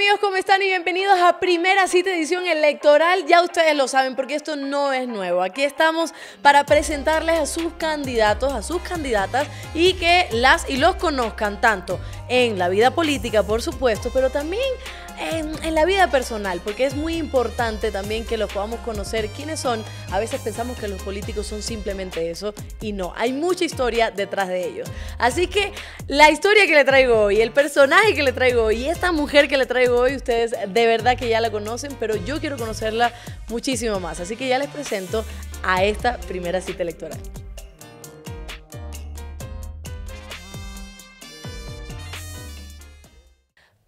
amigos, ¿cómo están? Y bienvenidos a Primera Cita Edición Electoral. Ya ustedes lo saben porque esto no es nuevo. Aquí estamos para presentarles a sus candidatos, a sus candidatas y que las y los conozcan tanto en la vida política, por supuesto, pero también en, la vida personal, porque es muy importante también que los podamos conocer quiénes son. A veces pensamos que los políticos son simplemente eso y no, hay mucha historia detrás de ellos. Así que la historia que le traigo hoy, el personaje que le traigo hoy, esta mujer que le traigo hoy, ustedes de verdad que ya la conocen, pero yo quiero conocerla muchísimo más. Así que ya les presento a esta primera cita electoral.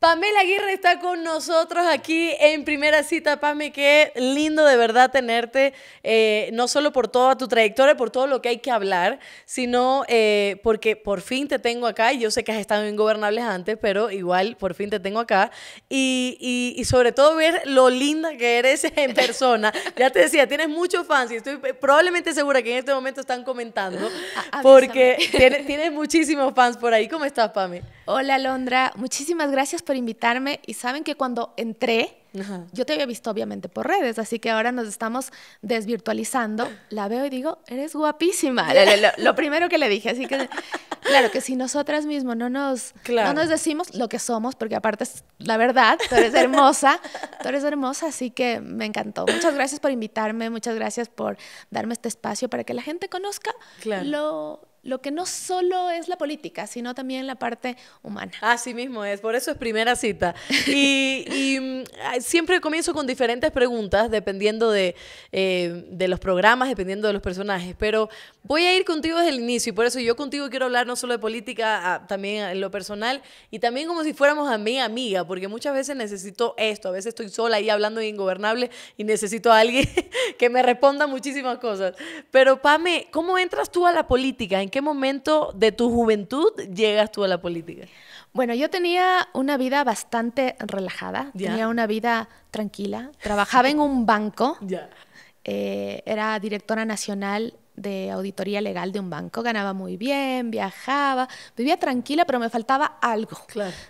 Pamela Aguirre está con nosotros aquí en primera cita, Pame. Qué lindo de verdad tenerte, eh, no solo por toda tu trayectoria, por todo lo que hay que hablar, sino eh, porque por fin te tengo acá. Y yo sé que has estado en Gobernables antes, pero igual por fin te tengo acá. Y, y, sobre todo ver lo linda que eres en persona. Ya te decía, tienes muchos fans y estoy probablemente segura que en este momento están comentando, porque tienes, muchísimos fans por ahí. ¿Cómo estás, Pame? Hola, Londra. Muchísimas gracias por por invitarme y saben que cuando entré, yo te había visto obviamente por redes, así que ahora nos estamos desvirtualizando. La veo y digo, eres guapísima. lo, primero que le dije, así que claro que si nosotras mismo no nos, no nos decimos lo que somos, porque aparte es la verdad, tú eres hermosa, tú eres hermosa, así que me encantó. Muchas gracias por invitarme, muchas gracias por darme este espacio para que la gente conozca lo lo que no solo es la política, sino también la parte humana. Así mismo es, por eso es primera cita. Y, mm, siempre comienzo con diferentes preguntas, dependiendo de, eh, de, los programas, dependiendo de los personajes, pero voy a ir contigo desde el inicio y por eso yo contigo quiero hablar no solo de política, también en lo personal y también como si fuéramos a mi amiga, porque muchas veces necesito esto, a veces estoy sola ahí hablando de ingobernable y necesito a alguien que me responda muchísimas cosas. Pero Pame, ¿cómo entras tú a la política? ¿En qué momento de tu juventud llegas tú a la política? Bueno, yo tenía una vida bastante relajada, tenía una vida tranquila, trabajaba en un banco, eh, era directora nacional de auditoría legal de un banco, ganaba muy bien, viajaba, vivía tranquila, pero me faltaba algo.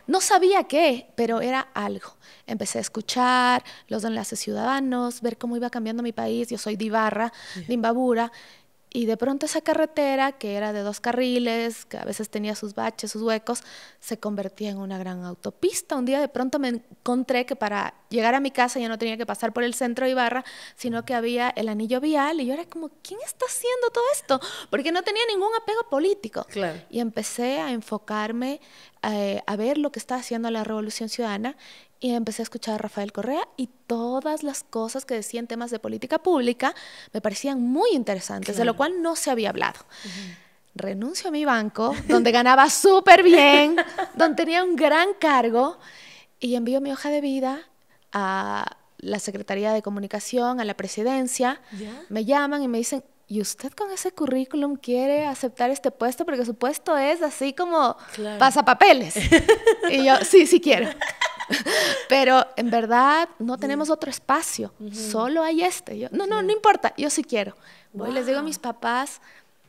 No sabía qué, pero era algo. Empecé a escuchar los enlaces ciudadanos, ver cómo iba cambiando mi país, yo soy de Ibarra, de Imbabura, y de pronto esa carretera, que era de dos carriles, que a veces tenía sus baches, sus huecos, se convertía en una gran autopista. Un día de pronto me encontré que para llegar a mi casa ya no tenía que pasar por el centro de Ibarra, sino que había el anillo vial. Y yo era como, ¿quién está haciendo todo esto? Porque no tenía ningún apego político. Y empecé a enfocarme eh, a ver lo que está haciendo la Revolución Ciudadana y empecé a escuchar a Rafael Correa y todas las cosas que decía en temas de política pública me parecían muy interesantes, de lo cual no se había hablado. Renuncio a mi banco, donde ganaba súper bien, donde tenía un gran cargo, y envío mi hoja de vida a la Secretaría de Comunicación, a la Presidencia. Me llaman y me dicen, ¿y usted con ese currículum quiere aceptar este puesto? Porque su puesto es así como pasapapeles. y yo, sí, sí quiero. Pero en verdad no tenemos otro espacio, solo hay este. Yo, no, no, no importa, yo sí quiero. Voy les digo a mis papás,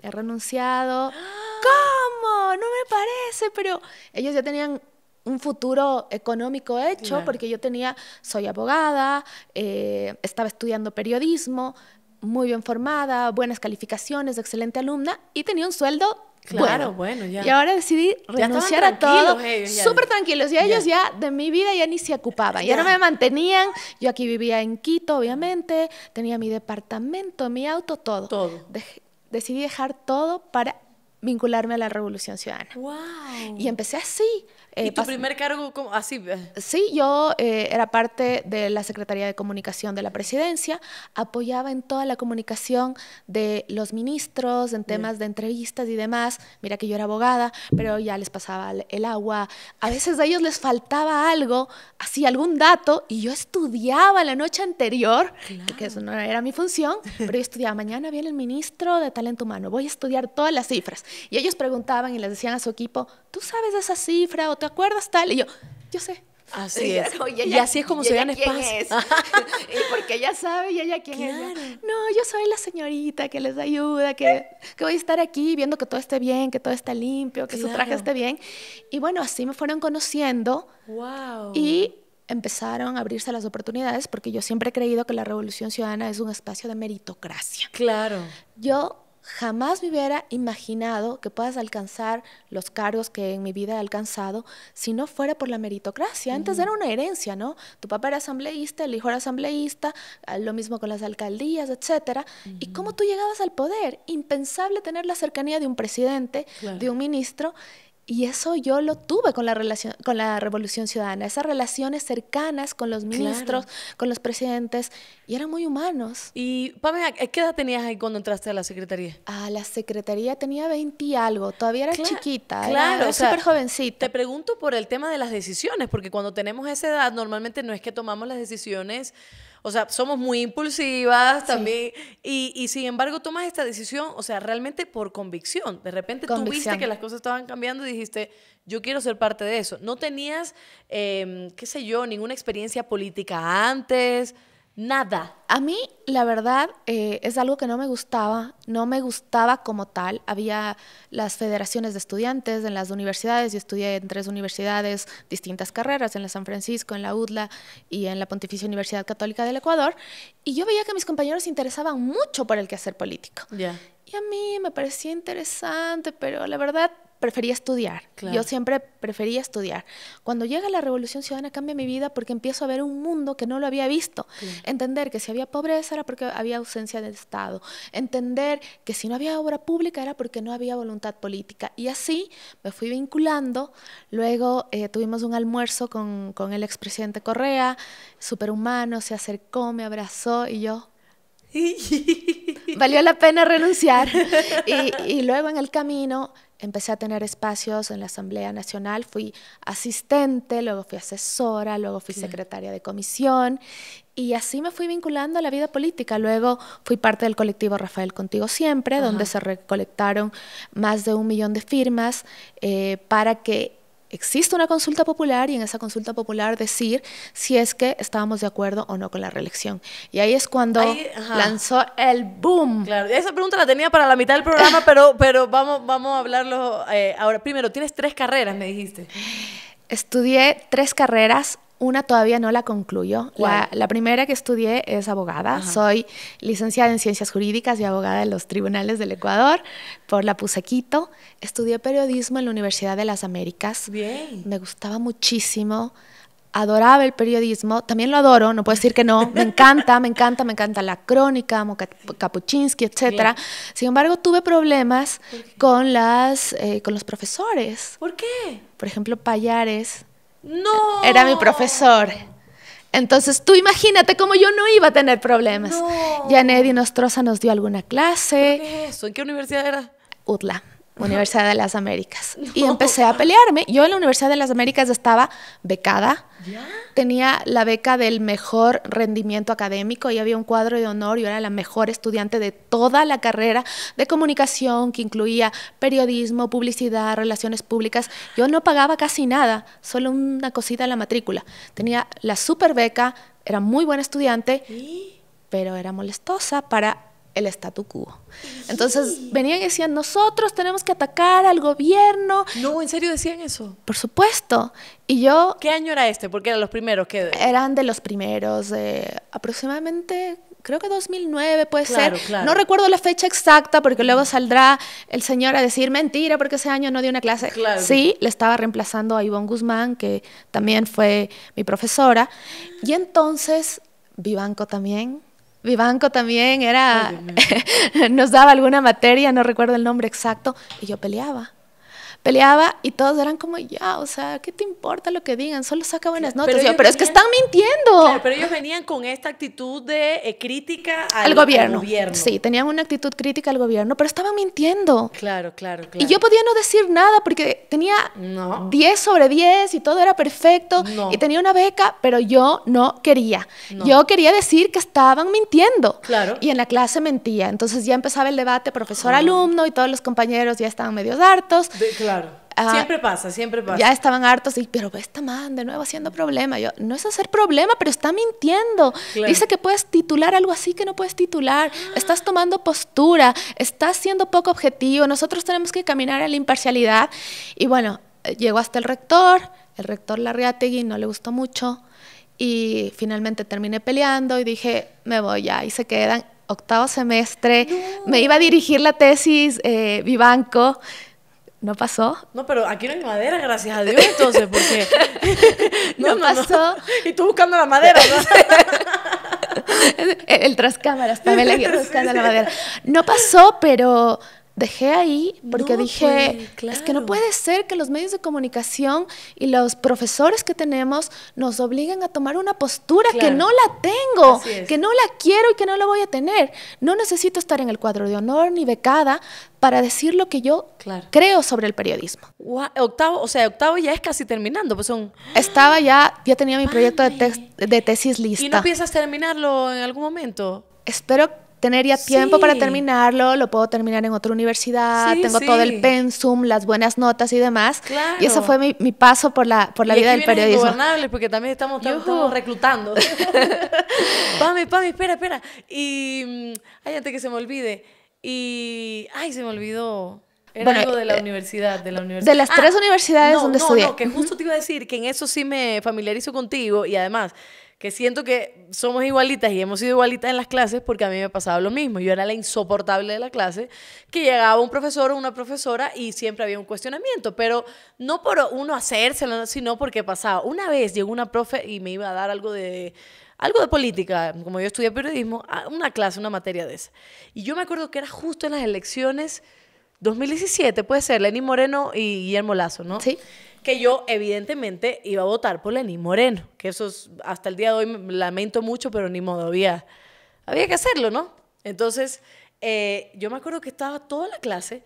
he renunciado. ¿Cómo? No me parece, pero ellos ya tenían un futuro económico hecho, porque yo tenía, soy abogada, eh, estaba estudiando periodismo, muy bien formada, buenas calificaciones, excelente alumna y tenía un sueldo Claro, bueno, ya. Y ahora decidí renunciar a todo. Súper tranquilos. Y ellos ya. de mi vida ya ni se ocupaban. Ya. no me mantenían. Yo aquí vivía en Quito, obviamente. Tenía mi departamento, mi auto, todo. Todo. decidí dejar todo para vincularme a la Revolución Ciudadana. Y empecé así. Eh, ¿Y tu primer cargo ¿cómo? así? Ah, sí, yo eh, era parte de la Secretaría de Comunicación de la Presidencia, apoyaba en toda la comunicación de los ministros, en mm. temas de entrevistas y demás. Mira que yo era abogada, pero ya les pasaba el agua. A veces a ellos les faltaba algo, así algún dato, y yo estudiaba la noche anterior, que eso no era mi función, pero yo estudiaba, mañana viene el ministro de talento humano, voy a estudiar todas las cifras. Y ellos preguntaban y les decían a su equipo, ¿tú sabes esa cifra ¿te acuerdas tal? Y yo, yo sé. Así es. y, así es como se dan espacios. porque ella sabe y ella quién No, yo soy la señorita que les ayuda, que, que, voy a estar aquí viendo que todo esté bien, que todo está limpio, que su traje esté bien. Y bueno, así me fueron conociendo. Wow. Y empezaron a abrirse las oportunidades porque yo siempre he creído que la Revolución Ciudadana es un espacio de meritocracia. Claro. Yo jamás me hubiera imaginado que puedas alcanzar los cargos que en mi vida he alcanzado si no fuera por la meritocracia. Antes mm. era una herencia, ¿no? Tu papá era asambleísta, el hijo era asambleísta, ah, lo mismo con las alcaldías, etcétera. ¿Y cómo tú llegabas al poder? Impensable tener la cercanía de un presidente, de un ministro y eso yo lo tuve con la, relación, con la Revolución Ciudadana, esas relaciones cercanas con los ministros, con los presidentes, y eran muy humanos. ¿Y Pamela, qué edad tenías ahí cuando entraste a la Secretaría? A la Secretaría tenía 20 y algo, todavía era chiquita, claro, era súper jovencita. Te pregunto por el tema de las decisiones, porque cuando tenemos esa edad normalmente no es que tomamos las decisiones o sea, somos muy impulsivas también. Y, y, sin embargo, tomas esta decisión, o sea, realmente por convicción. De repente tuviste que las cosas estaban cambiando y dijiste, yo quiero ser parte de eso. No tenías, em, qué sé yo, ninguna experiencia política antes. Nada. A mí, la verdad, eh, es algo que no me gustaba, no me gustaba como tal. Había las federaciones de estudiantes en las universidades, yo estudié en tres universidades, distintas carreras, en la San Francisco, en la UDLA y en la Pontificia Universidad Católica del Ecuador, y yo veía que mis compañeros se interesaban mucho por el quehacer político. Y a mí me parecía interesante, pero la verdad prefería estudiar. Yo siempre prefería estudiar. Cuando llega la Revolución Ciudadana cambia mi vida porque empiezo a ver un mundo que no lo había visto. Entender que si había pobreza era porque había ausencia del Estado. Entender que si no había obra pública era porque no había voluntad política. Y así me fui vinculando. Luego eh, tuvimos un almuerzo con, con el expresidente Correa, superhumano, se acercó, me abrazó y yo Valió la pena renunciar. Y, luego en el camino empecé a tener espacios en la Asamblea Nacional, fui asistente, luego fui asesora, luego fui secretaria de comisión y así me fui vinculando a la vida política. Luego fui parte del colectivo Rafael Contigo Siempre, donde se recolectaron más de un millón de firmas eh, para que existe una consulta popular y en esa consulta popular decir si es que estábamos de acuerdo o no con la reelección. Y ahí es cuando lanzó el boom. Claro, esa pregunta la tenía para la mitad del programa, pero, pero vamos, vamos a hablarlo eh, ahora. Primero, tienes tres carreras, me dijiste. Estudié tres carreras, una todavía no la concluyo. La, primera que estudié es abogada. Soy licenciada en Ciencias Jurídicas y abogada de los tribunales del Ecuador por la Pusequito. Estudié periodismo en la Universidad de las Américas. Bien. Me gustaba muchísimo adoraba el periodismo, también lo adoro, no puedo decir que no, me encanta, me encanta, me encanta la crónica, Mokapuchinsky, Kapuczynski, etc. Sin embargo, tuve problemas con, las, eh, con los profesores. ¿Por qué? Por ejemplo, Payares, no. Era mi profesor. Entonces, tú imagínate cómo yo no iba a tener problemas. ya Neddy Nostroza nos dio alguna clase. ¿Qué es eso? ¿En qué universidad era? UTLA. Universidad de las Américas. Y empecé a pelearme. Yo en la Universidad de las Américas estaba becada. Tenía la beca del mejor rendimiento académico y había un cuadro de honor. Yo era la mejor estudiante de toda la carrera de comunicación que incluía periodismo, publicidad, relaciones públicas. Yo no pagaba casi nada, solo una cosita en la matrícula. Tenía la super beca, era muy buena estudiante, pero era molestosa para el statu quo. Entonces venían y decían, nosotros tenemos que atacar al gobierno. No, ¿en serio decían eso? Por supuesto. Y yo... ¿Qué año era este? Porque eran los primeros que... Eran de los primeros, eh, aproximadamente creo que 2009 puede ser. No recuerdo la fecha exacta porque luego saldrá el señor a decir mentira porque ese año no dio una clase. Sí, le estaba reemplazando a Ivonne Guzmán, que también fue mi profesora. Y entonces, Vivanco también Vivanco también era, nos daba alguna materia, no recuerdo el nombre exacto, y yo peleaba peleaba y todos eran como, ya, o sea, ¿qué te importa lo que digan? Solo saca buenas notas. Pero, es que están mintiendo. pero ellos venían con esta actitud de eh, crítica al, gobierno. Sí, tenían una actitud crítica al gobierno, pero estaban mintiendo. Claro, claro, Y yo podía no decir nada porque tenía no. 10 sobre 10 y todo era perfecto y tenía una beca, pero yo no quería. Yo quería decir que estaban mintiendo. Claro. Y en la clase mentía. Entonces ya empezaba el debate profesor-alumno ah. y todos los compañeros ya estaban medio hartos. claro siempre pasa, siempre pasa. Ya estaban hartos y, pero esta man de nuevo haciendo problema. Yo, no es hacer problema, pero está mintiendo. Dice que puedes titular algo así que no puedes titular. Estás tomando postura, estás siendo poco objetivo. Nosotros tenemos que caminar a la imparcialidad. Y bueno, eh, llegó hasta el rector, el rector Larriategui no le gustó mucho. Y finalmente terminé peleando y dije, me voy ya. Y se quedan octavo semestre. Me iba a dirigir la tesis Vivanco eh, no pasó. No, pero aquí no hay madera, gracias a Dios, entonces, porque... no, pasó. Y tú buscando la madera, ¿no? el, tras cámaras, también buscando la madera. No pasó, pero dejé ahí porque dije, pues, es que no puede ser que los medios de comunicación y los profesores que tenemos nos obliguen a tomar una postura que no la tengo, que no la quiero y que no la voy a tener. No necesito estar en el cuadro de honor ni becada para decir lo que yo creo sobre el periodismo. Octavo, o sea, octavo ya es casi terminando, pues son... Estaba ya, ya tenía mi proyecto de, de tesis lista. ¿Y no piensas terminarlo en algún momento? Espero tenería tiempo para terminarlo, lo puedo terminar en otra universidad, tengo todo el pensum, las buenas notas y demás. Y eso fue mi, paso por la, por la vida del periodismo. Y porque también estamos, estamos, reclutando. pame, pame, espera, espera. Y mm, ay, antes que se me olvide. Y ay, se me olvidó. Era algo de la eh, universidad, de la universidad. De las tres ah, universidades no, donde no, estudié. No, que justo te iba a decir que en eso sí me familiarizo contigo y además que siento que somos igualitas y hemos sido igualitas en las clases porque a mí me pasaba lo mismo. Yo era la insoportable de la clase, que llegaba un profesor o una profesora y siempre había un cuestionamiento, pero no por uno hacérselo, sino porque pasaba. Una vez llegó una profe y me iba a dar algo de algo de política, como yo estudié periodismo, una clase, una materia de esa. Y yo me acuerdo que era justo en las elecciones 2017, puede ser, Lenín Moreno y Guillermo Lazo, ¿no? Sí que yo evidentemente iba a votar por Lenín Moreno, que eso hasta el día de hoy me lamento mucho, pero ni modo, había, había que hacerlo, ¿no? Entonces, eh, yo me acuerdo que estaba toda la clase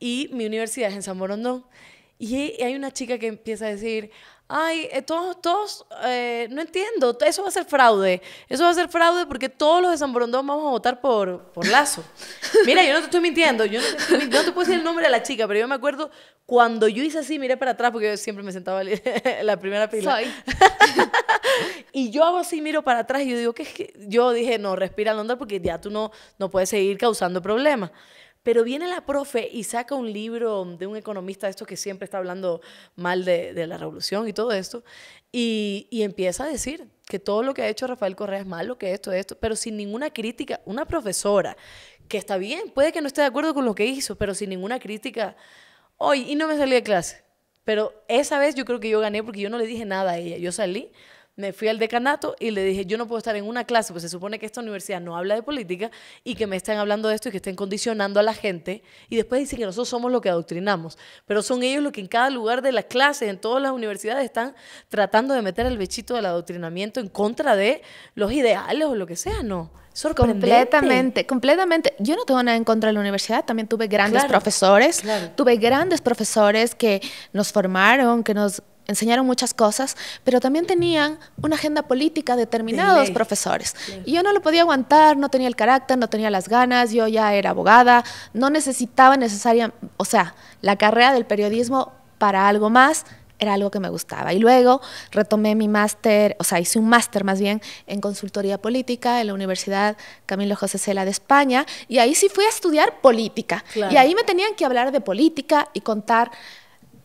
y mi universidad es en San Borondón. Y hay una chica que empieza a decir, ay, eh, todos, todos, eh, no entiendo, eso va a ser fraude, eso va a ser fraude porque todos los de San Borondón vamos a votar por, por Lazo. Mira, yo no te estoy mintiendo, yo no te, puedo decir el nombre de la chica, pero yo me acuerdo cuando yo hice así, miré para atrás porque yo siempre me sentaba en la primera pila. y yo hago así, miro para atrás y yo digo, que Yo dije, no, respira, Londra, porque ya tú no, no puedes seguir causando problemas. Pero viene la profe y saca un libro de un economista, esto que siempre está hablando mal de, la revolución y todo esto, y, empieza a decir que todo lo que ha hecho Rafael Correa es malo, que esto, esto, pero sin ninguna crítica. Una profesora que está bien, puede que no esté de acuerdo con lo que hizo, pero sin ninguna crítica. Hoy, y no me salí de clase. Pero esa vez yo creo que yo gané porque yo no le dije nada a ella. Yo salí, me fui al decanato y le dije, yo no puedo estar en una clase, pues se supone que esta universidad no habla de política y que me están hablando de esto y que estén condicionando a la gente. Y después dicen que nosotros somos los que adoctrinamos, pero son ellos los que en cada lugar de las clases, en todas las universidades, están tratando de meter el bechito del adoctrinamiento en contra de los ideales o lo que sea, ¿no? Completamente, completamente. Yo no tengo nada en contra de la universidad, también tuve grandes profesores, tuve grandes profesores que nos formaron, que nos enseñaron muchas cosas, pero también tenían una agenda política determinados profesores. Y yo no lo podía aguantar, no tenía el carácter, no tenía las ganas, yo ya era abogada, no necesitaba necesaria, o sea, la carrera del periodismo para algo más era algo que me gustaba. Y luego retomé mi máster, o sea, hice un máster más bien en consultoría política en la Universidad Camilo José Cela de España, y ahí sí fui a estudiar política. Y ahí me tenían que hablar de política y contar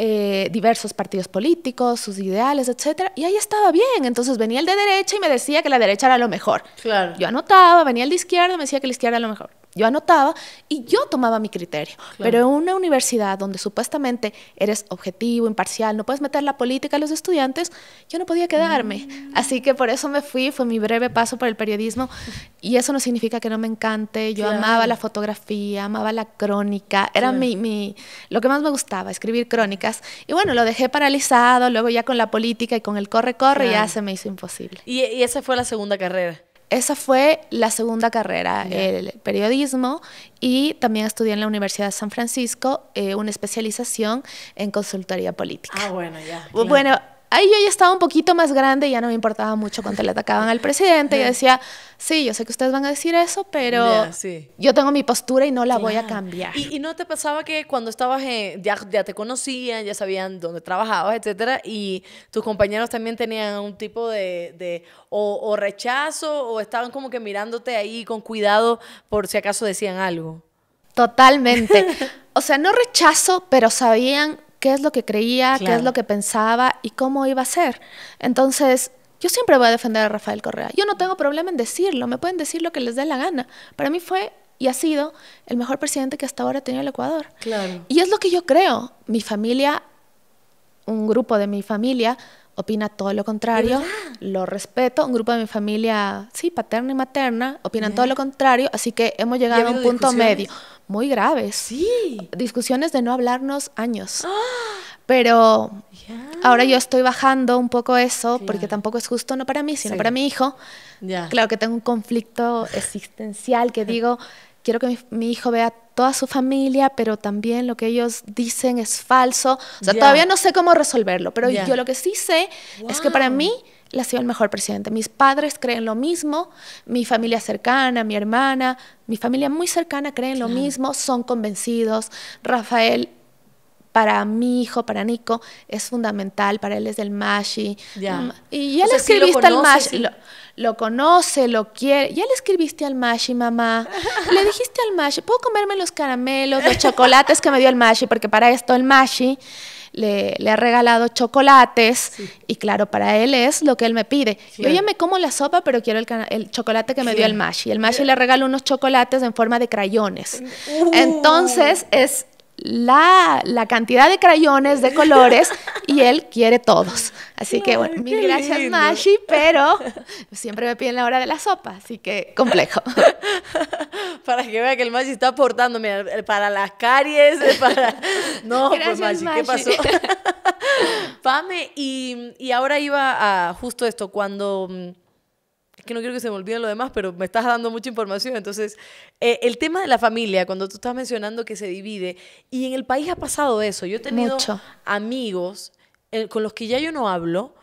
eh, diversos partidos políticos, sus ideales, etcétera, y ahí estaba bien. Entonces venía el de derecha y me decía que la derecha era lo mejor. Claro. Yo anotaba, venía el de izquierda y me decía que la izquierda era lo mejor yo anotaba y yo tomaba mi criterio. Pero en una universidad donde supuestamente eres objetivo, imparcial, no puedes meter la política a los estudiantes, yo no podía quedarme. Mm. Así que por eso me fui, fue mi breve paso por el periodismo y eso no significa que no me encante. Yo amaba la fotografía, amaba la crónica, era mi, mi, lo que más me gustaba, escribir crónicas. Y bueno, lo dejé paralizado, luego ya con la política y con el corre-corre ya se me hizo imposible. y esa fue la segunda carrera esa fue la segunda carrera, el periodismo, y también estudié en la Universidad de San Francisco eh, una especialización en consultoría política. Ah, bueno, ya. Bueno, ahí yo ya estaba un poquito más grande y ya no me importaba mucho cuando le atacaban al presidente. Y decía, sí, yo sé que ustedes van a decir eso, pero yo tengo mi postura y no la voy a cambiar. ¿Y, no te pasaba que cuando estabas, en, ya, te conocían, ya sabían dónde trabajabas, etcétera, y tus compañeros también tenían un tipo de, o rechazo o estaban como que mirándote ahí con cuidado por si acaso decían algo? Totalmente. o sea, no rechazo, pero sabían qué es lo que creía, qué es lo que pensaba y cómo iba a ser. Entonces, yo siempre voy a defender a Rafael Correa. Yo no tengo problema en decirlo, me pueden decir lo que les dé la gana. Para mí fue y ha sido el mejor presidente que hasta ahora ha tenido el Ecuador. Claro. Y es lo que yo creo. Mi familia, un grupo de mi familia, opina todo lo contrario. Lo respeto. Un grupo de mi familia, sí, paterna y materna, opinan todo lo contrario. Así que hemos llegado a un punto medio muy graves. Sí. Discusiones de no hablarnos años. Ah. Pero ahora yo estoy bajando un poco eso, porque tampoco es justo, no para mí, sino para mi hijo. Claro que tengo un conflicto existencial que digo, quiero que mi, hijo vea toda su familia, pero también lo que ellos dicen es falso. O sea, todavía no sé cómo resolverlo, pero yo lo que sí sé es que para mí la ha sido el mejor presidente. Mis padres creen lo mismo, mi familia cercana, mi hermana, mi familia muy cercana creen lo mismo, son convencidos. Rafael, para mi hijo, para Nico, es fundamental, para él es del Mashi. Mm, y ya le escribiste al Mashi, lo, lo, conoce, lo quiere, ya le escribiste al Mashi, mamá. le dijiste al Mashi, ¿puedo comerme los caramelos, los chocolates que me dio el Mashi? Porque para esto el Mashi le, le ha regalado chocolates y claro, para él es lo que él me pide. Yo ya me como la sopa, pero quiero el, chocolate que me dio el Mashi. El Mashi eh. le regala unos chocolates en forma de crayones. Uh. Entonces es la, cantidad de crayones, de colores, y él quiere todos. Así que, bueno, mil gracias, Mashi, pero siempre me piden la hora de la sopa, así que complejo. Para que vea que el Mashi está aportando, para las caries, eh, para... No, pues ¿qué pasó? Pame, y, y ahora iba a justo esto, cuando mm, es que no quiero que se me olvide lo demás, pero me estás dando mucha información. Entonces, eh, el tema de la familia, cuando tú estás mencionando que se divide, y en el país ha pasado eso. Yo he tenido amigos eh, con los que ya yo no hablo,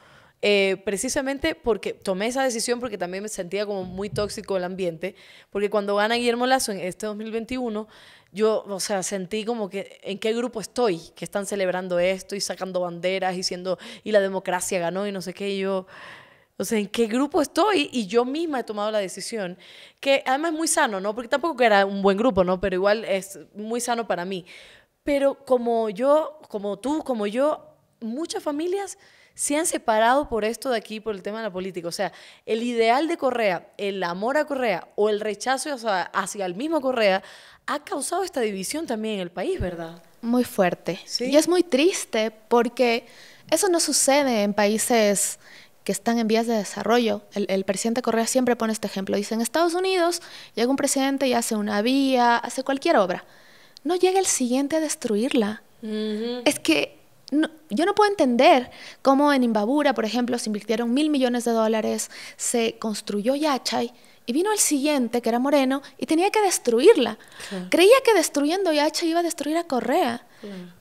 eh, precisamente porque tomé esa decisión porque también me sentía como muy tóxico el ambiente, porque cuando gana Guillermo Lazo en este 2021, yo, o sea, sentí como que en qué grupo estoy, que están celebrando esto y sacando banderas y siendo, y la democracia ganó y no sé qué, y yo o sea, ¿en qué grupo estoy? Y yo misma he tomado la decisión, que además es muy sano, ¿no? Porque tampoco era un buen grupo, ¿no? Pero igual es muy sano para mí. Pero como yo, como tú, como yo, muchas familias se han separado por esto de aquí, por el tema de la política. O sea, el ideal de Correa, el amor a Correa o el rechazo hacia, el mismo Correa ha causado esta división también en el país, ¿verdad? Muy fuerte. Y es muy triste porque eso no sucede en países que están en vías de desarrollo. El, presidente Correa siempre pone este ejemplo. Dice, en Estados Unidos llega un presidente y hace una vía, hace cualquier obra. No llega el siguiente a destruirla. Es que yo no puedo entender cómo en Imbabura, por ejemplo, se invirtieron mil millones de dólares, se construyó Yachay y vino el siguiente, que era moreno, y tenía que destruirla. Creía que destruyendo IH iba a destruir a Correa.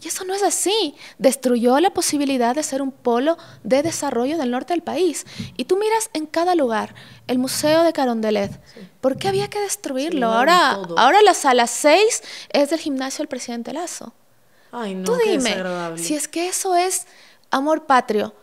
Y eso no es así. Destruyó la posibilidad de ser un polo de desarrollo del norte del país. Y tú miras en cada lugar, el Museo de Carondelet. ¿Por qué había que destruirlo? ahora, ahora la sala 6 es del gimnasio del presidente Lazo. tú dime, si es que eso es amor patrio.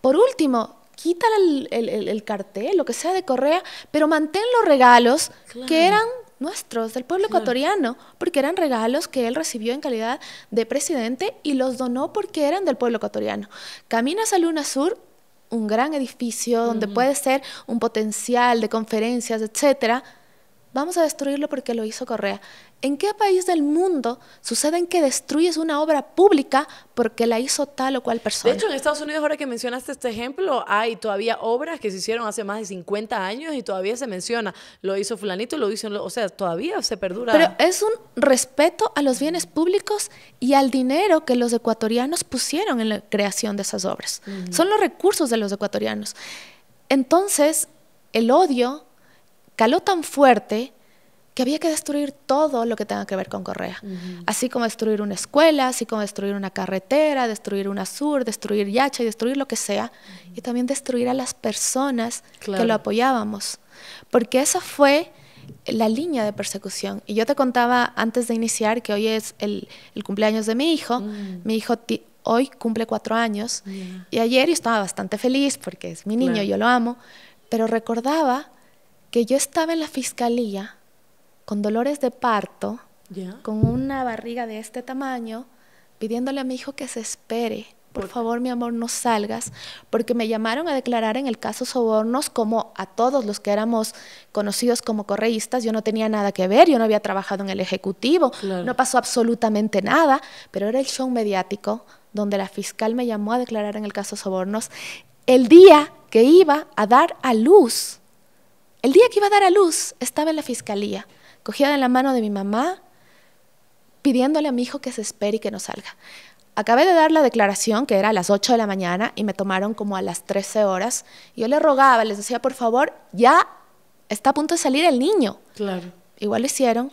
Por último, quítale el, cartel, lo que sea de correa, pero mantén los regalos que eran nuestros, del pueblo ecuatoriano, porque eran regalos que él recibió en calidad de presidente y los donó porque eran del pueblo ecuatoriano. Caminas a Luna Sur, un gran edificio donde puede ser un potencial de conferencias, etcétera. Vamos a destruirlo porque lo hizo Correa. ¿En qué país del mundo en que destruyes una obra pública porque la hizo tal o cual persona? De hecho, en Estados Unidos, ahora que mencionaste este ejemplo, hay todavía obras que se hicieron hace más de 50 años y todavía se menciona, lo hizo fulanito, lo hizo, o sea, todavía se perdura. Pero es un respeto a los bienes públicos y al dinero que los ecuatorianos pusieron en la creación de esas obras. Son los recursos de los ecuatorianos. Entonces, el odio caló tan fuerte que había que destruir todo lo que tenga que ver con Correa. Así como destruir una escuela, así como destruir una carretera, destruir una sur, destruir Yacha y destruir lo que sea. Y también destruir a las personas que lo apoyábamos. Porque esa fue la línea de persecución. Y yo te contaba antes de iniciar que hoy es el, cumpleaños de mi hijo. Mm. Mi hijo hoy cumple cuatro años. Y ayer yo estaba bastante feliz porque es mi niño, y yo lo amo. Pero recordaba que yo estaba en la fiscalía con dolores de parto, con una barriga de este tamaño, pidiéndole a mi hijo que se espere. Por, favor, mi amor, no salgas, porque me llamaron a declarar en el caso Sobornos como a todos los que éramos conocidos como correístas. Yo no tenía nada que ver, yo no había trabajado en el Ejecutivo, no pasó absolutamente nada, pero era el show mediático donde la fiscal me llamó a declarar en el caso Sobornos el día que iba a dar a luz. El día que iba a dar a luz estaba en la fiscalía. Cogía de la mano de mi mamá, pidiéndole a mi hijo que se espere y que no salga. Acabé de dar la declaración, que era a las 8 de la mañana, y me tomaron como a las 13 horas. Yo le rogaba, les decía, por favor, ya está a punto de salir el niño. Claro. Igual lo hicieron.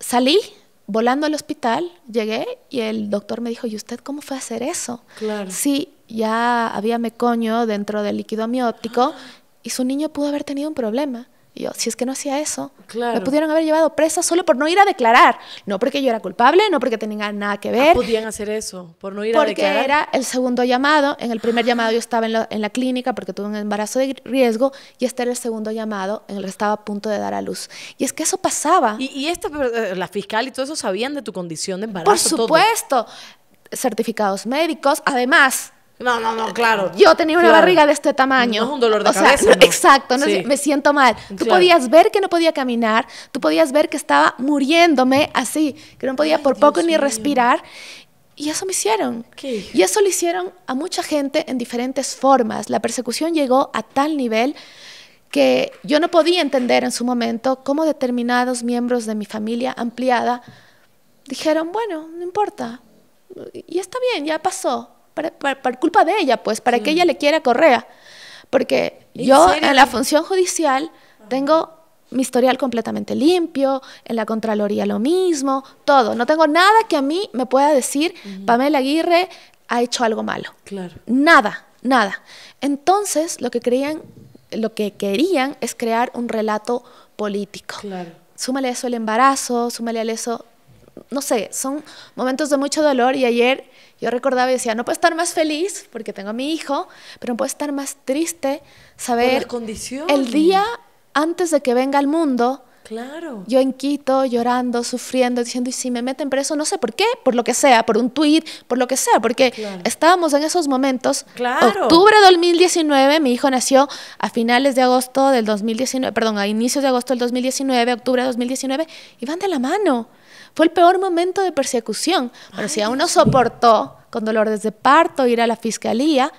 Salí volando al hospital, llegué y el doctor me dijo, ¿y usted cómo fue a hacer eso? Claro. Sí, ya había mecoño dentro del líquido amióptico ah. y su niño pudo haber tenido un problema. Y yo, si es que no hacía eso, me pudieron haber llevado presa solo por no ir a declarar. No porque yo era culpable, no porque tenía nada que ah, ver. ¿No podían hacer eso, por no ir a declarar. Porque era el segundo llamado. En el primer llamado yo estaba en la, clínica porque tuve un embarazo de riesgo y este era el segundo llamado en el que estaba a punto de dar a luz. Y es que eso pasaba. ¿Y, y eh, la fiscal y todo eso sabían de tu condición de embarazo? Por supuesto. Certificados médicos. Además, no, no, no, claro. Yo tenía una barriga de este tamaño. un dolor de cabeza. Exacto, me siento mal. Tú podías ver que no podía caminar, tú podías ver que estaba muriéndome así, que no podía por poco ni respirar. Y eso me hicieron. ¿Qué? Y eso lo hicieron a mucha gente en diferentes formas. La persecución llegó a tal nivel que yo no podía entender en su momento cómo determinados miembros de mi familia ampliada dijeron, bueno, no importa, y está bien, ya pasó, para, culpa de ella, pues, para que ella le quiera Correa. Porque yo en la función judicial tengo mi historial completamente limpio, en la Contraloría lo mismo, todo. No tengo nada que a mí me pueda decir, Pamela Aguirre ha hecho algo malo. Claro. Nada, nada. Entonces, lo que creían, lo que querían es crear un relato político. Súmale eso el embarazo, súmale eso no sé, son momentos de mucho dolor y ayer yo recordaba y decía, no puedo estar más feliz porque tengo a mi hijo, pero no puedo estar más triste saber el día antes de que venga al mundo. Claro. Yo en Quito, llorando, sufriendo, diciendo, y si me meten preso, no sé por qué, por lo que sea, por un tuit, por lo que sea, porque estábamos en esos momentos. Octubre de 2019, mi hijo nació a finales de agosto del 2019, perdón, a inicios de agosto del 2019, octubre de 2019, y van de la mano. Fue el peor momento de persecución. Pero si aún no soportó con dolores de parto ir a la fiscalía,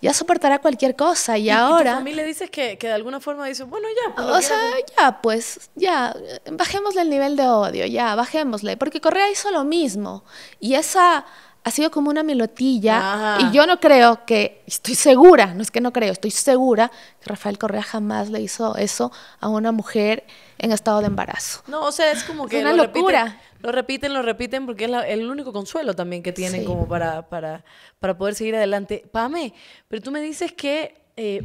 ya soportará cualquier cosa y, ahora... A mí le dices que, de alguna forma dice, bueno, ya. Pues, o sea, ya, pues, ya, eh, bajémosle el nivel de odio, ya, bajémosle, porque Correa hizo lo mismo. Y esa ha sido como una melotilla y yo no creo que, estoy segura, no es que no creo, estoy segura que Rafael Correa jamás le hizo eso a una mujer en estado de embarazo. No, o sea, es como que... Es una locura. lo repiten, lo repiten porque es el único consuelo también que tienen como para, para, poder seguir adelante. Pame, pero tú me dices que eh,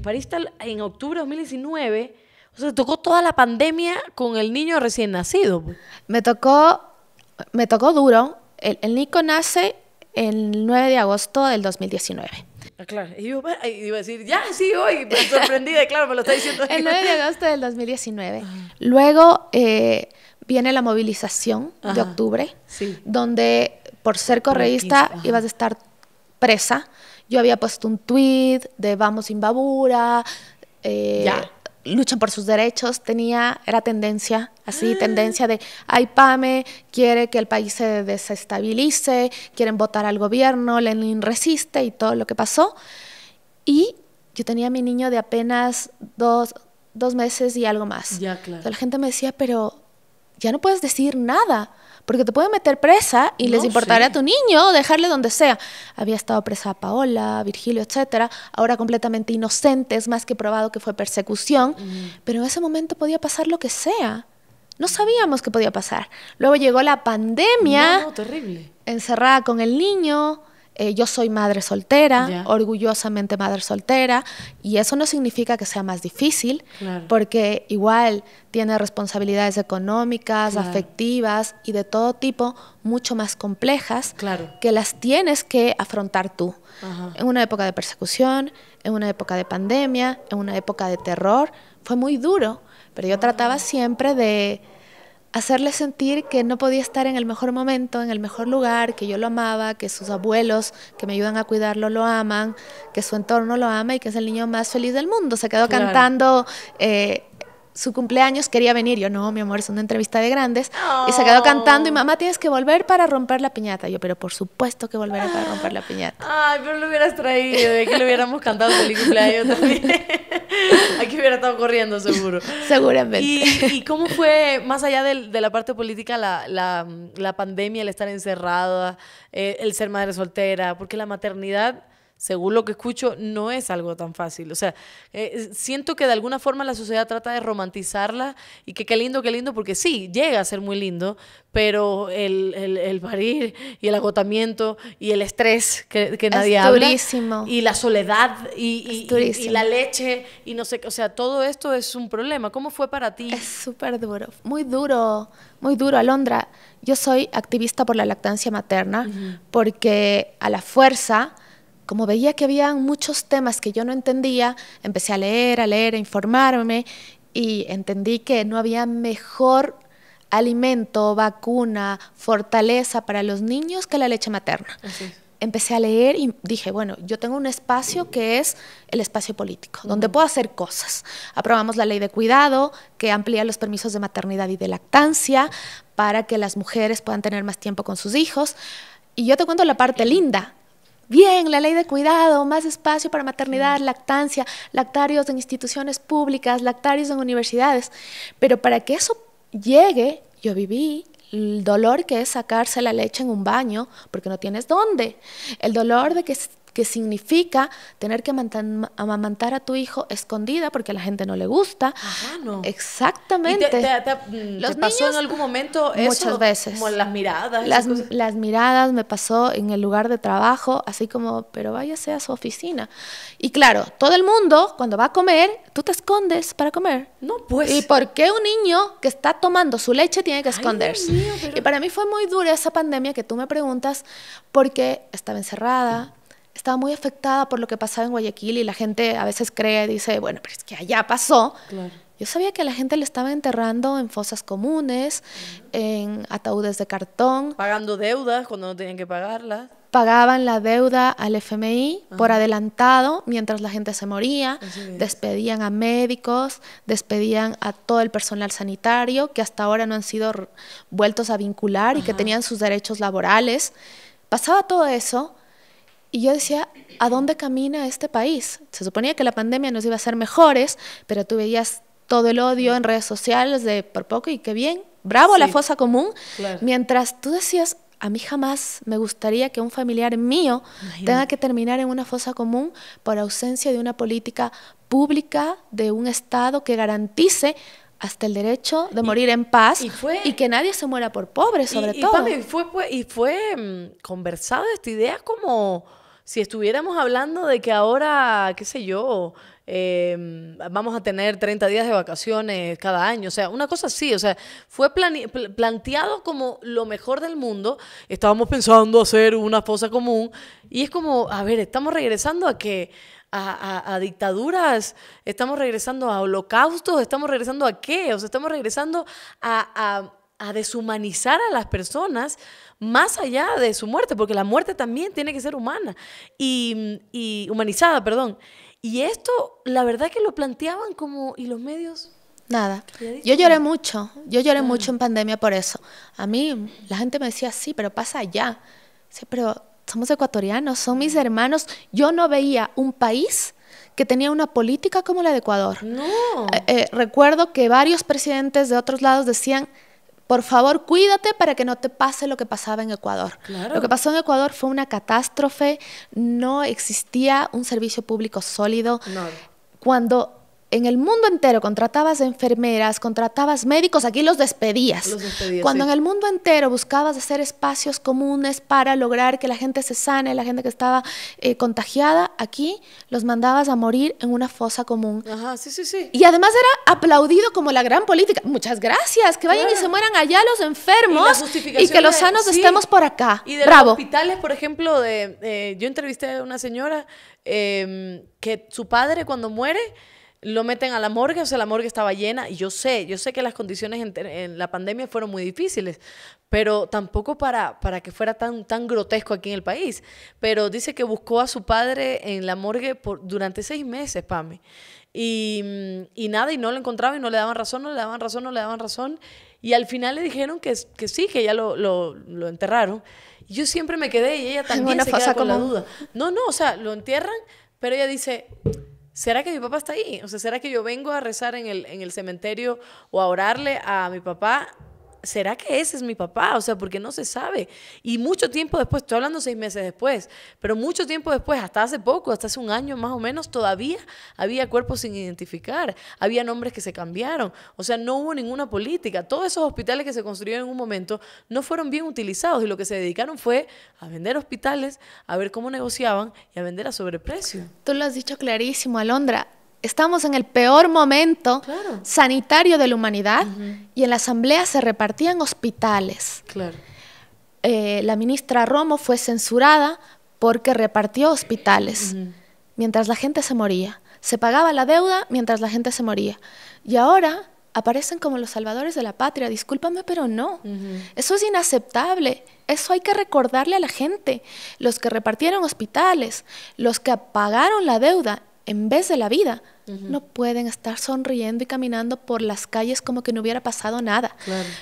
en octubre de 2019, o sea, tocó toda la pandemia con el niño recién nacido. Pues. Me tocó, me tocó duro. El, el Nico nace el 9 de agosto del 2019. Ah, claro, y iba a decir, ya, sí, hoy, me sorprendí, claro, me lo está diciendo. el 9 de agosto del 2019. Luego eh, viene la movilización de octubre, donde por ser correísta ibas a estar presa. Yo había puesto un tweet de vamos sin babura. Eh, ya luchan por sus derechos, tenía, era tendencia, así, ah. tendencia de, ay, PAME quiere que el país se desestabilice, quieren votar al gobierno, Lenin resiste y todo lo que pasó. Y yo tenía mi niño de apenas dos, meses y algo más. la gente me decía, pero ya no puedes decir nada porque te pueden meter presa y les importaría a tu niño dejarle donde sea. Había estado presa Paola, Virgilio, etcétera, ahora completamente inocentes, más que probado que fue persecución, mm. pero en ese momento podía pasar lo que sea. No sabíamos que podía pasar. Luego llegó la pandemia. terrible. Encerrada con el niño. Eh, yo soy madre soltera, orgullosamente madre soltera, y eso no significa que sea más difícil, porque igual tiene responsabilidades económicas, afectivas y de todo tipo mucho más complejas que las tienes que afrontar tú. En una época de persecución, en una época de pandemia, en una época de terror, fue muy duro, pero yo ah. trataba siempre de hacerle sentir que no podía estar en el mejor momento, en el mejor lugar, que yo lo amaba, que sus abuelos que me ayudan a cuidarlo lo aman, que su entorno lo ama y que es el niño más feliz del mundo. Se quedó cantando eh, su cumpleaños, quería venir. Yo, no, mi amor, es una entrevista de grandes. Y se quedó cantando y oh. mamá, tienes que volver para romper la piñata. Yo, pero por supuesto que volveré para romper la piñata. Ay, pero lo hubieras traído, de que lo hubiéramos cantado el cumpleaños también. Aquí hubiera estado corriendo, seguro. Seguramente. ¿Y, cómo fue, más allá de, la parte política, la, la, pandemia, el estar encerrada, eh, el ser madre soltera? Porque la maternidad según lo que escucho, no es algo tan fácil. O sea, eh, siento que de alguna forma la sociedad trata de romantizarla y que qué lindo, qué lindo, porque sí, llega a ser muy lindo, pero el, el, parir y el agotamiento y el estrés que, que nadie durísimo. habla. Y la soledad y, la leche y no sé qué. O sea, todo esto es un problema. ¿Cómo fue para ti? Es súper duro, muy duro, muy duro, Alondra. Yo soy activista por la lactancia materna porque a la fuerza como veía que había muchos temas que yo no entendía, empecé a leer, a leer, a informarme y entendí que no había mejor alimento, vacuna, fortaleza para los niños que la leche materna. Empecé a leer y dije, bueno, yo tengo un espacio que es el espacio político, donde puedo hacer cosas. Aprobamos la ley de cuidado, que amplía los permisos de maternidad y de lactancia para que las mujeres puedan tener más tiempo con sus hijos. Y yo te cuento la parte linda, bien, la ley de cuidado, más espacio para maternidad, mm. lactancia, lactarios en instituciones públicas, lactarios en universidades. Pero para que eso llegue, yo viví el dolor que es sacarse la leche en un baño porque no tienes dónde, el dolor de que que significa tener que amamantar a tu hijo escondida porque a la gente no le gusta. Exactamente. Te, te, mm, Los pasó en algún momento eso? Muchas veces. Como las miradas. Las, miradas me pasó en el lugar de trabajo, así como, pero váyase a su oficina. Y claro, todo el mundo cuando va a comer, tú te escondes para comer. No, pues. ¿Y por qué un niño que está tomando su leche tiene que esconderse? Y para mí fue muy dura esa pandemia que tú me preguntas porque estaba encerrada estaba muy afectada por lo que pasaba en Guayaquil y la gente a veces cree, dice, bueno, pero es que allá pasó. Yo sabía que la gente le estaba enterrando en fosas comunes, en ataúdes de cartón. Pagando deudas cuando no tenían que pagarlas. Pagaban la deuda al FMI por adelantado mientras la gente se moría. Despedían a médicos, despedían a todo el personal sanitario que hasta ahora no han sido vueltos a vincular y que tenían sus derechos laborales. Pasaba todo eso y yo decía, ¿a dónde camina este país? Se suponía que la pandemia nos iba a hacer mejores, pero tú veías todo el odio en redes sociales de por poco y qué bien, bravo la fosa común. Mientras tú decías, a mí jamás me gustaría que un familiar mío tenga que terminar en una fosa común por ausencia de una política pública de un Estado que garantice hasta el derecho de morir en paz y, que nadie se muera por pobre, sobre todo. fue, y fue, mm, conversado esta idea como si estuviéramos hablando de que ahora, qué sé yo, em, vamos a tener 30 días de vacaciones cada año, o sea, una cosa así, o sea, fue planteado como lo mejor del mundo, estábamos pensando hacer una fosa común y es como, a ver, estamos regresando a qué? A, dictaduras, estamos regresando a holocaustos, estamos regresando a qué, o sea, estamos regresando a a deshumanizar a las personas más allá de su muerte, porque la muerte también tiene que ser humana y, humanizada, perdón. Y esto, la verdad que lo planteaban como, ¿y los medios? Nada. Yo lloré mucho, yo lloré mucho en pandemia por eso. A mí la gente me decía, sí, pero pasa allá. Sí, pero somos ecuatorianos, son mis mm. hermanos. Yo no veía un país que tenía una política como la de Ecuador. No. Eh, eh, recuerdo que varios presidentes de otros lados decían, por favor, cuídate para que no te pase lo que pasaba en Ecuador. Lo que pasó en Ecuador fue una catástrofe, no existía un servicio público sólido. Cuando en el mundo entero contratabas enfermeras, contratabas médicos, aquí los despedías. Cuando en el mundo entero buscabas hacer espacios comunes para lograr que la gente se sane, la gente que estaba eh, contagiada, aquí los mandabas a morir en una fosa común. Ajá, sí, sí, sí. Y además era aplaudido como la gran política. Muchas gracias, que vayan y se mueran allá los enfermos y, que los sanos estemos por acá. Y de Bravo. los hospitales, por ejemplo, de, eh, yo entrevisté a una señora em, que su padre cuando muere lo meten a la morgue, o sea, la morgue estaba llena. Y yo sé, yo sé que las condiciones en, la pandemia fueron muy difíciles, pero tampoco para, para que fuera tan, tan grotesco aquí en el país. Pero dice que buscó a su padre en la morgue por, durante seis meses, Pame. Y, mm, y nada, y no lo encontraba, y no le daban razón, no le daban razón, no le daban razón. Y al final le dijeron que, que sí, que ya lo, lo, enterraron. yo siempre me quedé y ella también se queda con la duda. No, no, o sea, lo entierran, pero ella dice, ¿será que mi papá está ahí? O sea, ¿será que yo vengo a rezar en el, en el cementerio o a orarle a mi papá ¿será que ese es mi papá? O sea, porque no se sabe. Y mucho tiempo después, estoy hablando seis meses después, pero mucho tiempo después, hasta hace poco, hasta hace un año más o menos, todavía había cuerpos sin identificar, había nombres que se cambiaron. O sea, no hubo ninguna política. Todos esos hospitales que se construyeron en un momento no fueron bien utilizados y lo que se dedicaron fue a vender hospitales, a ver cómo negociaban y a vender a sobreprecio. Tú lo has dicho clarísimo, Alondra Estamos en el peor momento sanitario de la humanidad y en la asamblea se repartían hospitales. Eh, la ministra Romo fue censurada porque repartió hospitales mientras la gente se moría. Se pagaba la deuda mientras la gente se moría. Y ahora aparecen como los salvadores de la patria. Discúlpame, pero no. Eso es inaceptable. Eso hay que recordarle a la gente. Los que repartieron hospitales, los que pagaron la deuda en vez de la vida, no pueden estar sonriendo y caminando por las calles como que no hubiera pasado nada.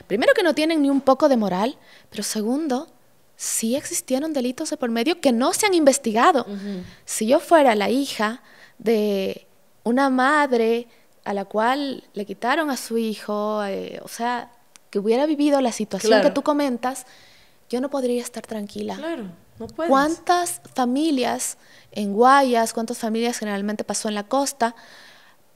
Primero que no tienen ni un poco de moral, pero segundo, sí existieron delitos de por medio que no se han investigado. Si yo fuera la hija de una madre a la cual le quitaron a su hijo, eh, o sea, que hubiera vivido la situación que tú comentas, yo no podría estar tranquila. Claro. ¿Cuántas familias en Guayas, cuántas familias generalmente pasó en la costa,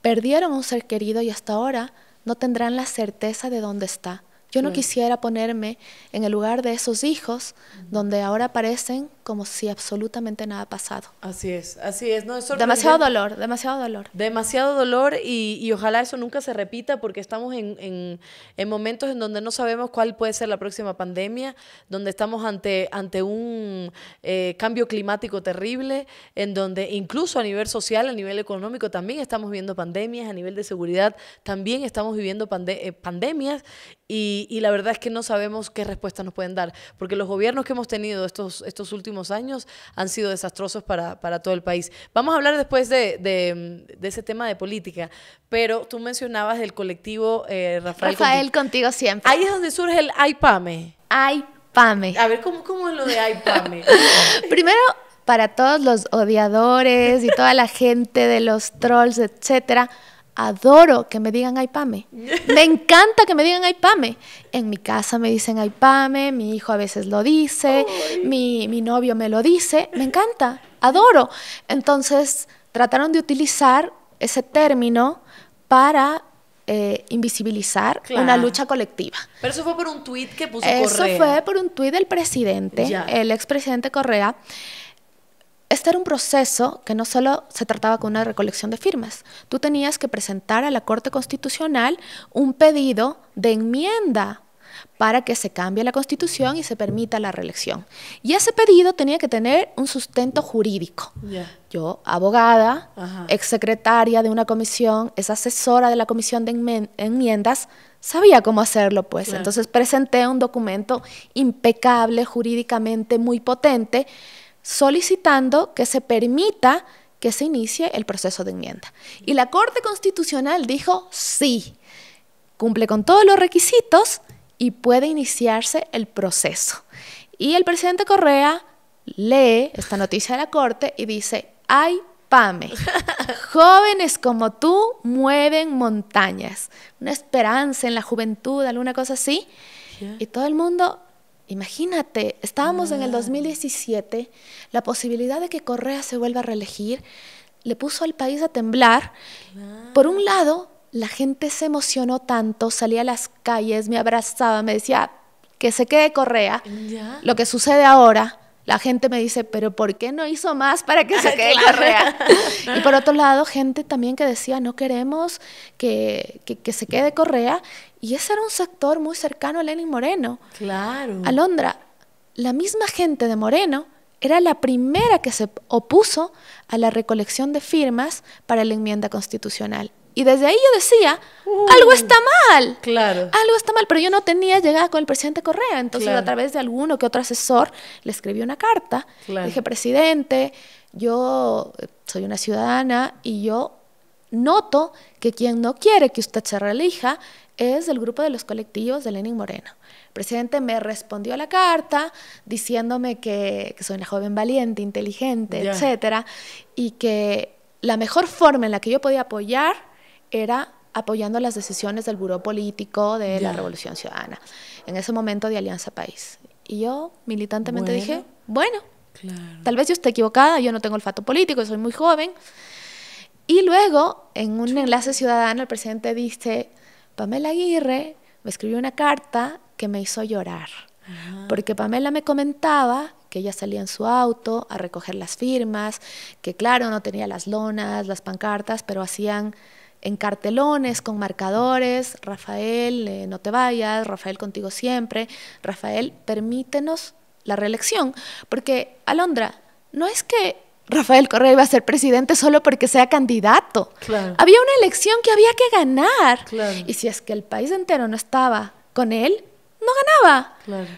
perdieron un ser querido y hasta ahora no tendrán la certeza de dónde está? Yo no quisiera ponerme en el lugar de esos hijos donde ahora parecen como si absolutamente nada ha pasado. Así es, así es. No, demasiado dolor, demasiado dolor. Demasiado dolor y, ojalá eso nunca se repita porque estamos en, momentos en donde no sabemos cuál puede ser la próxima pandemia, donde estamos ante, ante un eh, cambio climático terrible, en donde incluso a nivel social, a nivel económico también estamos viviendo pandemias, a nivel de seguridad también estamos viviendo eh, pandemias y y, la verdad es que no sabemos qué respuesta nos pueden dar, porque los gobiernos que hemos tenido estos, estos últimos años han sido desastrosos para, para todo el país. Vamos a hablar después de, de, ese tema de política, pero tú mencionabas el colectivo eh, Rafael. Rafael contigo. siempre. Ahí es donde surge el AIPAME. AIPAME. A ver, ¿cómo, cómo es lo de AIPAME? Primero, para todos los odiadores y toda la gente de los trolls, etcétera adoro que me digan Aipame. Me encanta que me digan Aipame. En mi casa me dicen Aipame, mi hijo a veces lo dice, mi, novio me lo dice. Me encanta, adoro. Entonces trataron de utilizar ese término para eh, invisibilizar una lucha colectiva. Pero eso fue por un tuit que puso eso Eso fue por un tuit del presidente, el expresidente Correa este era un proceso que no solo se trataba con una recolección de firmas, tú tenías que presentar a la Corte Constitucional un pedido de enmienda para que se cambie la Constitución y se permita la reelección. Y ese pedido tenía que tener un sustento jurídico. Yo, abogada, ex exsecretaria de una comisión, es asesora de la Comisión de Enmiendas, sabía cómo hacerlo, pues. Entonces presenté un documento impecable, jurídicamente muy potente, solicitando que se permita que se inicie el proceso de enmienda. Y la Corte Constitucional dijo sí, cumple con todos los requisitos y puede iniciarse el proceso. Y el presidente Correa lee esta noticia de la Corte y dice, ¡Ay, Pame, jóvenes como tú mueven montañas, una esperanza en la juventud, alguna cosa así. Y todo el mundo Imagínate, estábamos en el 2017, ah. la posibilidad de que Correa se vuelva a reelegir le puso al país a temblar. Por un lado, la gente se emocionó tanto, salía a las calles, me abrazaba, me decía que se quede Correa. Lo que sucede ahora, la gente me dice, pero ¿por qué no hizo más para que se quede Correa? y por otro lado, gente también que decía, no queremos que, se quede Correa. Y ese era un sector muy cercano a Lenin Moreno. Claro. Alondra, la misma gente de Moreno era la primera que se opuso a la recolección de firmas para la enmienda constitucional. Y desde ahí yo decía, uh. algo está mal. Claro. Algo está mal, pero yo no tenía llegada con el presidente Correa. Entonces, a través de alguno que otro asesor, le escribí una carta. Le dije, presidente, yo soy una ciudadana y yo noto que quien no quiere que usted se relija es el grupo de los colectivos de Lenin Moreno. El presidente me respondió a la carta diciéndome que, soy una joven valiente, inteligente, etcétera, y que la mejor forma en la que yo podía apoyar era apoyando las decisiones del Buró Político de la Revolución Ciudadana, en ese momento de Alianza País. Y yo militantemente dije, bueno, tal vez yo esté equivocada, yo no tengo olfato político, soy muy joven. Y luego, en un enlace ciudadano, el presidente dice, Pamela Aguirre me escribió una carta que me hizo llorar, porque Pamela me comentaba que ella salía en su auto a recoger las firmas, que claro, no tenía las lonas, las pancartas, pero hacían en cartelones, con marcadores, Rafael, eh, no te vayas, Rafael contigo siempre, Rafael, permítenos la reelección, porque Alondra, no es que Rafael Correa iba a ser presidente solo porque sea candidato. Había una elección que había que ganar. Y si es que el país entero no estaba con él, no ganaba.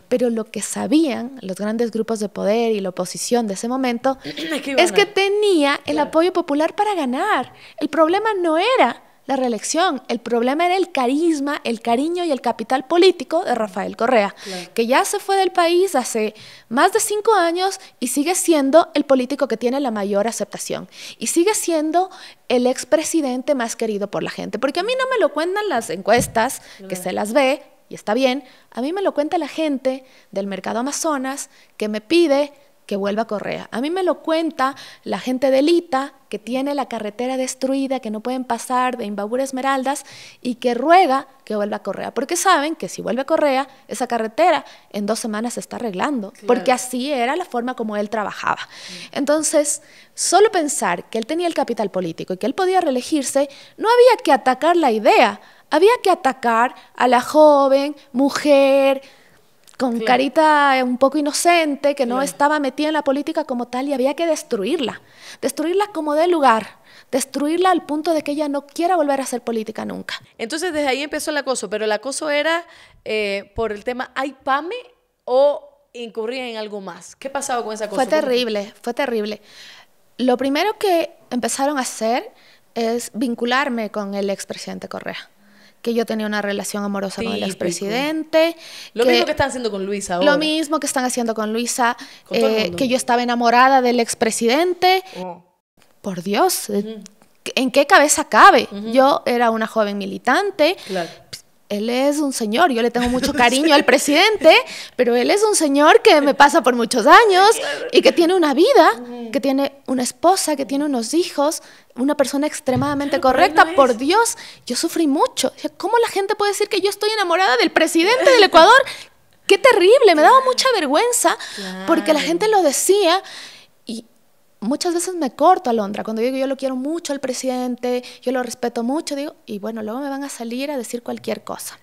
Pero lo que sabían los grandes grupos de poder y la oposición de ese momento es que, tenía el apoyo popular para ganar. El problema no era la reelección, el problema era el carisma, el cariño y el capital político de Rafael Correa, que ya se fue del país hace más de cinco años y sigue siendo el político que tiene la mayor aceptación y sigue siendo el expresidente más querido por la gente, porque a mí no me lo cuentan las encuestas, que se las ve, y está bien, a mí me lo cuenta la gente del mercado Amazonas que me pide que vuelva a Correa. A mí me lo cuenta la gente de Lita, que tiene la carretera destruida, que no pueden pasar de Imbabura Esmeraldas y que ruega que vuelva a Correa, porque saben que si vuelve a Correa, esa carretera en dos semanas se está arreglando, porque así era la forma como él trabajaba. Entonces, solo pensar que él tenía el capital político y que él podía reelegirse, no había que atacar la idea, había que atacar a la joven mujer con carita un poco inocente, que no estaba metida en la política como tal, y había que destruirla, destruirla como de lugar, destruirla al punto de que ella no quiera volver a hacer política nunca. Entonces desde ahí empezó el acoso, pero el acoso era eh, por el tema ¿hay PAME o incurrí en algo más. ¿Qué pasaba con esa cosa? Fue terrible, fue terrible. Lo primero que empezaron a hacer es vincularme con el expresidente Correa que yo tenía una relación amorosa con el expresidente. Lo mismo que están haciendo con Luisa ahora. Lo mismo que están haciendo con Luisa, eh, que yo estaba enamorada del expresidente. Oh. Por Dios, eh, ¿en qué cabeza cabe? Yo era una joven militante. Claro él es un señor, yo le tengo mucho cariño al presidente, pero él es un señor que me pasa por muchos años y que tiene una vida, mm. que tiene una esposa, que tiene unos hijos, una persona extremadamente correcta, por Dios, yo sufrí mucho. ¿Cómo la gente puede decir que yo estoy enamorada del presidente del Ecuador? Qué terrible, me daba mucha vergüenza porque la gente lo decía muchas veces me corto a Londra, cuando digo yo lo quiero mucho al presidente, yo lo respeto mucho, digo, y bueno, luego me van a salir a decir cualquier cosa.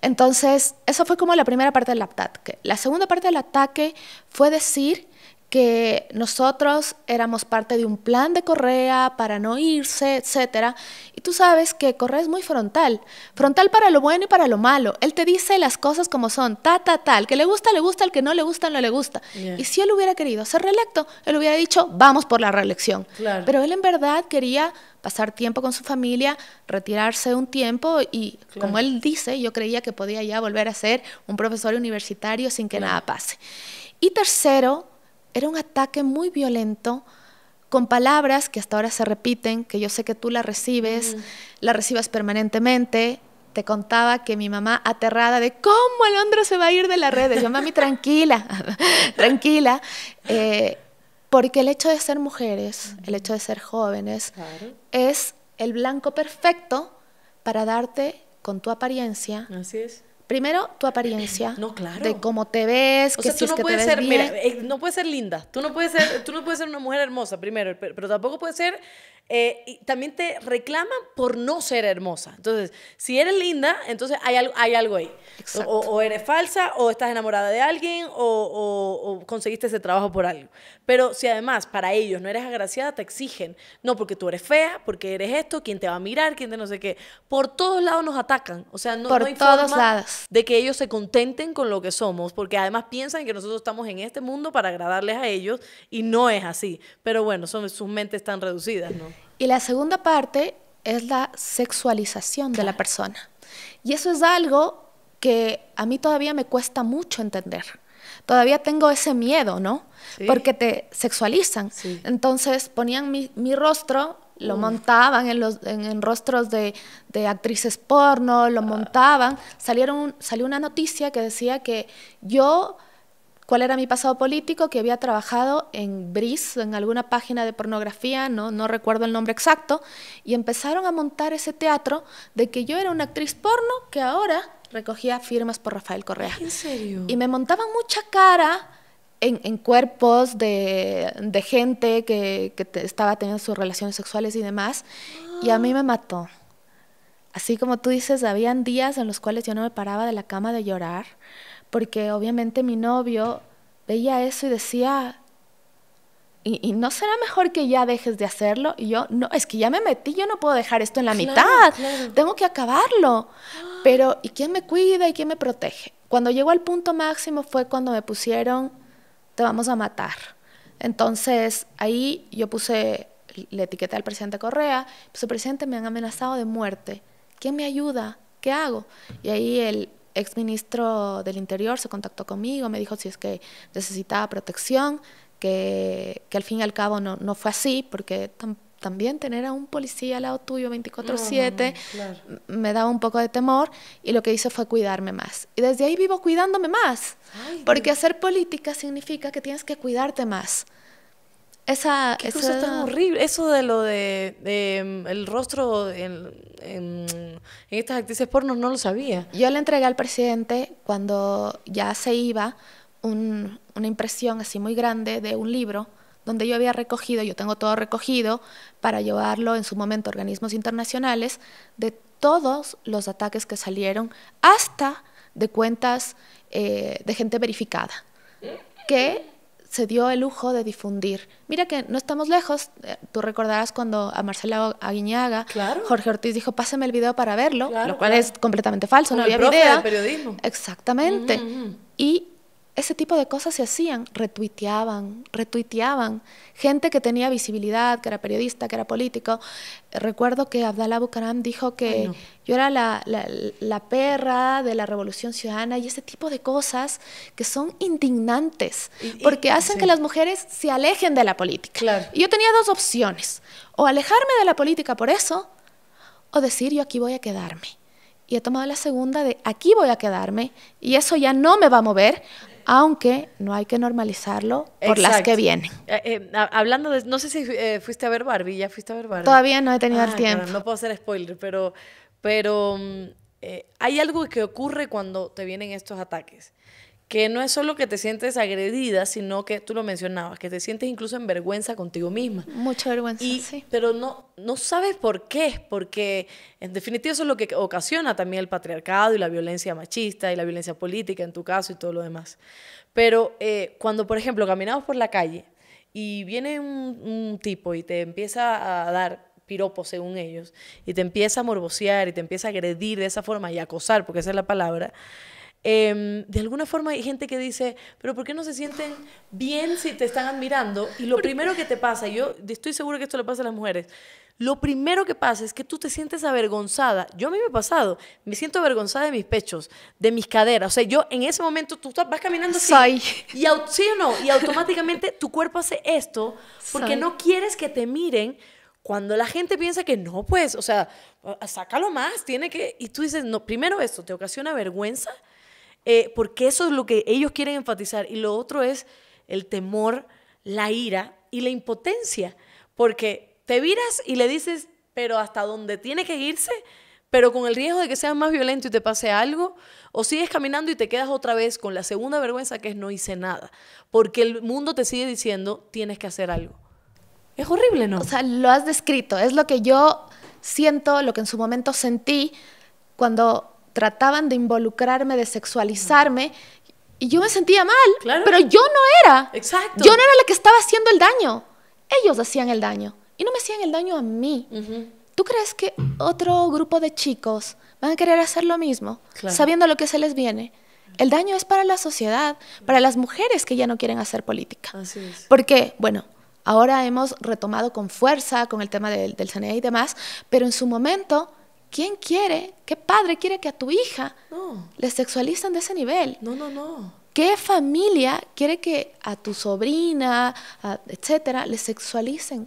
Entonces, eso fue como la primera parte del ataque. La segunda parte del ataque fue decir que nosotros éramos parte de un plan de Correa para no irse, etcétera. Y tú sabes que Correa es muy frontal, frontal para lo bueno y para lo malo. Él te dice las cosas como son, ta, ta, tal, que le gusta, le gusta, el que no le gusta, no le gusta. Y si él hubiera querido ser reelecto, él hubiera dicho, vamos por la reelección. Pero él en verdad quería pasar tiempo con su familia, retirarse un tiempo y, como él dice, yo creía que podía ya volver a ser un profesor universitario sin que nada pase. Y tercero, era un ataque muy violento con palabras que hasta ahora se repiten, que yo sé que tú la recibes, mm. la recibas permanentemente. Te contaba que mi mamá aterrada de cómo Alondra se va a ir de las redes. Yo, mami, tranquila, tranquila. Eh, porque el hecho de ser mujeres, el hecho de ser jóvenes, es el blanco perfecto para darte con tu apariencia. Así es Primero, tu apariencia. No, claro. De cómo te ves, que si es que te ves ser, Mira, eh, no puedes ser linda. Tú no puedes ser, tú no puedes ser una mujer hermosa, primero, pero, pero tampoco puedes ser eh, y también te reclaman por no ser hermosa. Entonces, si eres linda, entonces hay algo, hay algo ahí. O, eres falsa, o estás enamorada de alguien, o, conseguiste ese trabajo por algo. Pero si además para ellos no eres agraciada, te exigen. No, porque tú eres fea, porque eres esto, quién te va a mirar, quién te no sé qué. Por todos lados nos atacan. O sea, no, hay forma de que ellos se contenten con lo que somos, porque además piensan que nosotros estamos en este mundo para agradarles a ellos, y no es así. Pero bueno, son, sus mentes están reducidas, ¿no? Y la segunda parte es la sexualización de la persona. Y eso es algo que a mí todavía me cuesta mucho entender. Todavía tengo ese miedo, ¿no? Porque te sexualizan. Entonces ponían mi, rostro, lo montaban en, los, en, rostros de, de, actrices porno, lo ah. montaban. Salieron, salió una noticia que decía que yo cuál era mi pasado político, que había trabajado en Bris, en alguna página de pornografía, no, recuerdo el nombre exacto, y empezaron a montar ese teatro de que yo era una actriz porno que ahora recogía firmas por Rafael Correa. ¿En serio? Y me montaban mucha cara. En, cuerpos de, gente que, estaba teniendo sus relaciones sexuales y demás, y a mí me mató. Así como tú dices, habían días en los cuales yo no me paraba de la cama de llorar, porque obviamente mi novio veía eso y decía, ¿Y, no será mejor que ya dejes de hacerlo? Y yo, no, es que ya me metí, yo no puedo dejar esto en la mitad, tengo que acabarlo. Pero, ¿y quién me cuida y quién me protege? Cuando llegó al punto máximo fue cuando me pusieron, te vamos a matar. Entonces, ahí yo puse, la etiqueta al presidente Correa, su pues, presidente, me han amenazado de muerte. ¿Quién me ayuda? ¿Qué hago? Y ahí el, Ex-ministro del Interior se contactó conmigo, me dijo si es que necesitaba protección, que, al fin y al cabo no, fue así, porque también tener a un policía al lado tuyo 24/7 mm, me daba un poco de temor y lo que hice fue cuidarme más. Y desde ahí vivo cuidándome más, porque hacer política significa que tienes que cuidarte más. Esa, ¿Qué tan horrible. Eso de lo de, em, el rostro en, estas actrices porno no lo sabía. Yo le entregué al presidente cuando ya se iba una impresión así muy grande de un libro donde yo había recogido, yo tengo todo recogido para llevarlo en su momento a organismos internacionales de todos los ataques que salieron hasta de cuentas eh, de gente verificada que se dio el lujo de difundir. Mira que no estamos lejos, eh, tú recordarás cuando a Marcela Aguiñaga, Jorge Ortiz dijo, pásame el video para verlo, lo cual es completamente falso, no había el profe periodismo. Exactamente ese tipo de cosas se hacían, retuiteaban, retuiteaban. Gente que tenía visibilidad, que era periodista, que era político. Eh, recuerdo que Abdalá Bucaram dijo que yo era la, perra de la Revolución Ciudadana y ese tipo de cosas que son indignantes, porque hacen que las mujeres se alejen de la política. Y yo tenía dos opciones, o alejarme de la política por eso, o decir yo aquí voy a quedarme y he tomado la segunda de aquí voy a quedarme y eso ya no me va a mover aunque no hay que normalizarlo por las que vienen. Eh, eh, hablando de, no sé si eh, fuiste a ver Barbie, ya fuiste a ver Barbie. Todavía no he tenido ah, el tiempo. no puedo hacer spoiler, pero, pero mm, hay algo que ocurre cuando te vienen estos ataques que no es solo que te sientes agredida, sino que tú lo mencionabas, que te sientes incluso en vergüenza contigo misma. Mucha vergüenza, Pero no, no sabes por qué, porque en definitiva eso es lo que ocasiona también el patriarcado y la violencia machista y la violencia política en tu caso y todo lo demás. Pero eh, cuando, por ejemplo, caminamos por la calle y viene un, tipo y te empieza a dar piropos según ellos, y te empieza a morbosear y te empieza a agredir de esa forma y acosar, porque esa es la palabra, Em, de alguna forma hay gente que dice, pero ¿por qué no se sienten bien si te están admirando? Y lo primero que te pasa, yo estoy segura que esto le pasa a las mujeres, lo primero que pasa es que tú te sientes avergonzada. Yo a mí me ha pasado, me siento avergonzada de mis pechos, de mis caderas. O sea, yo en ese momento tú vas caminando así. Y, ¿sí y automáticamente tu cuerpo hace esto porque no quieres que te miren cuando la gente piensa que no, pues, o sea, sácalo más, tiene que. Y tú dices, no, primero esto, te ocasiona vergüenza eh, porque eso es lo que ellos quieren enfatizar. Y lo otro es el temor, la ira y la impotencia, porque te viras y le dices, pero hasta dónde tiene que irse, pero con el riesgo de que seas más violento y te pase algo, o sigues caminando y te quedas otra vez con la segunda vergüenza que es no hice nada, porque el mundo te sigue diciendo tienes que hacer algo. Es horrible, ¿no? O sea, lo has descrito, es lo que yo siento, lo que en su momento sentí cuando trataban de involucrarme, de sexualizarme, y yo me sentía mal, pero yo no era. Exacto. Yo no era la que estaba haciendo el daño. Ellos hacían el daño y no me hacían el daño a mí. ¿Tú crees que otro grupo de chicos van a querer hacer lo mismo, sabiendo lo que se les viene? El daño es para la sociedad, para las mujeres que ya no quieren hacer política. Así es. Porque, bueno, ahora hemos retomado con fuerza con el tema del, del e y demás, pero en su momento ¿Quién quiere, qué padre quiere que a tu hija le sexualicen de ese nivel? No, no, no. ¿Qué familia quiere que a tu sobrina, etcétera, le sexualicen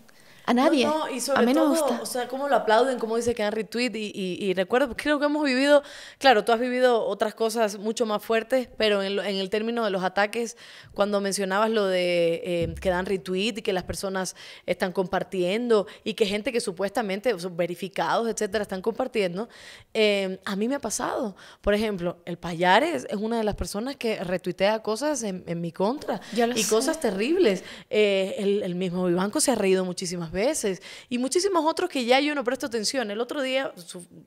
a nadie. No, y sobre a mí todo, me gusta. o sea, cómo lo aplauden, cómo dice que dan retweet y, recuerdo, creo que hemos vivido, claro, tú has vivido otras cosas mucho más fuertes, pero en, el término de los ataques, cuando mencionabas lo de eh, que dan retweet y que las personas están compartiendo y que gente que supuestamente son verificados, etcétera, están compartiendo, em, a mí me ha pasado. Por ejemplo, el Payares es una de las personas que retuitea cosas en, mi contra y cosas terribles. Eh, el, el mismo Vivanco se ha reído muchísimas veces veces. Y muchísimos otros que ya yo no presto atención. El otro día,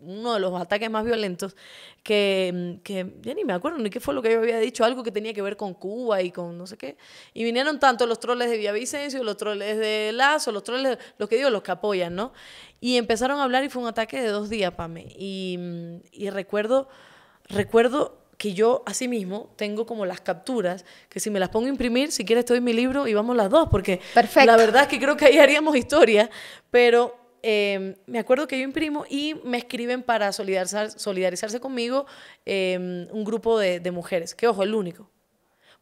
uno de los ataques más violentos, mm, que, ya ni me acuerdo ni qué fue lo que yo había dicho, algo que tenía que ver con Cuba y con no sé qué. Y vinieron tanto los troles de Villavicencio, los troles de Lazo, los troles, los que digo, los que apoyan, ¿no? Y empezaron a hablar y fue un ataque de dos días para mí. Y, mm, y recuerdo, recuerdo que yo asimismo tengo como las capturas, que si me las pongo a imprimir, si quieres estoy en mi libro y vamos las dos, porque la verdad es que creo que ahí haríamos historia, pero em, me acuerdo que yo imprimo y me escriben para solidarizar, solidarizarse conmigo em, un grupo de, mujeres, que ojo, el único,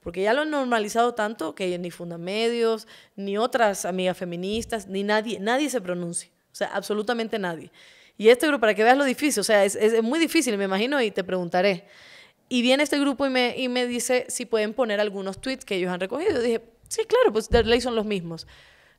porque ya lo han normalizado tanto que ni Fundamedios, ni otras amigas feministas, ni nadie, nadie se pronuncia, o sea, absolutamente nadie. Y este grupo, para que veas lo difícil, o sea, es, es muy difícil, me imagino, y te preguntaré. Y viene este grupo y me, y me dice si pueden poner algunos tweets que ellos han recogido. Yo dije, sí, claro, pues de ley son los mismos.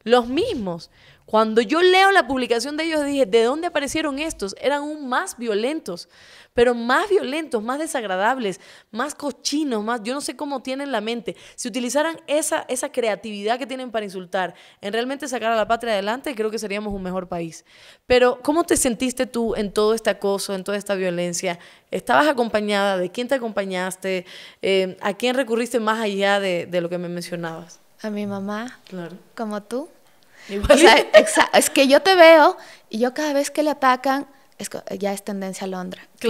Los mismos. Cuando yo leo la publicación de ellos dije, ¿de dónde aparecieron estos? Eran aún más violentos, pero más violentos, más desagradables, más cochinos, más, yo no sé cómo tienen la mente. Si utilizaran esa, esa creatividad que tienen para insultar en realmente sacar a la patria adelante, creo que seríamos un mejor país. Pero ¿cómo te sentiste tú en todo este acoso, en toda esta violencia? ¿Estabas acompañada? ¿De quién te acompañaste? Eh, ¿A quién recurriste más allá de lo que me mencionabas? a mi mamá, como tú. es que yo te veo y yo cada vez que le atacan, es ya es tendencia a Londra. ¿Qué,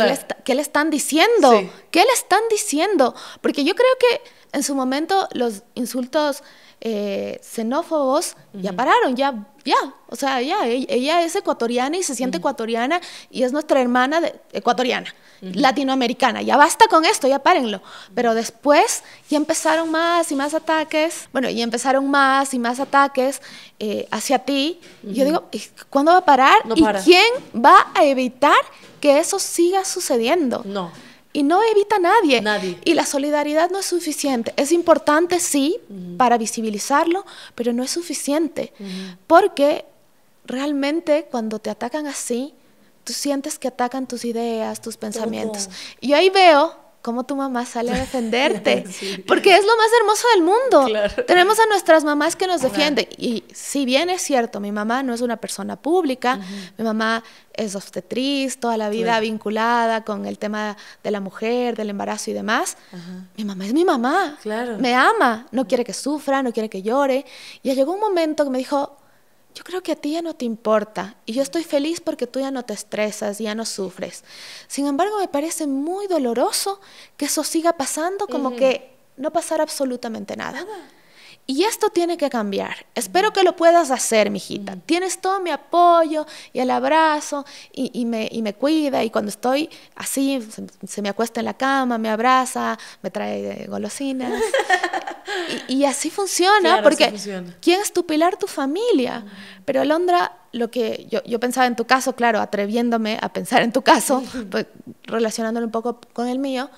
le están diciendo? ¿Qué le están diciendo? Porque yo creo que en su momento los insultos eh, xenófobos, ya pararon, ya, ya, o sea, ya, e, ella es ecuatoriana y se siente ecuatoriana y es nuestra hermana ecuatoriana, latinoamericana, ya basta con esto, ya párenlo. Pero después ya empezaron más y más ataques, bueno, y empezaron más y más ataques eh, hacia ti. yo digo, ¿cuándo va a parar? ¿Y quién va a evitar que eso siga sucediendo? No y no evita a nadie. nadie. Y la solidaridad no es suficiente. Es importante, sí, para visibilizarlo, pero no es suficiente. Porque realmente cuando te atacan así, tú sientes que atacan tus ideas, tus pensamientos. Y ahí veo cómo tu mamá sale a defenderte, porque es lo más hermoso del mundo. Tenemos a nuestras mamás que nos defienden. Y si bien es cierto, mi mamá no es una persona pública, mi mamá es obstetriz, toda la vida vinculada con el tema de la mujer, del embarazo y demás, mi mamá es mi mamá, me ama, no quiere que sufra, no quiere que llore. Y llegó un momento que me dijo, yo creo que a ti ya no te importa y yo estoy feliz porque tú ya no te estresas, ya no sufres. Sin embargo, me parece muy doloroso que eso siga pasando como que no pasara absolutamente nada. Y esto tiene que cambiar. Espero que lo puedas hacer, mijita. Tienes todo mi apoyo y el abrazo y, me, me, cuida. Y cuando estoy así, se, me acuesta en la cama, me abraza, me trae eh, golosinas. y, y, así funciona, porque ¿quién es tu pilar? Tu familia. Pero Alondra, lo que yo, pensaba en tu caso, claro, atreviéndome a pensar en tu caso, pues, relacionándolo un poco con el mío,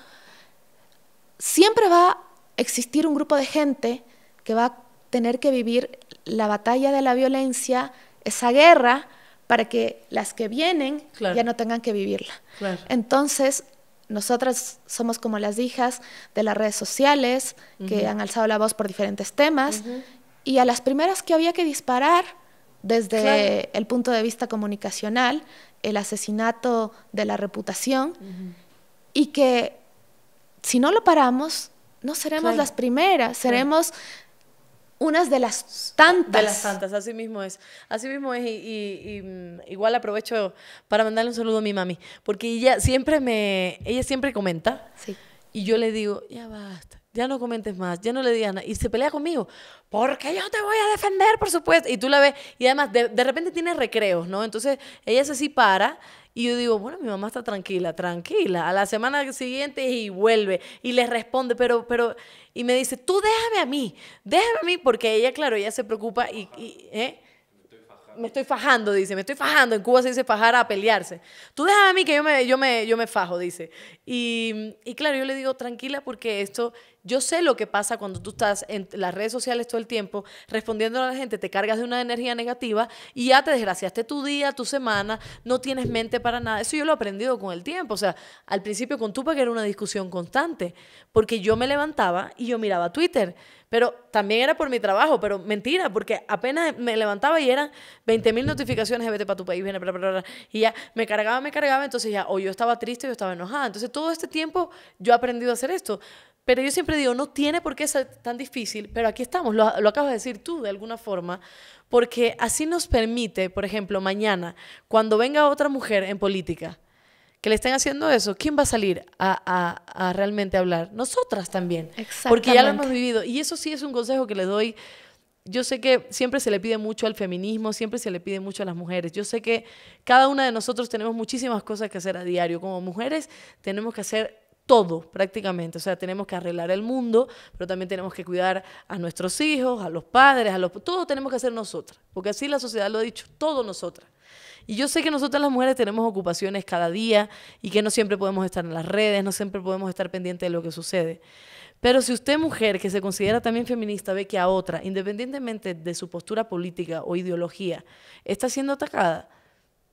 siempre va a existir un grupo de gente que va a tener que vivir la batalla de la violencia, esa guerra, para que las que vienen ya no tengan que vivirla. Entonces, nosotras somos como las hijas de las redes sociales, que han alzado la voz por diferentes temas, y a las primeras que había que disparar, desde el punto de vista comunicacional, el asesinato de la reputación, y que si no lo paramos, no seremos las primeras, seremos unas de las tantas. De las tantas, así mismo es. Así mismo es, y, mm, igual aprovecho para mandarle un saludo a mi mami, porque ella siempre me, ella siempre comenta, sí. y yo le digo, ya basta, ya no comentes más, ya no le digas nada. Y se pelea conmigo, porque yo te voy a defender, por supuesto. Y tú la ves, y además de, repente tiene recreos, ¿no? Entonces ella se sí para y yo digo, bueno, mi mamá está tranquila, tranquila. A la semana siguiente y vuelve y le responde, pero, pero, y me dice, tú déjame a mí, déjame a mí, porque ella, claro, ella se preocupa y, y ¿eh? me estoy fajando, dice, me estoy fajando. En Cuba se dice fajar a pelearse. Tú déjame a mí que yo me, yo me, yo me fajo, dice. Y, claro, yo le digo, tranquila, porque esto, yo sé lo que pasa cuando tú estás en las redes sociales todo el tiempo respondiendo a la gente, te cargas de una energía negativa y ya te desgraciaste tu día, tu semana, no tienes mente para nada. Eso yo lo he aprendido con el tiempo. O sea, al principio con que era una discusión constante, porque yo me levantaba y yo miraba Twitter pero también era por mi trabajo, pero mentira, porque apenas me levantaba y eran 20.000 notificaciones de vete para tu país, viene, bla, bla, bla, y ya me cargaba, me cargaba, entonces ya o yo estaba triste o yo estaba enojada. Entonces todo este tiempo yo he aprendido a hacer esto. Pero yo siempre digo, no tiene por qué ser tan difícil, pero aquí estamos, lo, lo acabas de decir tú de alguna forma, porque así nos permite, por ejemplo, mañana, cuando venga otra mujer en política, que le estén haciendo eso, ¿quién va a salir a, realmente hablar? Nosotras también. Porque ya lo hemos vivido. Y eso sí es un consejo que le doy. Yo sé que siempre se le pide mucho al feminismo, siempre se le pide mucho a las mujeres. Yo sé que cada una de nosotros tenemos muchísimas cosas que hacer a diario. Como mujeres tenemos que hacer todo prácticamente. O sea, tenemos que arreglar el mundo, pero también tenemos que cuidar a nuestros hijos, a los padres, a los... Todo tenemos que hacer nosotras, porque así la sociedad lo ha dicho, todo nosotras. Y yo sé que nosotras las mujeres tenemos ocupaciones cada día y que no siempre podemos estar en las redes, no siempre podemos estar pendientes de lo que sucede. Pero si usted, mujer, que se considera también feminista, ve que a otra, independientemente de su postura política o ideología, está siendo atacada,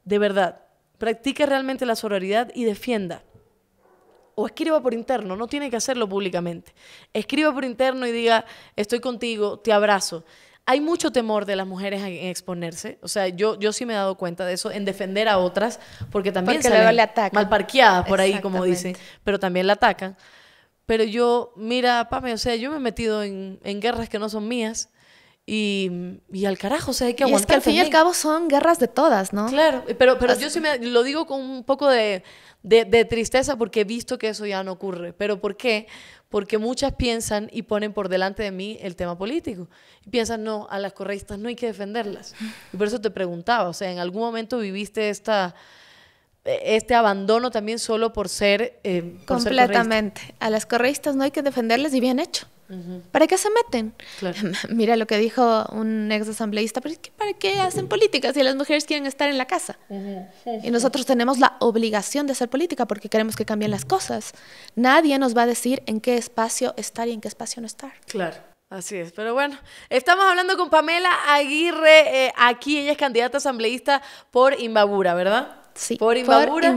de verdad, practique realmente la sororidad y defienda o escriba por interno, no tiene que hacerlo públicamente. Escriba por interno y diga, estoy contigo, te abrazo hay mucho temor de las mujeres en exponerse. O sea, yo, yo sí me he dado cuenta de eso, en defender a otras, porque también porque le mal parqueadas por ahí, como dicen, pero también la atacan. Pero yo, mira, Pame, o sea, yo me he metido en, en guerras que no son mías. Y, y, al carajo, o sea, hay que aguantar. Y es que al fin y al cabo son guerras de todas, ¿no? Claro, pero, pero yo sí me, lo digo con un poco de, de, de, tristeza porque he visto que eso ya no ocurre. ¿Pero por qué? porque muchas piensan y ponen por delante de mí el tema político. Y piensan, no, a las correístas no hay que defenderlas. Y por eso te preguntaba, o sea, ¿en algún momento viviste esta este abandono también solo eh, por ser... Completamente. a las correístas no hay que defenderles y bien hecho. ¿Para qué se meten? Mira lo que dijo un ex asambleísta, ¿para qué, para qué hacen política si las mujeres quieren estar en la casa? Y nosotros tenemos la obligación de hacer política porque queremos que cambien las cosas. Nadie nos va a decir en qué espacio estar y en qué espacio no estar. Claro. Así es, pero bueno, estamos hablando con Pamela Aguirre, eh, aquí ella es candidata asambleísta por Imbabura, ¿verdad? por Imbabura.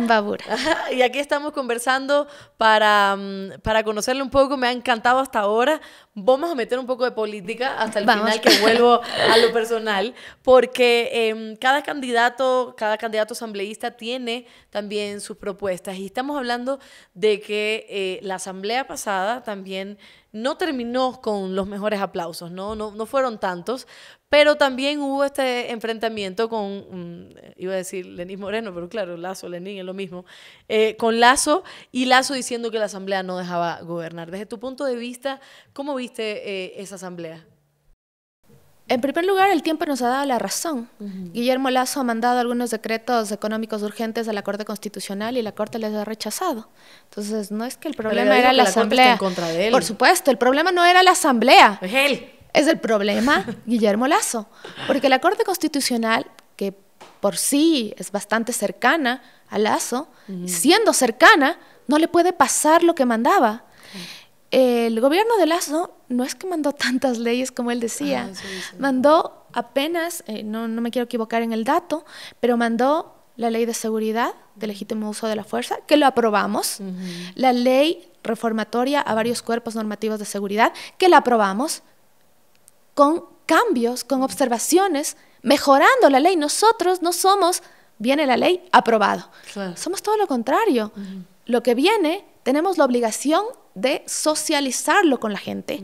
y aquí estamos conversando para, mm, para conocerle un poco, me ha encantado hasta ahora. Vamos a meter un poco de política hasta el final que vuelvo a lo personal, porque em, cada candidato, cada candidato asambleísta tiene también sus propuestas y estamos hablando de que eh, la asamblea pasada también no terminó con los mejores aplausos, ¿no? No, no fueron tantos, pero también hubo este enfrentamiento con, mm, iba a decir Lenín Moreno, pero claro, Lazo, Lenín es lo mismo, eh, con Lazo y Lazo diciendo que la asamblea no dejaba gobernar. Desde tu punto de vista, ¿cómo viste eh, esa asamblea? En primer lugar, el tiempo nos ha dado la razón. Guillermo Lazo ha mandado algunos decretos económicos urgentes a la Corte Constitucional y la Corte les ha rechazado. Entonces, no es que el problema era la, Asamblea. Por supuesto, el problema no era la Asamblea. Es él es el problema, Guillermo Lazo, porque la Corte Constitucional, que por sí es bastante cercana a Lazo, siendo cercana, no le puede pasar lo que mandaba. El gobierno de Lazo no es que mandó tantas leyes como él decía, ah, mandó apenas, eh, no, me quiero equivocar en el dato, pero mandó la ley de seguridad, de legítimo uso de la fuerza, que lo aprobamos, la ley reformatoria a varios cuerpos normativos de seguridad, que la aprobamos, con cambios, con observaciones, mejorando la ley. Nosotros no somos, viene la ley, aprobado. Somos todo lo contrario. Lo que viene, tenemos la obligación de socializarlo con la gente,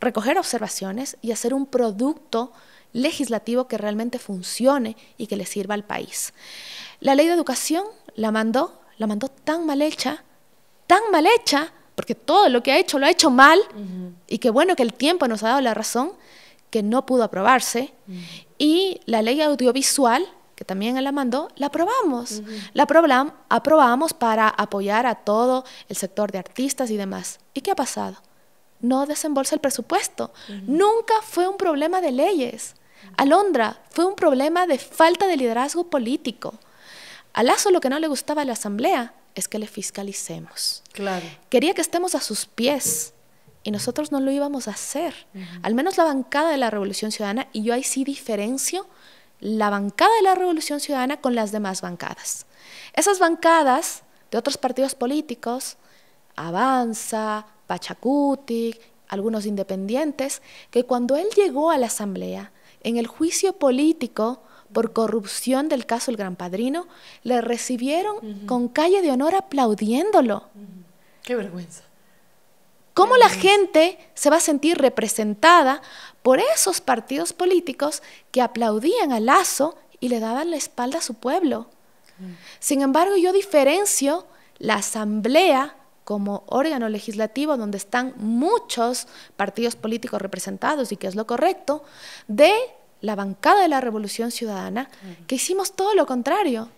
recoger observaciones y hacer un producto legislativo que realmente funcione y que le sirva al país. La ley de educación la mandó, la mandó tan mal hecha, tan mal hecha, porque todo lo que ha hecho lo ha hecho mal y que bueno que el tiempo nos ha dado la razón que no pudo aprobarse y la ley audiovisual que también la mandó, la aprobamos. La aprobamos para apoyar a todo el sector de artistas y demás. ¿Y qué ha pasado? No desembolsa el presupuesto. Nunca fue un problema de leyes. Alondra fue un problema de falta de liderazgo político. A Lazo lo que no le gustaba a la Asamblea es que le fiscalicemos. Claro. Quería que estemos a sus pies y nosotros no lo íbamos a hacer. Al menos la bancada de la Revolución Ciudadana, y yo ahí sí diferencio la bancada de la Revolución Ciudadana con las demás bancadas. Esas bancadas de otros partidos políticos, Avanza, Pachacuti, algunos independientes, que cuando él llegó a la Asamblea, en el juicio político por corrupción del caso El Gran Padrino, le recibieron con calle de honor aplaudiéndolo. Qué vergüenza. ¿Cómo la gente se va a sentir representada por esos partidos políticos que aplaudían a Lazo y le daban la espalda a su pueblo? Sin embargo, yo diferencio la asamblea como órgano legislativo donde están muchos partidos políticos representados y que es lo correcto, de la bancada de la Revolución Ciudadana, que hicimos todo lo contrario.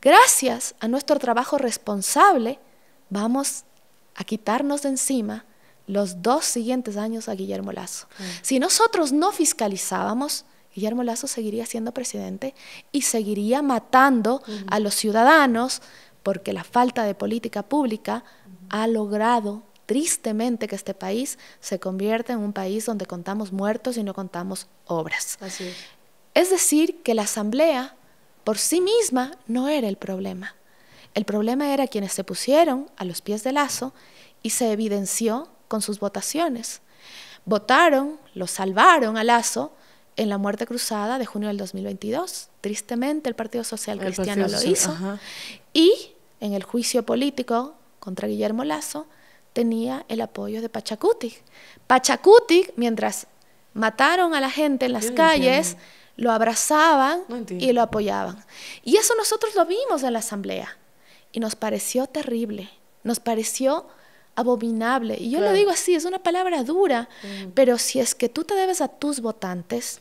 Gracias a nuestro trabajo responsable, vamos a quitarnos de encima los dos siguientes años a Guillermo Lazo. Si nosotros no fiscalizábamos, Guillermo Lazo seguiría siendo presidente y seguiría matando a los ciudadanos porque la falta de política pública ha logrado tristemente que este país se convierta en un país donde contamos muertos y no contamos obras. es. decir, que la asamblea por sí misma no era el problema. El problema era quienes se pusieron a los pies de lazo y se evidenció con sus votaciones. Votaron, lo salvaron a Lazo en la muerte cruzada de junio del 2022. Tristemente el Partido Social Cristiano lo hizo. Y en el juicio político contra Guillermo Lazo, tenía el apoyo de Pachacuti. Pachacuti, mientras mataron a la gente en las calles, lo abrazaban y lo apoyaban. Y eso nosotros lo vimos en la asamblea. Y nos pareció terrible, nos pareció abominable. Y yo lo digo así, es una palabra dura, mm. pero si es que tú te debes a tus votantes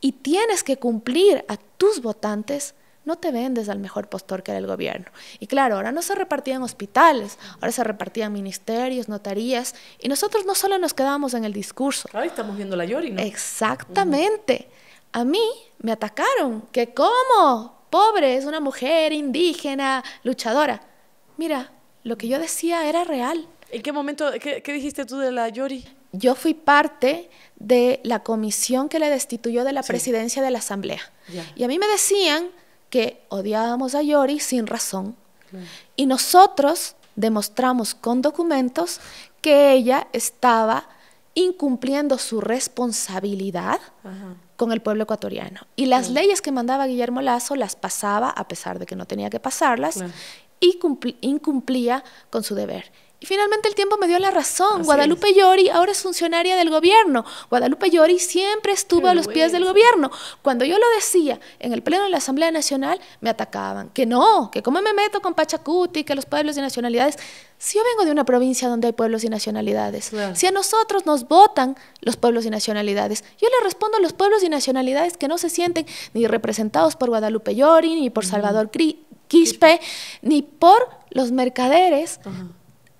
y tienes que cumplir a tus votantes, no te vendes al mejor postor que era el gobierno. Y claro, ahora no se repartían hospitales, ahora se repartían ministerios, notarías, y nosotros no solo nos quedábamos en el discurso. Ahí estamos viendo la Yori, ¿no? Exactamente. A mí me atacaron, que cómo, pobre, es una mujer indígena, luchadora. Mira, lo que yo decía era real. ¿En qué momento, qué, dijiste tú de la Yori? yo fui parte de la comisión que le destituyó de la presidencia de la Asamblea. Y a mí me decían, que odiábamos a Yori sin razón. Y nosotros demostramos con documentos que ella estaba incumpliendo su responsabilidad con el pueblo ecuatoriano. Y las leyes que mandaba Guillermo Lazo las pasaba a pesar de que no tenía que pasarlas y incumplía con su deber. Y finalmente el tiempo me dio la razón. Guadalupe Yori Llori ahora es funcionaria del gobierno. Guadalupe Llori siempre estuvo a los pies del gobierno. Cuando yo lo decía en el Pleno de la Asamblea Nacional, me atacaban. Que no, que cómo me meto con Pachacuti, que los pueblos y nacionalidades. Si yo vengo de una provincia donde hay pueblos y nacionalidades, si a nosotros nos votan los pueblos y nacionalidades, yo le respondo a los pueblos y nacionalidades que no se sienten ni representados por Guadalupe Llori, ni por Salvador Quispe, ni por los mercaderes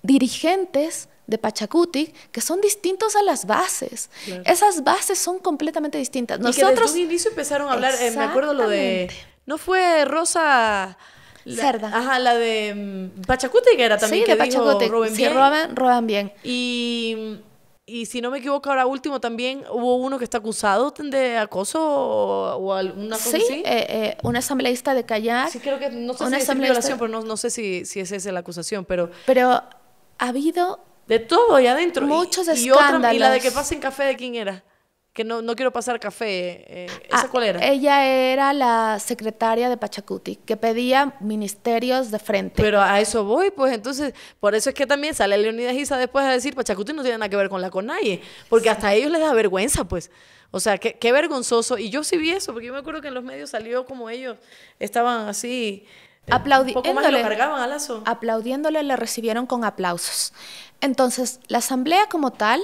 dirigentes de Pachacuti que son distintos a las bases. Esas bases son completamente distintas. Nosotros y inicio empezaron a hablar, eh, me acuerdo lo de no fue Rosa Cerda. Ajá, la de mm, Pachacuti que era también que de dijo bien. bien. Y y si no me equivoco, ahora último también hubo uno que está acusado de acoso o, alguna cosa sí, así. Eh, eh, un asambleísta de callar. Sí, creo que no sé si es violación, pero sé si es esa la acusación, pero... Pero ha habido... De todo allá adentro. Muchos escándalos. Y, la de que pasen café, ¿de quién era? que no, no, quiero pasar café. Eh, eh, ¿Esa ah, cuál era? Ella era la secretaria de Pachacuti, que pedía ministerios de frente. Pero a eso voy, pues entonces, por eso es que también sale Leonidas Isa después a decir, Pachacuti no tiene nada que ver con la CONAIE, porque hasta ellos les da vergüenza, pues. O sea, qué, qué vergonzoso. Y yo sí vi eso, porque yo me acuerdo que en los medios salió como ellos estaban así Aplaudiéndole, aplaudiéndole, le recibieron con aplausos. Entonces, la asamblea como tal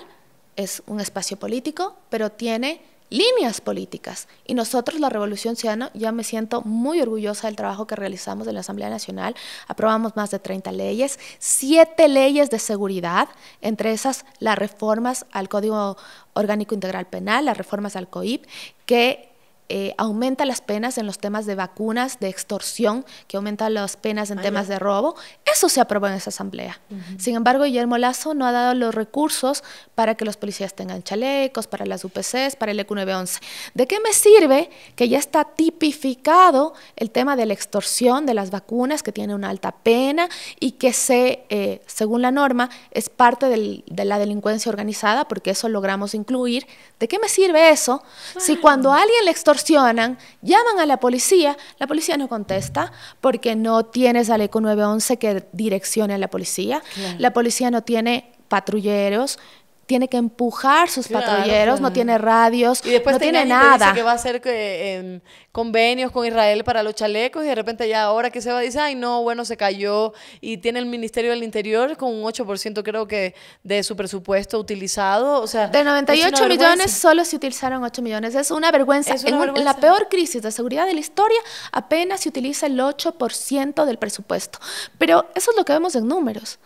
es un espacio político, pero tiene líneas políticas. Y nosotros, la Revolución Ciudadana, ya me siento muy orgullosa del trabajo que realizamos en la Asamblea Nacional. Aprobamos más de 30 leyes, 7 leyes de seguridad, entre esas las reformas al Código Orgánico Integral Penal, las reformas al COIP, que eh, aumenta las penas en los temas de vacunas, de extorsión, que aumenta las penas en ah, temas de robo. Eso se aprobó en esa asamblea. Sin embargo, Guillermo Lazo no ha dado los recursos para que los policías tengan chalecos, para las UPCs, para el EQ911. ¿De qué me sirve que ya está tipificado el tema de la extorsión de las vacunas, que tiene una alta pena y que se, eh, según la norma, es parte del, de la delincuencia organizada, porque eso logramos incluir? ¿De qué me sirve eso? Si ah. cuando alguien le extorsiona llaman a la policía, la policía no contesta porque no tienes al ECO 911 que direccione a la policía, la policía no tiene patrulleros, tiene que empujar sus patrulleros, no tiene radios, y después no tiene nada. Dice que va a hacer em, convenios con Israel para los chalecos y de repente ya ahora que se va dice, ay no, bueno, se cayó y tiene el Ministerio del Interior con un 8% creo que de su presupuesto utilizado, o sea, de 98 millones solo se utilizaron 8 millones, es una vergüenza. en, la peor crisis de seguridad de la historia apenas se utiliza el 8% del presupuesto. Pero eso es lo que vemos en números.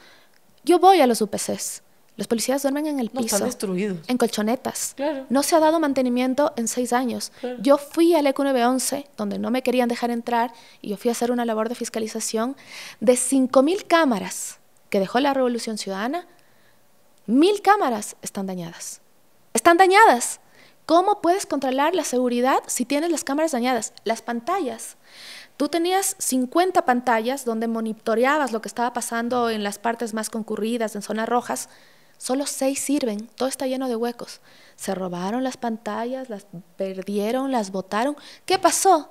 Yo voy a los UPCs los policías duermen en el piso. Están En colchonetas. No se ha dado mantenimiento en seis años. Yo fui al ECU 911, donde no me querían dejar entrar, y yo fui a hacer una labor de fiscalización de 5.000 cámaras que dejó la Revolución Ciudadana. Mil cámaras están dañadas. Están dañadas. ¿Cómo puedes controlar la seguridad si tienes las cámaras dañadas? Las pantallas. Tú tenías 50 pantallas donde monitoreabas lo que estaba pasando en las partes más concurridas, en zonas rojas. Solo seis sirven, todo está lleno de huecos. Se robaron las pantallas, las perdieron, las botaron. ¿Qué pasó?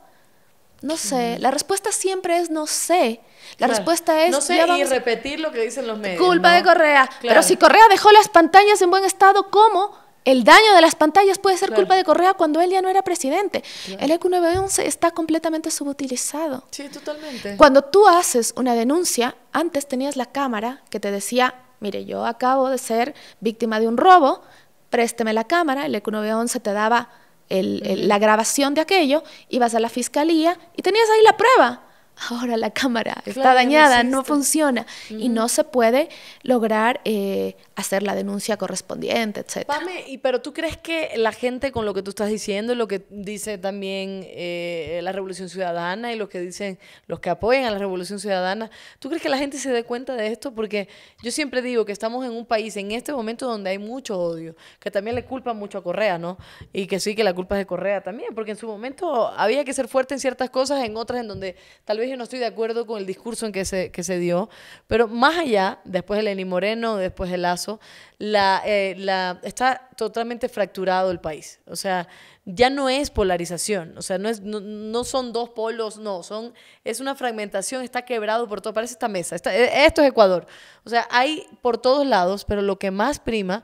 No sé, la respuesta siempre es no sé. La respuesta es... No sé repetir lo que dicen los medios. Culpa de Correa. Pero si Correa dejó las pantallas en buen estado, ¿cómo? El daño de las pantallas puede ser culpa de Correa cuando él ya no era presidente. El EQ 911 está completamente subutilizado. Sí, totalmente. Cuando tú haces una denuncia, antes tenías la cámara que te decía mire, yo acabo de ser víctima de un robo, présteme la cámara, el ECU 911 te daba la grabación de aquello, ibas a la fiscalía y tenías ahí la prueba ahora la cámara está dañada, no, funciona y no se puede lograr eh, hacer la denuncia correspondiente, etcétera Pame, ¿y, pero tú crees que la gente con lo que tú estás diciendo, lo que dice también eh, la Revolución Ciudadana y lo que dicen los que apoyan a la Revolución Ciudadana, ¿tú crees que la gente se dé cuenta de esto? Porque yo siempre digo que estamos en un país en este momento donde hay mucho odio, que también le culpa mucho a Correa, ¿no? Y que sí, que la culpa es de Correa también, porque en su momento había que ser fuerte en ciertas cosas, en otras en donde tal vez yo no estoy de acuerdo con el discurso en que se, que se dio, pero más allá, después de Lenín Moreno, después de Lazo, la, eh, la, está totalmente fracturado el país. O sea, ya no es polarización, o sea, no, es, no, son dos polos, no, son, es una fragmentación, está quebrado por todo, parece esta mesa, e, esto es Ecuador. O sea, hay por todos lados, pero lo que más prima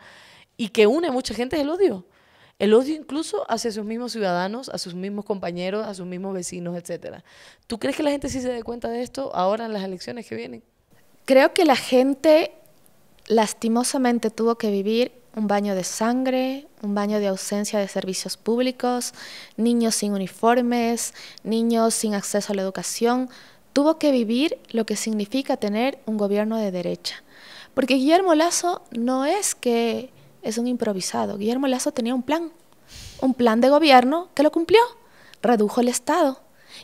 y que une a mucha gente es el odio. El odio incluso hacia sus mismos ciudadanos, a sus mismos compañeros, a sus mismos vecinos, etc. ¿Tú crees que la gente sí se dé cuenta de esto ahora en las elecciones que vienen? Creo que la gente lastimosamente tuvo que vivir un baño de sangre, un baño de ausencia de servicios públicos, niños sin uniformes, niños sin acceso a la educación. Tuvo que vivir lo que significa tener un gobierno de derecha. Porque Guillermo Lazo no es que es un improvisado. Guillermo Lazo tenía un plan, un plan de gobierno que lo cumplió, redujo el Estado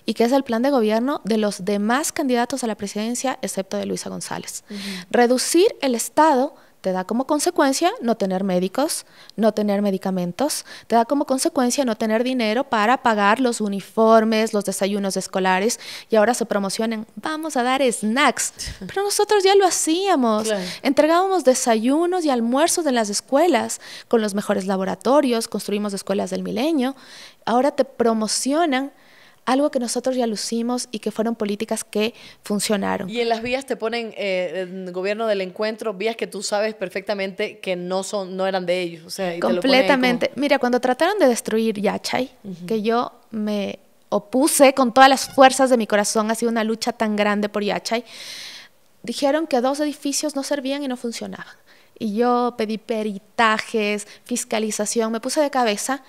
y que es el plan de gobierno de los demás candidatos a la presidencia, excepto de Luisa González. Reducir el Estado te da como consecuencia no tener médicos, no tener medicamentos, te da como consecuencia no tener dinero para pagar los uniformes, los desayunos escolares y ahora se promocionan, vamos a dar snacks, pero nosotros ya lo hacíamos, entregábamos desayunos y almuerzos en las escuelas con los mejores laboratorios, construimos escuelas del milenio, ahora te promocionan algo que nosotros ya lucimos y que fueron políticas que funcionaron. Y en las vías te ponen, eh, gobierno del encuentro, vías que tú sabes perfectamente que no, son, no eran de ellos. O Completamente. Mira, cuando trataron de destruir Yachay, que yo me opuse con todas las fuerzas de mi corazón, ha sido una lucha tan grande por Yachay, dijeron que dos edificios no servían y no funcionaban. Y yo pedí peritajes, fiscalización, me puse de cabeza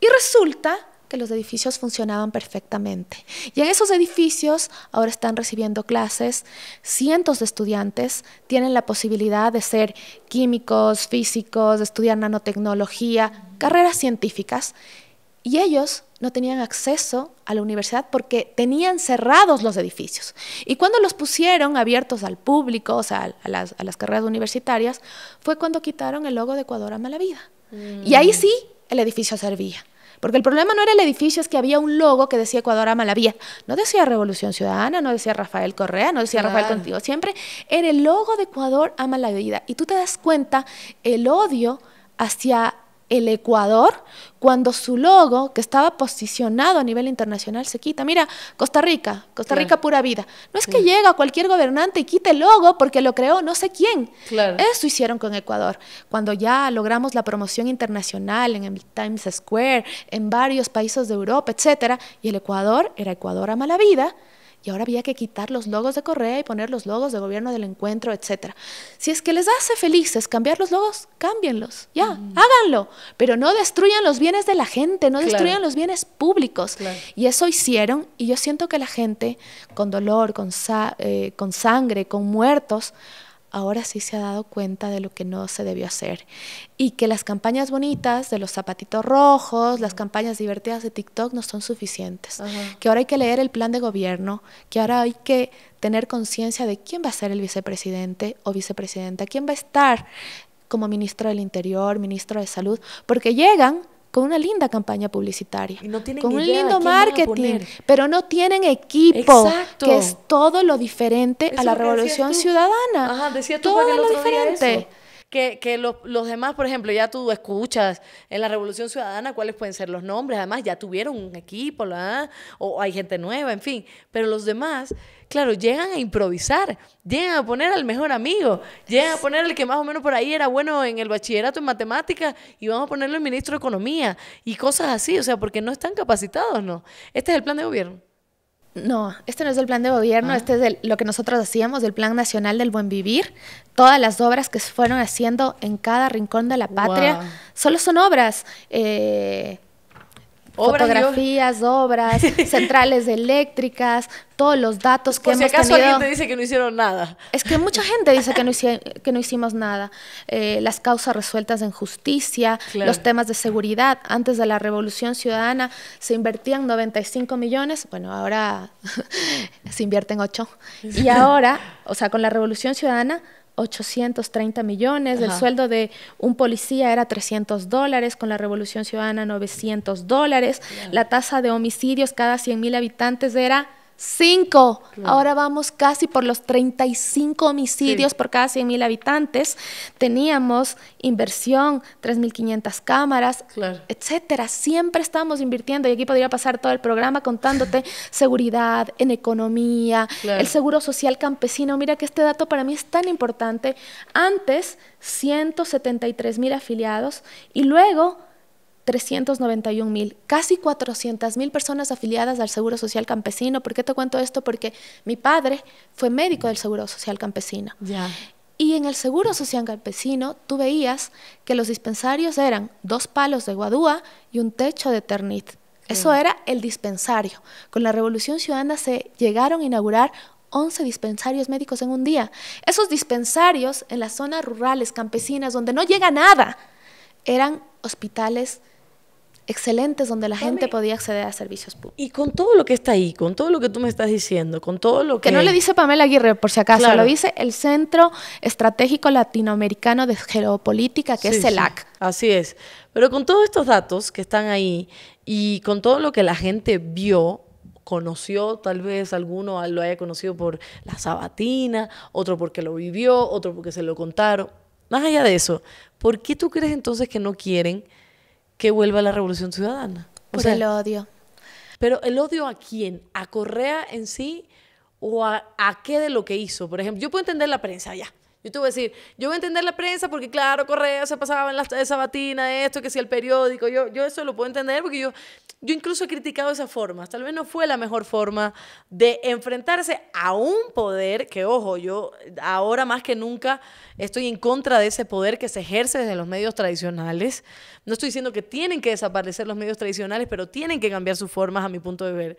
y resulta que los edificios funcionaban perfectamente. Y en esos edificios ahora están recibiendo clases, cientos de estudiantes tienen la posibilidad de ser químicos, físicos, estudiar nanotecnología, carreras científicas, y ellos no tenían acceso a la universidad porque tenían cerrados los edificios. Y cuando los pusieron abiertos al público, o sea, a las, carreras universitarias, fue cuando quitaron el logo de Ecuador a Mala Vida. Y ahí mm. sí el edificio servía. Porque el problema no era el edificio, es que había un logo que decía Ecuador ama la vida. No decía Revolución Ciudadana, no decía Rafael Correa, no decía Rafael Contigo. Siempre era el logo de Ecuador ama la vida. Y tú te das cuenta el odio hacia el Ecuador cuando su logo, que estaba posicionado a nivel internacional, se quita. Mira, Costa Rica, Costa Rica pura vida. No es que llega cualquier gobernante y quite el logo porque lo creó no sé quién. Eso hicieron con Ecuador. Cuando ya logramos la promoción internacional en el Times Square, en varios países de Europa, etcétera, y el Ecuador era Ecuador a mala vida, y ahora había que quitar los logos de Correa y poner los logos de gobierno del encuentro, etc. Si es que les hace felices cambiar los logos, cámbienlos, ya, háganlo, pero no destruyan los bienes de la gente, no destruyan los bienes públicos. Y eso hicieron y yo siento que la gente, con dolor, con, eh, con sangre, con muertos, ahora sí se ha dado cuenta de lo que no se debió hacer. Y que las campañas bonitas de los zapatitos rojos, las campañas divertidas de TikTok no son suficientes. Que ahora hay que leer el plan de gobierno, que ahora hay que tener conciencia de quién va a ser el vicepresidente o vicepresidenta, quién va a estar como ministro del Interior, ministro de Salud, porque llegan con una linda campaña publicitaria, con un lindo marketing, pero no tienen equipo, que es todo lo diferente a la revolución ciudadana. Ajá, decía todo lo diferente que, que los, los, demás, por ejemplo, ya tú escuchas en la Revolución Ciudadana cuáles pueden ser los nombres, además ya tuvieron un equipo, o hay gente nueva, en fin, pero los demás, claro, llegan a improvisar, llegan a poner al mejor amigo, llegan a poner al que más o menos por ahí era bueno en el bachillerato en matemáticas y vamos a ponerlo el ministro de Economía y cosas así, o sea, porque no están capacitados, ¿no? Este es el plan de gobierno. No, este no es del plan de gobierno, ah. este es lo que nosotros hacíamos del Plan Nacional del Buen Vivir. Todas las obras que se fueron haciendo en cada rincón de la patria, solo son obras eh, fotografías, obras, centrales eléctricas, todos los datos que hemos si acaso alguien te dice que no hicieron nada. Es que mucha gente dice que no, hicimos nada. Eh, las causas resueltas en justicia, los temas de seguridad. Antes de la Revolución Ciudadana se invertían 95 millones, bueno, ahora se invierten 8. Y ahora, o sea, con la Revolución Ciudadana 830 millones, el sueldo de un policía era 300 dólares, con la Revolución Ciudadana 900 dólares, la tasa de homicidios cada 100 mil habitantes era 5 Ahora vamos casi por los 35 homicidios por cada 100 mil habitantes. Teníamos inversión, 3.500 cámaras, etcétera. Siempre estamos invirtiendo y aquí podría pasar todo el programa contándote seguridad, en economía, el seguro social campesino. Mira que este dato para mí es tan importante. Antes, 173 mil afiliados y luego 391 mil, casi 400 mil personas afiliadas al Seguro Social Campesino. ¿Por qué te cuento esto? Porque mi padre fue médico del Seguro Social Campesino. Y en el Seguro Social Campesino tú veías que los dispensarios eran dos palos de guadúa y un techo de ternit. Eso era el dispensario. Con la Revolución Ciudadana se llegaron a inaugurar 11 dispensarios médicos en un día. Esos dispensarios en las zonas rurales, campesinas, donde no llega nada, eran hospitales excelentes donde la gente podía acceder a servicios públicos. Y con todo lo que está ahí, con todo lo que tú me estás diciendo, con todo lo que... Que no le dice Pamela Aguirre, por si acaso, lo dice el Centro Estratégico Latinoamericano de Geopolítica, que es CELAC. Así es. Pero con todos estos datos que están ahí y con todo lo que la gente vio conoció, tal vez alguno lo haya conocido por la sabatina, otro porque lo vivió, otro porque se lo contaron. Más allá de eso, ¿por qué tú crees entonces que no quieren que vuelva la revolución ciudadana. o el odio. Pero el odio a quién? ¿A Correa en sí o a, qué de lo que hizo? Por ejemplo, yo puedo entender la prensa ya. Yo te voy a decir, yo voy a entender la prensa porque, claro, Correa se pasaba en la esto, que si el periódico, yo, yo eso lo puedo entender porque yo, yo incluso he criticado esa forma. Tal vez no fue la mejor forma de enfrentarse a un poder que, ojo, yo ahora más que nunca estoy en contra de ese poder que se ejerce desde los medios tradicionales. No estoy diciendo que tienen que desaparecer los medios tradicionales, pero tienen que cambiar sus formas a mi punto de ver.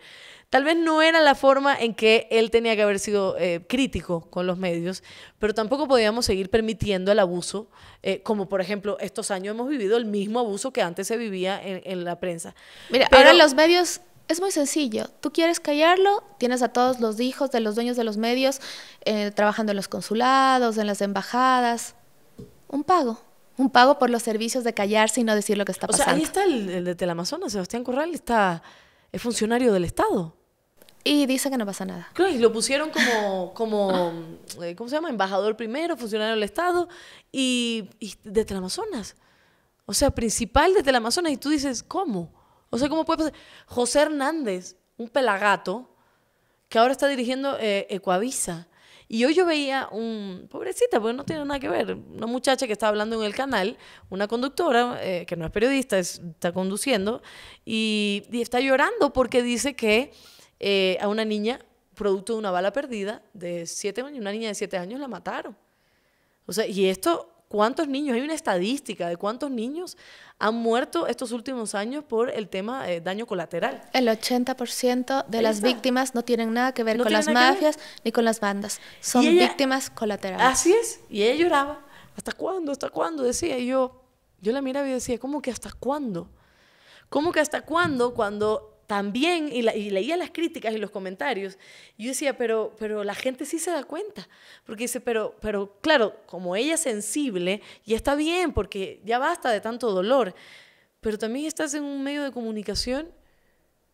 Tal vez no era la forma en que él tenía que haber sido eh, crítico con los medios, pero tampoco podíamos seguir permitiendo el abuso, eh, como por ejemplo estos años hemos vivido el mismo abuso que antes se vivía en, la prensa. Mira, pero, ahora los medios es muy sencillo. Tú quieres callarlo, tienes a todos los hijos de los dueños de los medios eh, trabajando en los consulados, en las embajadas. Un pago. Un pago por los servicios de callarse y no decir lo que está pasando. O sea, ahí está el, de Telamazonas, Sebastián Corral, está, es funcionario del Estado y dice que no pasa nada. Claro, y lo pusieron como, como eh, ¿cómo se llama? Embajador primero, funcionario del Estado y, desde de Amazonas. O sea, principal desde de Amazonas. Y tú dices, ¿cómo? O sea, ¿cómo puede pasar? José Hernández, un pelagato, que ahora está dirigiendo eh, Y hoy yo veía un, pobrecita, porque no tiene nada que ver, una muchacha que estaba hablando en el canal, una conductora, eh, que no es periodista, está conduciendo, y está llorando porque dice que eh, a una niña producto de una bala perdida de siete años. Una niña de siete años la mataron. O sea, y esto, ¿cuántos niños? Hay una estadística de cuántos niños han muerto estos últimos años por el tema de eh, daño colateral. El 80% de las víctimas no tienen nada que ver con las mafias ni con las bandas. Son víctimas colaterales. Así es. Y ella lloraba. ¿Hasta cuándo? ¿Hasta cuándo? Decía. yo, yo la miraba y decía, ¿cómo que hasta cuándo? ¿Cómo que hasta cuándo cuando también, y, leía las críticas y los comentarios, y yo decía, pero, pero la gente sí se da cuenta, porque dice, pero, pero claro, como ella es sensible, y está bien, porque ya basta de tanto dolor, pero también estás en un medio de comunicación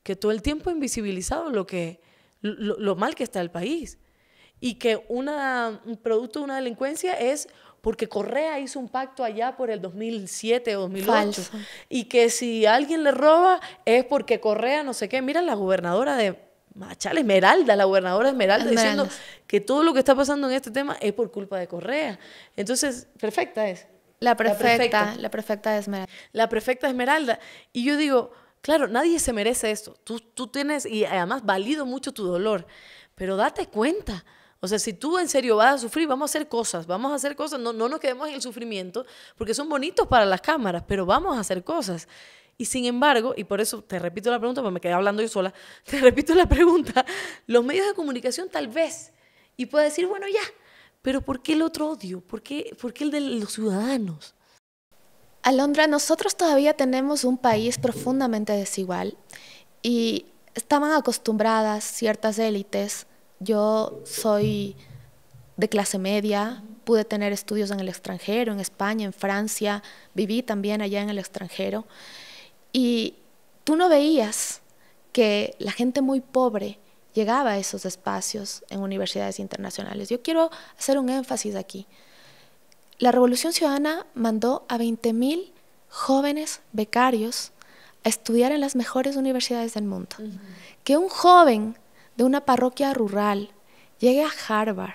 que todo el tiempo ha invisibilizado lo, que, lo mal que está el país y que un producto de una delincuencia es porque Correa hizo un pacto allá por el 2007 o 2008 y que si alguien le roba es porque Correa no sé qué. Mira la gobernadora de Machal, Esmeralda, la gobernadora Esmeralda, diciendo que todo lo que está pasando en este tema es por culpa de Correa. Entonces, perfecta es. La prefecta, la prefecta Esmeralda. La perfecta Esmeralda. Y yo digo, claro, nadie se merece esto. Tú, tú tienes, y además valido mucho tu dolor, pero date cuenta. O sea, si tú en serio vas a sufrir, vamos a hacer cosas, vamos a hacer cosas, no, no nos quedemos en el sufrimiento, porque son bonitos para las cámaras, pero vamos a hacer cosas. Y sin embargo, y por eso te repito la pregunta, porque me quedé hablando yo sola, te repito la pregunta, los medios de comunicación tal vez, y puede decir, bueno, ya, pero ¿por qué el otro odio? ¿Por qué, por qué el de los ciudadanos? Alondra, nosotros todavía tenemos un país profundamente desigual y estaban acostumbradas ciertas élites yo soy de clase media, pude tener estudios en el extranjero, en España, en Francia, viví también allá en el extranjero. Y tú no veías que la gente muy pobre llegaba a esos espacios en universidades internacionales. Yo quiero hacer un énfasis aquí. La Revolución Ciudadana mandó a 20.000 jóvenes becarios a estudiar en las mejores universidades del mundo. Que un joven de una parroquia rural, llegue a Harvard,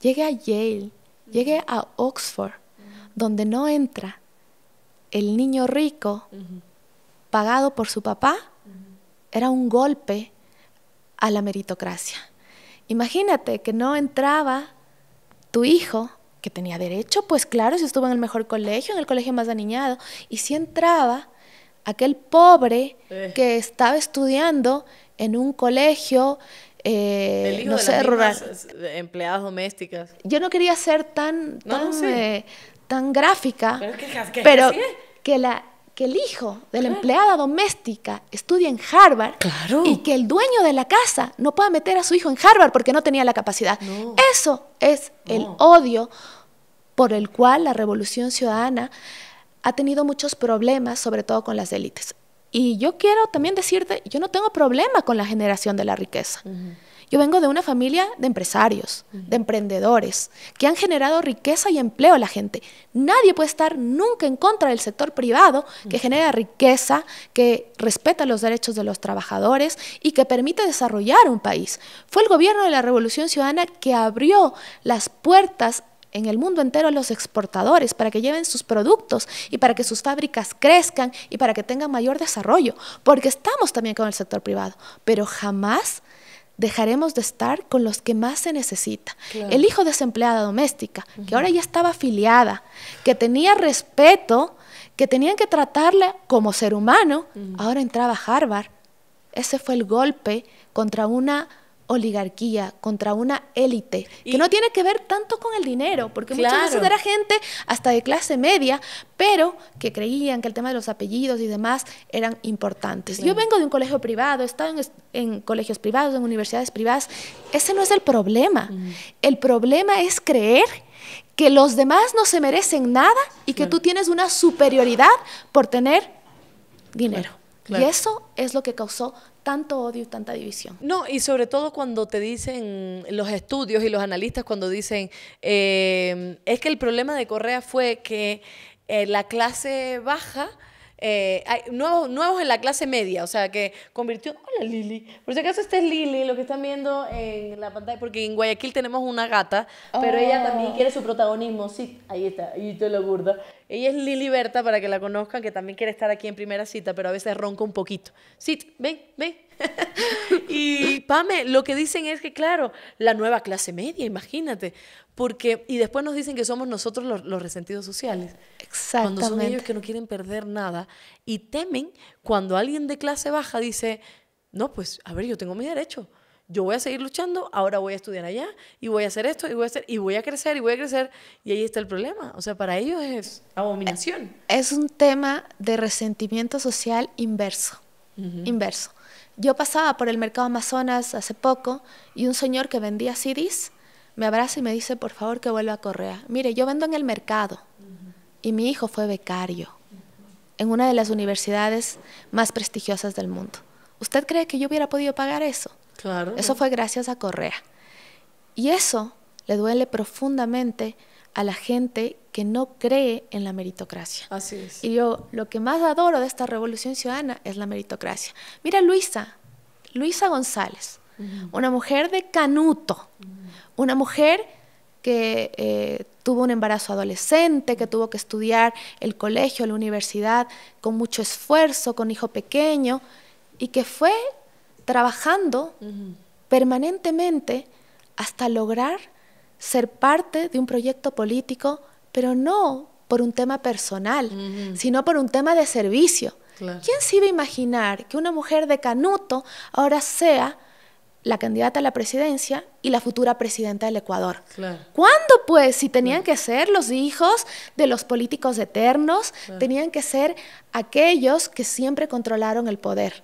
llegue a Yale, llegue a Oxford, donde no entra el niño rico pagado por su papá, era un golpe a la meritocracia. Imagínate que no entraba tu hijo, que tenía derecho, pues claro, si estuvo en el mejor colegio, en el colegio más aniñado, y si entraba aquel pobre eh. que estaba estudiando en un colegio, eh, no de sé, eh, Empleadas domésticas. Yo no quería ser tan, eh, tan, gráfica, pero, que, el hijo de la empleada doméstica estudie en Harvard y que el dueño de la casa no pueda meter a su hijo en Harvard porque no tenía la capacidad. Eso es el odio por el cual la revolución ciudadana ha tenido muchos problemas, sobre todo con las élites. Y yo quiero también decirte, yo no tengo problema con la generación de la riqueza. Yo vengo de una familia de empresarios, de emprendedores, que han generado riqueza y empleo a la gente. Nadie puede estar nunca en contra del sector privado que genera riqueza, que respeta los derechos de los trabajadores y que permite desarrollar un país. Fue el gobierno de la Revolución Ciudadana que abrió las puertas en el mundo entero a los exportadores para que lleven sus productos y para que sus fábricas crezcan y para que tengan mayor desarrollo, porque estamos también con el sector privado, pero jamás dejaremos de estar con los que más se necesita. El hijo desempleada doméstica, que ahora ya estaba afiliada, que tenía respeto, que tenían que tratarla como ser humano, ahora entraba a Harvard. Ese fue el golpe contra una oligarquía contra una élite, que no tiene que ver tanto con el dinero, porque muchas veces era gente hasta de clase media, pero que creían que el tema de los apellidos y demás eran importantes. Yo vengo de un colegio privado, he estado en, colegios privados, en universidades privadas, ese no es el problema. Mm. El problema es creer que los demás no se merecen nada y que tú tienes una superioridad por tener dinero. Y eso es lo que causó tanto odio y tanta división. No, y sobre todo cuando te dicen los estudios y los analistas cuando dicen, eh, es que el problema de Correa fue que eh, la clase baja eh, hay nuevos, nuevos en la clase media, o sea, que convirtió... Hola Lili, por si acaso esta es Lili, lo que están viendo en la pantalla, porque en Guayaquil tenemos una gata, pero ella oh. también quiere su protagonismo, sí, ahí está, y está lo burda Ella es Lili Berta, para que la conozcan, que también quiere estar aquí en primera cita, pero a veces ronca un poquito. sí ven, ven y Pame, lo que dicen es que, claro, la nueva clase media, imagínate, porque, y después nos dicen que somos nosotros los, resentidos sociales. Exactamente. Cuando son ellos que no quieren perder nada y temen cuando alguien de clase baja dice, no, pues, a ver, yo tengo mi derecho yo voy a seguir luchando, ahora voy a estudiar allá y voy a hacer esto y voy a y voy a crecer y voy a crecer y ahí está el problema. O sea, para ellos es abominación. Es un tema de resentimiento social inverso, inverso. Yo pasaba por el mercado Amazonas hace poco y un señor que vendía CDs me abraza y me dice, por favor, que vuelva a Correa. Mire, yo vendo en el mercado y mi hijo fue becario en una de las universidades más prestigiosas del mundo. ¿Usted cree que yo hubiera podido pagar eso? Claro. Eso fue gracias a Correa. Y eso le duele profundamente a la gente que no cree en la meritocracia. Así es. Y yo lo que más adoro de esta revolución ciudadana es la meritocracia. Mira Luisa, Luisa González, una mujer de canuto, una mujer que eh, tuvo un embarazo adolescente, que tuvo que estudiar el colegio, la universidad, con mucho esfuerzo, con hijo pequeño, y que fue trabajando permanentemente hasta lograr ser parte de un proyecto político, pero no por un tema personal, sino por un tema de servicio. ¿Quién se iba a imaginar que una mujer de Canuto ahora sea la candidata a la presidencia y la futura presidenta del Ecuador. ¿Cuándo pues? Si tenían que ser los hijos de los políticos eternos, tenían que ser aquellos que siempre controlaron el poder.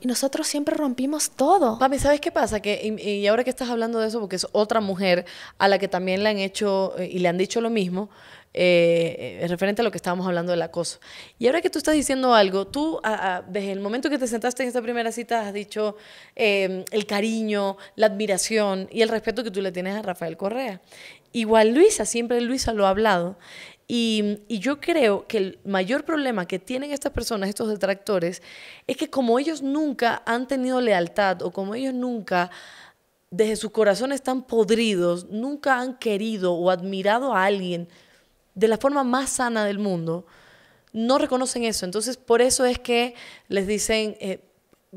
Y nosotros siempre rompimos todo. Mami, ¿sabes qué pasa? Que, y, ahora que estás hablando de eso, porque es otra mujer a la que también le han hecho eh, y le han dicho lo mismo, eh, eh, referente a lo que estábamos hablando del acoso. Y ahora que tú estás diciendo algo, tú desde el momento que te sentaste en esta primera cita has dicho em, el cariño, la admiración y el respeto que tú le tienes a Rafael Correa. Igual Luisa, siempre Luisa lo ha hablado. Y, yo creo que el mayor problema que tienen estas personas, estos detractores, es que como ellos nunca han tenido lealtad o como ellos nunca, desde sus corazones están podridos, nunca han querido o admirado a alguien de la forma más sana del mundo, no reconocen eso. Entonces, por eso es que les dicen... Eh,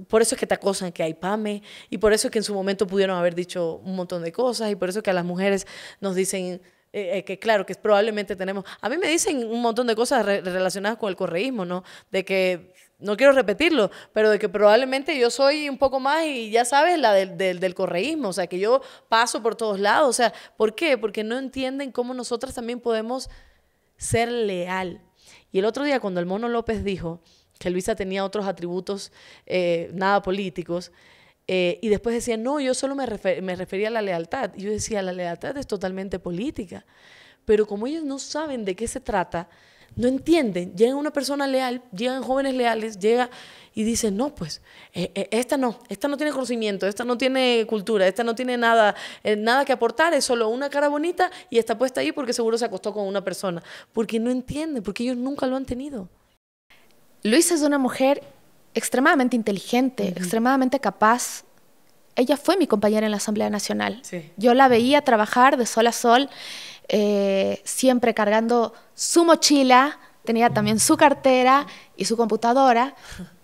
por eso es que te acosan que hay PAME y por eso es que en su momento pudieron haber dicho un montón de cosas y por eso es que a las mujeres nos dicen eh, eh, que claro, que probablemente tenemos. A mí me dicen un montón de cosas relacionadas con el correísmo, ¿no? De que, no quiero repetirlo, pero de que probablemente yo soy un poco más y ya sabes, la del, correísmo, o sea, que yo paso por todos lados, o sea, ¿por qué? Porque no entienden cómo nosotras también podemos ser leal. Y el otro día cuando el Mono López dijo que Luisa tenía otros atributos eh, nada políticos, eh, y después decía, no, yo solo me, me refería a la lealtad. Y yo decía, la lealtad es totalmente política. Pero como ellos no saben de qué se trata, no entienden. Llega una persona leal, llegan jóvenes leales, llega y dicen, no, pues, eh, eh, esta no, esta no tiene conocimiento, esta no tiene cultura, esta no tiene nada, nada que aportar, es solo una cara bonita y está puesta ahí porque seguro se acostó con una persona. Porque no entienden, porque ellos nunca lo han tenido. Luisa es una mujer extremadamente inteligente, extremadamente capaz. Ella fue mi compañera en la Asamblea Nacional. Yo la veía trabajar de sol a sol, eh, siempre cargando su mochila, tenía también su cartera y su computadora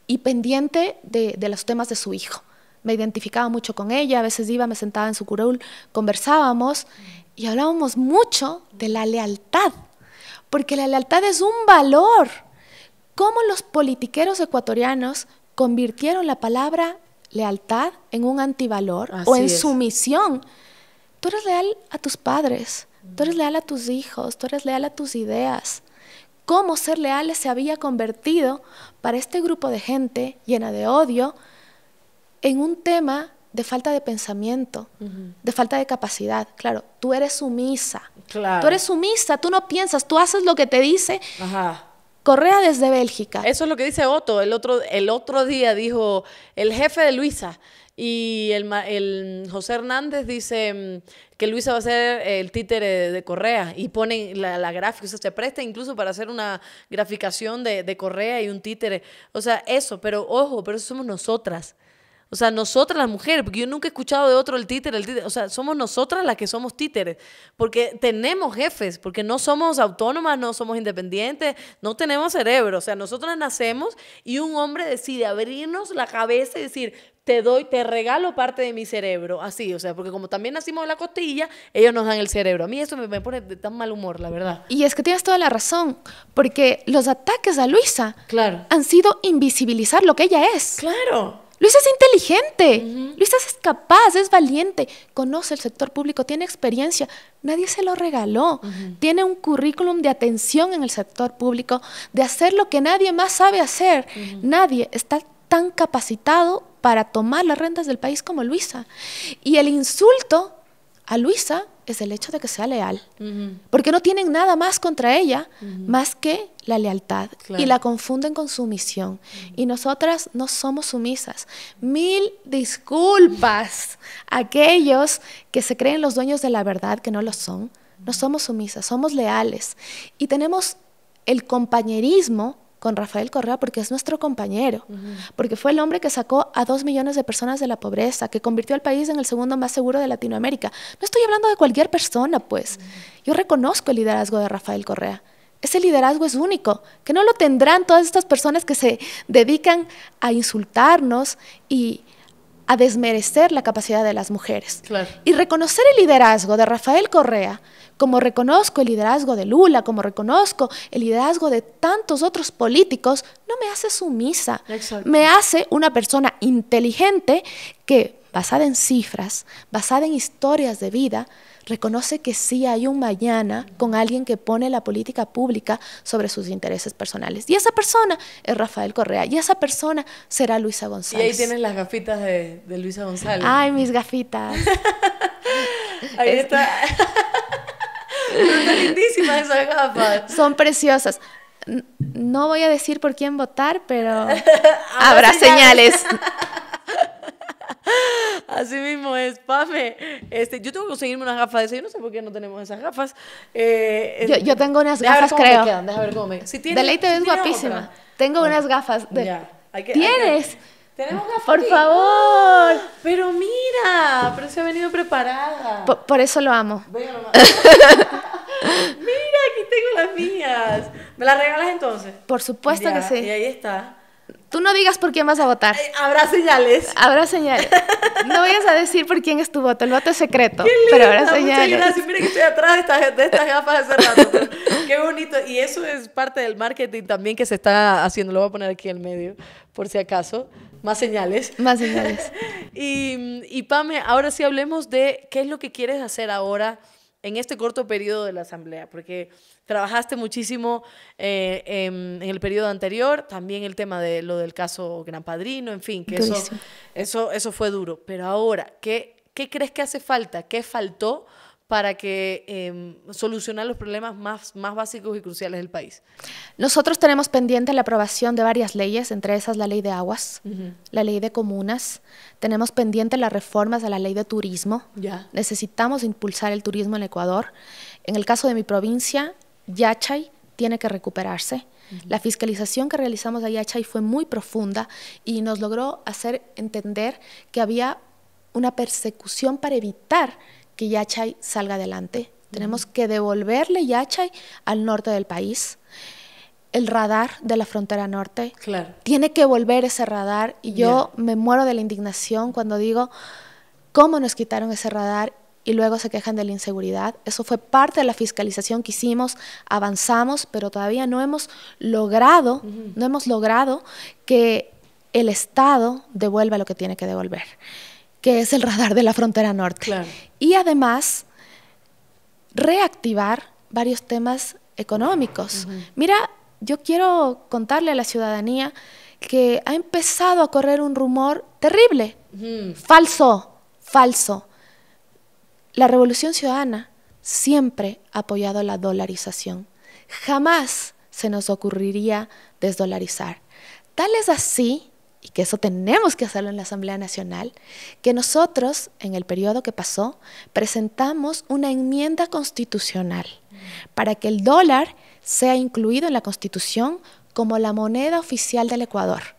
y pendiente de, de los temas de su hijo. Me identificaba mucho con ella, a veces iba, me sentaba en su curul, conversábamos y hablábamos mucho de la lealtad, porque la lealtad es un valor cómo los politiqueros ecuatorianos convirtieron la palabra lealtad en un antivalor o en sumisión. Tú eres leal a tus padres, tú eres leal a tus hijos, tú eres leal a tus ideas. Cómo ser leales se había convertido para este grupo de gente llena de odio en un tema de falta de pensamiento, de falta de capacidad. Claro, tú eres sumisa. Tú eres sumisa, tú no piensas, tú haces lo que te dice. Ajá. Correa desde Bélgica. Eso es lo que dice Otto. El otro, el otro día dijo el jefe de Luisa y el, José Hernández dice mm, que Luisa va a ser el títere de, Correa y ponen la, gráfica. O sea, se presta incluso para hacer una graficación de, de Correa y un títere. O sea, eso, pero ojo, pero eso somos nosotras. O sea, nosotras las mujeres, porque yo nunca he escuchado de otro el títer, el O sea, somos nosotras las que somos títeres, porque tenemos jefes, porque no somos autónomas, no somos independientes, no tenemos cerebro. O sea, nosotras nacemos y un hombre decide abrirnos la cabeza y decir, te doy, te regalo parte de mi cerebro, así, o sea, porque como también nacimos de la costilla, ellos nos dan el cerebro. A mí eso me, pone de tan mal humor, la verdad. Y es que tienes toda la razón, porque los ataques a Luisa claro. han sido invisibilizar lo que ella es. Claro. Luisa es inteligente, Luisa es capaz, es valiente, conoce el sector público, tiene experiencia, nadie se lo regaló, tiene un currículum de atención en el sector público, de hacer lo que nadie más sabe hacer. Nadie está tan capacitado para tomar las rentas del país como Luisa. Y el insulto a Luisa es el hecho de que sea leal. Porque no tienen nada más contra ella más que la lealtad. Y la confunden con sumisión. Y nosotras no somos sumisas. Mil disculpas a aquellos que se creen los dueños de la verdad, que no lo son. No somos sumisas, somos leales. Y tenemos el compañerismo con Rafael Correa porque es nuestro compañero, porque fue el hombre que sacó a dos millones de personas de la pobreza, que convirtió al país en el segundo más seguro de Latinoamérica. No estoy hablando de cualquier persona, pues. Yo reconozco el liderazgo de Rafael Correa. Ese liderazgo es único, que no lo tendrán todas estas personas que se dedican a insultarnos y a desmerecer la capacidad de las mujeres. Y reconocer el liderazgo de Rafael Correa como reconozco el liderazgo de Lula, como reconozco el liderazgo de tantos otros políticos, no me hace sumisa, me hace una persona inteligente que basada en cifras, basada en historias de vida, reconoce que sí hay un mañana con alguien que pone la política pública sobre sus intereses personales. Y esa persona es Rafael Correa, y esa persona será Luisa González. Y ahí tienes las gafitas de, de Luisa González. Ay, mis gafitas. ahí está. Están Son preciosas. No voy a decir por quién votar, pero habrá señales. Así mismo es, Pame. Este, yo tengo que conseguirme unas gafas de esas. Yo no sé por qué no tenemos esas gafas. Eh, yo, tengo unas gafas, creo. Me quedan. de ley te ves guapísima. Tengo unas gafas. De... Ya. Hay que, ¿Tienes? Tenemos Por favor. Pero mira, pero se ha venido preparada. Por, eso lo amo. mira, aquí tengo las mías. ¿Me las regalas entonces? Por supuesto que sí. Y ahí está. Tú no digas por quién vas a votar. Habrá señales. Habrá señales. No vayas a decir por quién es tu voto. El voto es secreto. pero habrá señales. Gracias. Mira que estoy atrás de estas, gafas hace rato. qué bonito. Y eso es parte del marketing también que se está haciendo. Lo voy a poner aquí en el medio, por si acaso. Más señales. Más señales. y, y Pame, ahora sí hablemos de qué es lo que quieres hacer ahora en este corto periodo de la Asamblea? Porque trabajaste muchísimo eh, en, el periodo anterior, también el tema de lo del caso Gran Padrino, en fin, que eso, eso, fue duro. Pero ahora, ¿qué, ¿qué crees que hace falta? ¿Qué faltó? para que em, solucionar los problemas más, básicos y cruciales del país. Nosotros tenemos pendiente la aprobación de varias leyes, entre esas la ley de aguas, la ley de comunas, tenemos pendiente las reformas a la ley de turismo. Necesitamos impulsar el turismo en Ecuador. En el caso de mi provincia, Yachay tiene que recuperarse. La fiscalización que realizamos a Yachay fue muy profunda y nos logró hacer entender que había una persecución para evitar que Yachay salga adelante. Tenemos que devolverle Yachay al norte del país. El radar de la frontera norte. Claro. Tiene que volver ese radar. Y yo me muero de la indignación cuando digo cómo nos quitaron ese radar y luego se quejan de la inseguridad. Eso fue parte de la fiscalización que hicimos, avanzamos, pero todavía no hemos logrado, no hemos logrado que el Estado devuelva lo que tiene que devolver que es el radar de la frontera norte. Y además, reactivar varios temas económicos. Mira, yo quiero contarle a la ciudadanía que ha empezado a correr un rumor terrible, falso, falso. La Revolución Ciudadana siempre ha apoyado la dolarización. Jamás se nos ocurriría desdolarizar. Tal es así y que eso tenemos que hacerlo en la Asamblea Nacional, que nosotros, en el periodo que pasó, presentamos una enmienda constitucional para que el dólar sea incluido en la Constitución como la moneda oficial del Ecuador.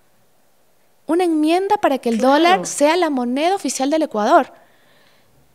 Una enmienda para que el dólar sea la moneda oficial del Ecuador.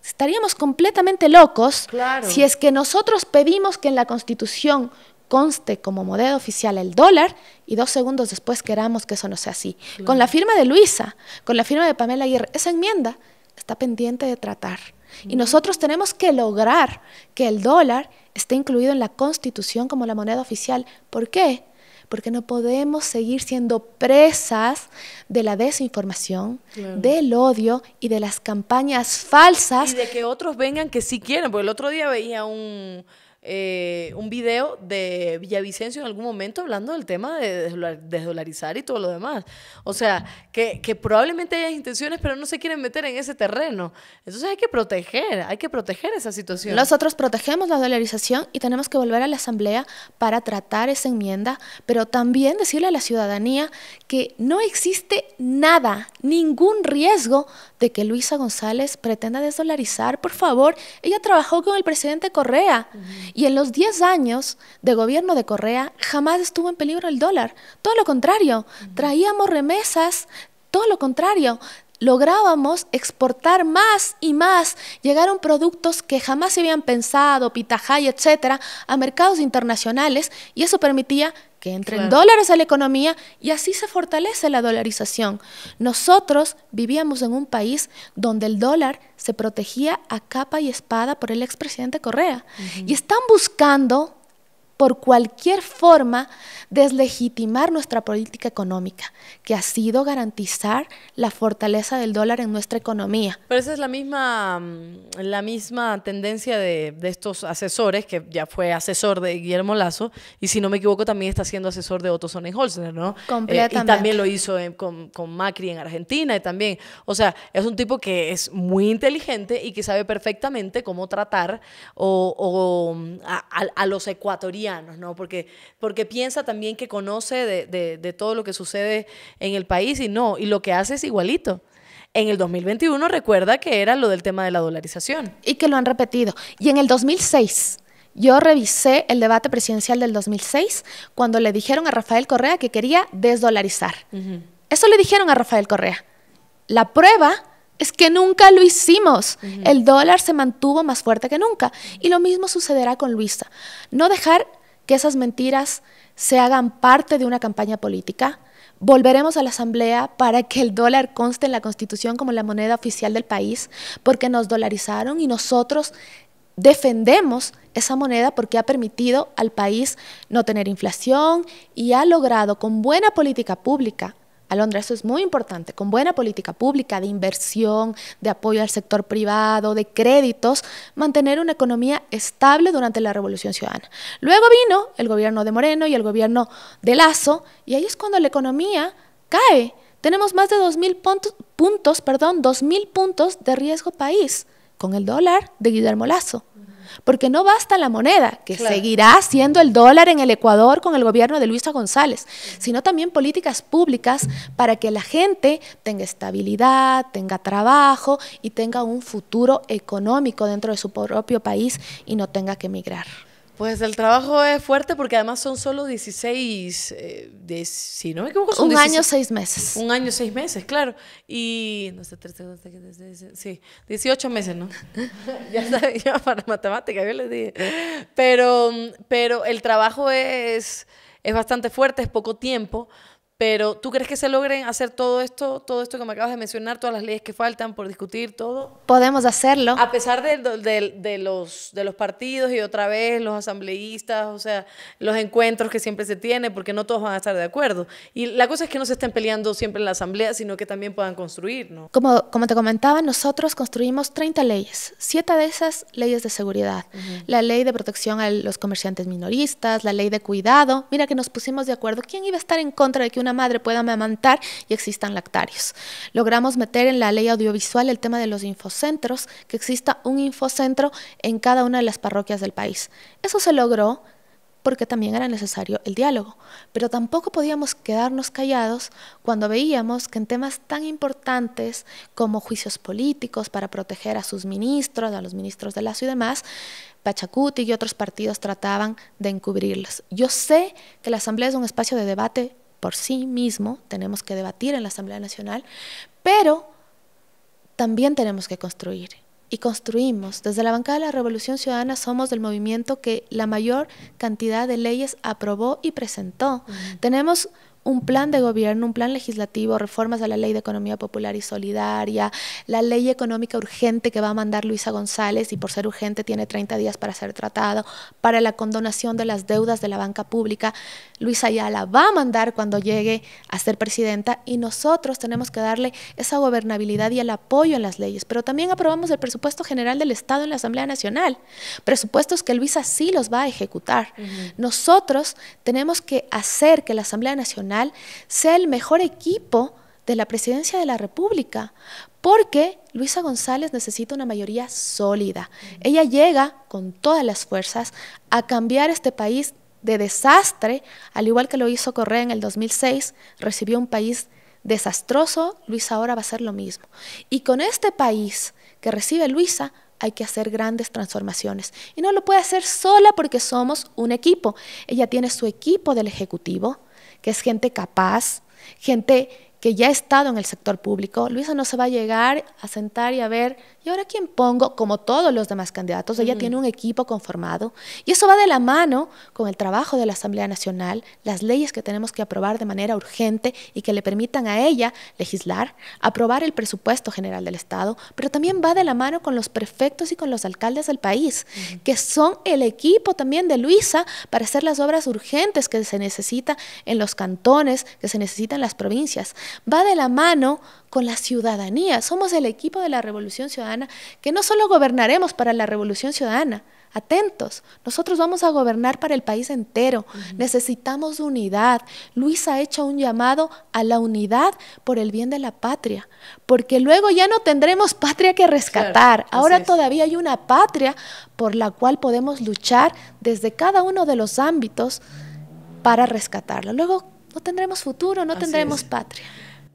Estaríamos completamente locos si es que nosotros pedimos que en la Constitución conste como moneda oficial el dólar y dos segundos después queramos que eso no sea así. Con la firma de Luisa, con la firma de Pamela Aguirre, esa enmienda está pendiente de tratar. Y mm. nosotros tenemos que lograr que el dólar esté incluido en la Constitución como la moneda oficial. ¿Por qué? Porque no podemos seguir siendo presas de la desinformación, del odio y de las campañas falsas. Y de que otros vengan que sí quieren, porque el otro día veía un, eh, un video de Villavicencio en algún momento hablando del tema de desdolarizar y todo lo demás. O sea, que, probablemente hay intenciones, pero no se quieren meter en ese terreno. Entonces hay que proteger, hay que proteger esa situación. Nosotros protegemos la dolarización y tenemos que volver a la Asamblea para tratar esa enmienda, pero también decirle a la ciudadanía que no existe nada, ningún riesgo de que Luisa González pretenda desdolarizar. Por favor, ella trabajó con el presidente Correa y en los 10 años de gobierno de Correa jamás estuvo en peligro el dólar. Todo lo contrario, traíamos remesas, todo lo contrario, lográbamos exportar más y más, llegaron productos que jamás se habían pensado, pitahay, etcétera, a mercados internacionales y eso permitía que entren dólares a la economía y así se fortalece la dolarización. Nosotros vivíamos en un país donde el dólar se protegía a capa y espada por el expresidente Correa. Y están buscando por cualquier forma deslegitimar nuestra política económica, que ha sido garantizar la fortaleza del dólar en nuestra economía. Pero esa es la misma, mm, la misma tendencia de, de estos asesores, que ya fue asesor de Guillermo Lazo, y si no me equivoco también está siendo asesor de Otto Sonnenholzner, ¿no? Eh, Completamente. y también lo hizo con, Macri en Argentina y también, o sea, es un tipo que es muy inteligente y que sabe perfectamente cómo tratar o, mm, a los ecuatorianos ¿no? Porque, porque piensa también que conoce de, todo lo que sucede en el país y no, y lo que hace es igualito en el 2021 recuerda que era lo del tema de la dolarización. Y que lo han repetido. Y en el 2006, yo revisé el debate presidencial del 2006 cuando le dijeron a Rafael Correa que quería desdolarizar. Eso le dijeron a Rafael Correa. La prueba es que nunca lo hicimos. El dólar se mantuvo más fuerte que nunca. Y lo mismo sucederá con Luisa. No dejar que esas mentiras se hagan parte de una campaña política. Volveremos a la Asamblea para que el dólar conste en la Constitución como la moneda oficial del país, porque nos dolarizaron y nosotros defendemos esa moneda porque ha permitido al país no tener inflación y ha logrado con buena política pública Alondra, eso es muy importante, con buena política pública de inversión, de apoyo al sector privado, de créditos, mantener una economía estable durante la Revolución Ciudadana. Luego vino el gobierno de Moreno y el gobierno de Lazo, y ahí es cuando la economía cae. Tenemos más de 2.000 puntos, puntos, perdón, 2.000 puntos de riesgo país con el dólar de Guillermo Lazo porque no basta la moneda, que seguirá siendo el dólar en el Ecuador con el gobierno de Luisa González, sino también políticas públicas para que la gente tenga estabilidad, tenga trabajo y tenga un futuro económico dentro de su propio país y no tenga que emigrar. Pues el trabajo es fuerte porque además son solo 16, eh, de, si no me equivoco, son Un año, seis meses. Un año, seis meses, claro. Y, no sé, sí, 18 meses, ¿no? ya sabía para matemática, yo les dije. Pero, pero el trabajo es, es bastante fuerte, es poco tiempo. Pero ¿tú crees que se logren hacer todo esto, todo esto que me acabas de mencionar, todas las leyes que faltan por discutir, todo? Podemos hacerlo. A pesar de, los, de los partidos y otra vez los asambleístas, o sea, los encuentros que siempre se tiene, porque no todos van a estar de acuerdo. Y la cosa es que no se estén peleando siempre en la asamblea, sino que también puedan construir, ¿no? Como, como te comentaba, nosotros construimos 30 leyes, siete de esas leyes de seguridad, la ley de protección a los comerciantes minoristas, la ley de cuidado. Mira que nos pusimos de acuerdo. ¿Quién iba a estar en contra de que un una madre pueda amamantar y existan lactarios. Logramos meter en la ley audiovisual el tema de los infocentros, que exista un infocentro en cada una de las parroquias del país. Eso se logró porque también era necesario el diálogo. Pero tampoco podíamos quedarnos callados cuando veíamos que en temas tan importantes como juicios políticos para proteger a sus ministros, a los ministros de la Lazo y demás, Pachacuti y otros partidos trataban de encubrirlos. Yo sé que la Asamblea es un espacio de debate por sí mismo, tenemos que debatir en la Asamblea Nacional, pero también tenemos que construir. Y construimos. Desde la bancada de la Revolución Ciudadana somos del movimiento que la mayor cantidad de leyes aprobó y presentó. Tenemos un plan de gobierno, un plan legislativo, reformas a la ley de economía popular y solidaria, la ley económica urgente que va a mandar Luisa González y por ser urgente tiene 30 días para ser tratado, para la condonación de las deudas de la banca pública. Luisa ya la va a mandar cuando llegue a ser presidenta y nosotros tenemos que darle esa gobernabilidad y el apoyo en las leyes. Pero también aprobamos el presupuesto general del Estado en la Asamblea Nacional, presupuestos que Luisa sí los va a ejecutar. Nosotros tenemos que hacer que la Asamblea Nacional sea el mejor equipo de la presidencia de la República, porque Luisa González necesita una mayoría sólida. Ella llega con todas las fuerzas a cambiar este país de desastre, al igual que lo hizo Correa en el 2006, recibió un país desastroso, Luisa ahora va a hacer lo mismo. Y con este país que recibe Luisa, hay que hacer grandes transformaciones. Y no lo puede hacer sola porque somos un equipo. Ella tiene su equipo del Ejecutivo, que es gente capaz, gente que ya ha estado en el sector público, Luisa no se va a llegar a sentar y a ver, ¿y ahora quién pongo? Como todos los demás candidatos, ella tiene un equipo conformado y eso va de la mano con el trabajo de la Asamblea Nacional, las leyes que tenemos que aprobar de manera urgente y que le permitan a ella legislar, aprobar el presupuesto general del Estado, pero también va de la mano con los prefectos y con los alcaldes del país, que son el equipo también de Luisa para hacer las obras urgentes que se necesita en los cantones, que se necesitan en las provincias va de la mano con la ciudadanía. Somos el equipo de la Revolución Ciudadana que no solo gobernaremos para la Revolución Ciudadana, atentos, nosotros vamos a gobernar para el país entero, necesitamos unidad. Luis ha hecho un llamado a la unidad por el bien de la patria, porque luego ya no tendremos patria que rescatar, ahora todavía hay una patria por la cual podemos luchar desde cada uno de los ámbitos para rescatarla. Luego no tendremos futuro, no tendremos patria.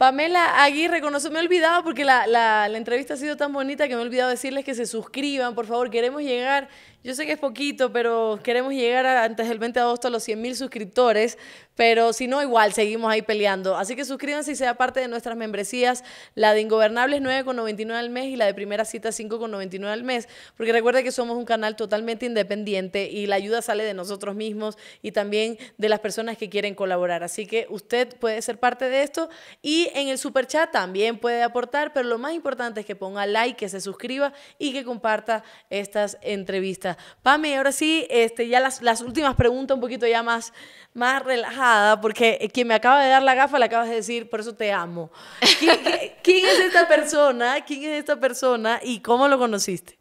Pamela Aguirre, con me he olvidado porque la, la, entrevista ha sido tan bonita que me he olvidado decirles que se suscriban, por favor, queremos llegar, yo sé que es poquito, pero queremos llegar antes del 20 de agosto a los 100 mil suscriptores, pero si no, igual seguimos ahí peleando. Así que suscríbanse y sea parte de nuestras membresías. La de Ingobernables 9,99 al mes y la de Primera Cita 5,99 al mes. Porque recuerda que somos un canal totalmente independiente y la ayuda sale de nosotros mismos y también de las personas que quieren colaborar. Así que usted puede ser parte de esto y en el super chat también puede aportar. Pero lo más importante es que ponga like, que se suscriba y que comparta estas entrevistas. Pame, ahora sí, este, ya las, las últimas preguntas un poquito ya más, más relajadas porque eh, quien me acaba de dar la gafa le acabas de decir, por eso te amo. ¿Quién, es esta persona? ¿Quién es esta persona? ¿Y cómo lo conociste?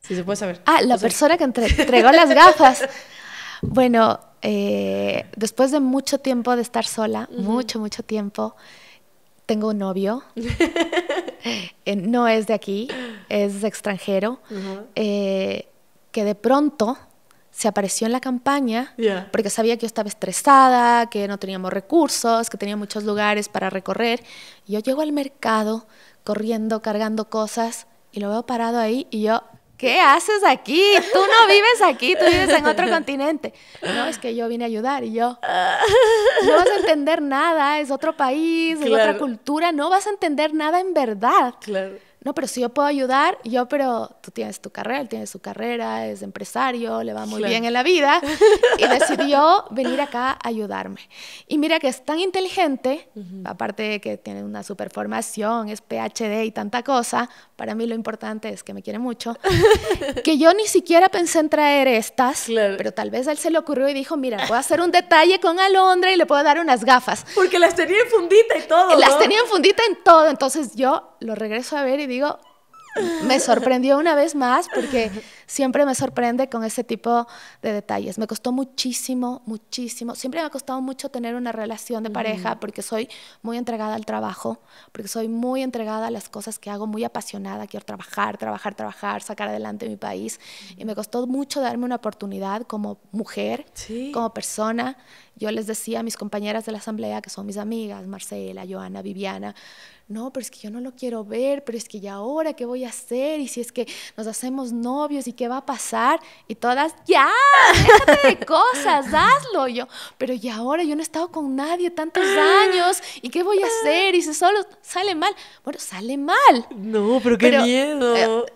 Si se puede saber. Ah, la persona que entregó las gafas. Bueno, eh, después de mucho tiempo de estar sola, mucho, mucho tiempo, tengo un novio. Eh, no es de aquí, es extranjero. que de pronto se apareció en la campaña porque sabía que yo estaba estresada, que no teníamos recursos, que tenía muchos lugares para recorrer. yo llego al mercado corriendo, cargando cosas y lo veo parado ahí y yo, ¿qué haces aquí? Tú no vives aquí, tú vives en otro continente. No, es que yo vine a ayudar y yo, no vas a entender nada, es otro país, es otra cultura, no vas a entender nada en verdad. Claro no, pero si yo puedo ayudar, yo, pero tú tienes tu carrera, él tiene su carrera, es empresario, le va muy bien en la vida, y decidió venir acá a ayudarme. Y mira que es tan inteligente, aparte de que tiene una super formación, es PhD y tanta cosa, para mí lo importante es que me quiere mucho, que yo ni siquiera pensé en traer estas, pero tal vez a él se le ocurrió y dijo, mira, voy a hacer un detalle con Alondra y le puedo dar unas gafas. Porque las tenía en fundita y todo. Las tenía en fundita en todo, entonces yo lo regreso a ver y digo, me sorprendió una vez más porque siempre me sorprende con ese tipo de detalles. Me costó muchísimo, muchísimo. Siempre me ha costado mucho tener una relación de pareja porque soy muy entregada al trabajo, porque soy muy entregada a las cosas que hago, muy apasionada. Quiero trabajar, trabajar, trabajar, sacar adelante mi país. Y me costó mucho darme una oportunidad como mujer, como persona. Yo les decía a mis compañeras de la asamblea, que son mis amigas, Marcela, Joana, Viviana, no, pero es que yo no lo quiero ver, pero es que ya ahora, ¿qué voy a hacer? Y si es que nos hacemos novios y qué va a pasar, y todas, ya, déjate de cosas, hazlo yo, pero y ahora yo no he estado con nadie tantos años, ¿y qué voy a hacer? Y si solo sale mal, bueno, sale mal. No, pero qué miedo. Eh,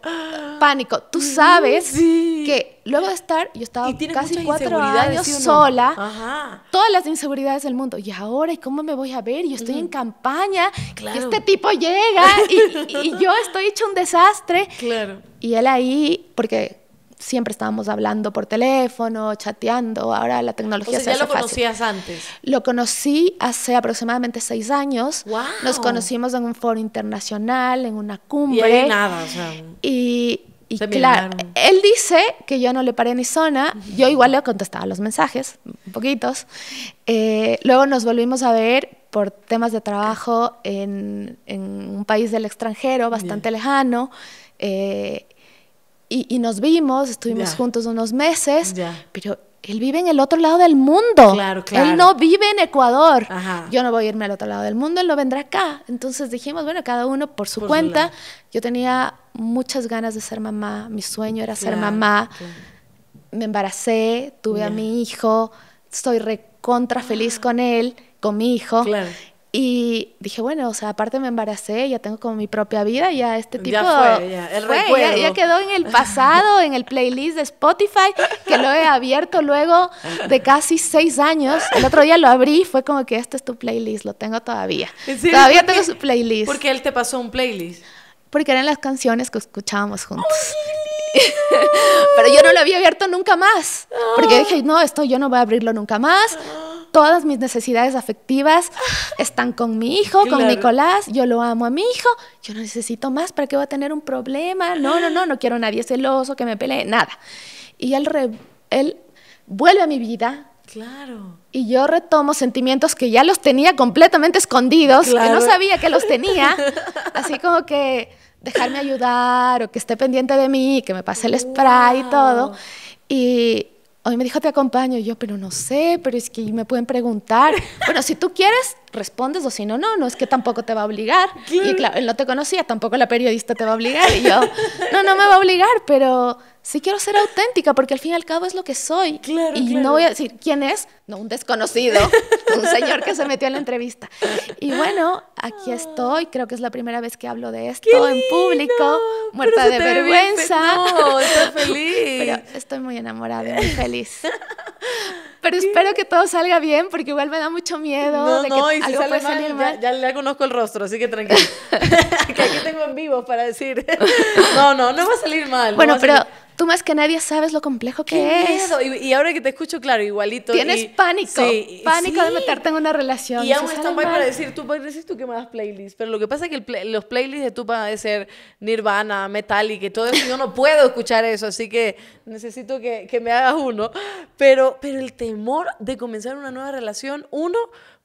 pánico, tú sabes que luego de estar, yo estaba casi cuatro años sola, todas las inseguridades del mundo, y ahora, ¿y cómo me voy a ver? Yo estoy en campaña, este claro. este tipo llega y, yo estoy hecho un desastre. Claro. Y él ahí, porque siempre estábamos hablando por teléfono, chateando, ahora la tecnología ya lo conocías antes. Lo conocí hace aproximadamente seis años. Nos conocimos en un foro internacional, en una cumbre. Y nada, o sea, Y, claro, él dice que yo no le paré ni zona, yo igual le contestaba los mensajes, poquitos. Eh, luego nos volvimos a ver por temas de trabajo en, un país del extranjero bastante lejano. Eh, y, nos vimos, estuvimos juntos unos meses, pero él vive en el otro lado del mundo. Él no vive en Ecuador. Yo no voy a irme al otro lado del mundo, él no vendrá acá. Entonces dijimos, bueno, cada uno por su cuenta. Yo tenía muchas ganas de ser mamá, mi sueño era ser mamá. Me embaracé, tuve a mi hijo, estoy recontra feliz ah. con él con mi hijo. Claro. Y dije, bueno, o sea, aparte me embaracé, ya tengo como mi propia vida, ya este tipo... Ya quedó en el pasado, en el playlist de Spotify, que lo he abierto luego de casi seis años. El otro día lo abrí, fue como que este es tu playlist, lo tengo todavía. Todavía tengo su playlist. ¿Por qué él te pasó un playlist? Porque eran las canciones que escuchábamos juntos. Pero yo no lo había abierto nunca más. Porque ah. dije, no, esto yo no voy a abrirlo nunca más todas mis necesidades afectivas ah. están con mi hijo, con Nicolás, yo lo amo a mi hijo, yo no necesito más, ¿para qué voy a tener un problema? No, no, no, no quiero a nadie celoso, que me pelee, nada. Y él, él vuelve a mi vida. Claro. Y yo retomo sentimientos que ya los tenía completamente escondidos, que no sabía que los tenía, así como que dejarme ayudar o que esté pendiente de mí, que me pase el spray y todo. Y, Hoy me dijo, te acompaño. Y yo, pero no sé, pero es que me pueden preguntar. bueno, si tú quieres, respondes o si no, no, no es que tampoco te va a obligar. Y claro, él no te conocía, tampoco la periodista te va a obligar. Y yo, no, no me va a obligar, pero sí quiero ser auténtica, porque al fin y al cabo es lo que soy. y no voy a decir quién es, no, un desconocido, un señor que se metió en la entrevista. Y bueno, aquí ah. estoy, creo que es la primera vez que hablo de esto en público, muerta de vergüenza. No, estoy feliz. Pero estoy muy enamorada y muy feliz. Pero espero que todo salga bien, porque igual me da mucho miedo no, de no, mal, Ya, le conozco el rostro, así que tranquilo. que aquí tengo en vivo para decir. no, no, no va a salir mal. Bueno, pero tú más que nadie sabes lo complejo que es. Y, ahora que te escucho, claro, igualito. Tienes pánico, sí, pánico de meterte en una relación. Y aún están para decir, tú puedes decir tú que me das playlists, pero lo que pasa es que los playlists de tú van a ser Nirvana, Metallica, todo eso, yo no puedo escuchar eso, así que necesito que, me hagas uno. Pero, pero el temor de comenzar una nueva relación, uno,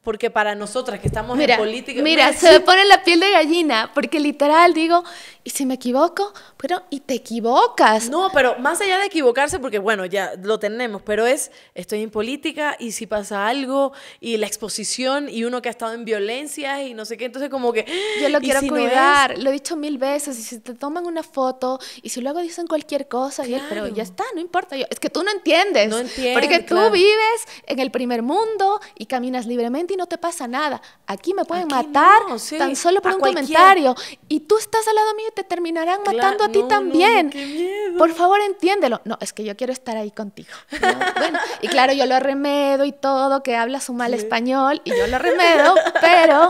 porque para nosotras que estamos en política... Mira, se me pone la piel de gallina, porque literal digo, ¿y si me equivoco? pero y te equivocas. No, pero más allá de equivocarse, porque bueno, ya lo tenemos, pero es, estoy en política y si pasa algo, y la exposición, y uno que ha estado en violencia y no sé qué, entonces como que... Yo lo quiero cuidar, lo he dicho mil veces, y si te toman una foto, y si luego dicen cualquier cosa, pero ya está, no importa, yo, es que tú no entiendes, no entiendes porque tú vives en el primer mundo y caminas libremente no te pasa nada. Aquí me pueden matar tan solo por un comentario. Y tú estás al lado mío y te terminarán matando a ti también. Por favor, entiéndelo. No, es que yo quiero estar ahí contigo. Bueno, y claro, yo lo remedo y todo, que habla su mal español y yo lo remedo, pero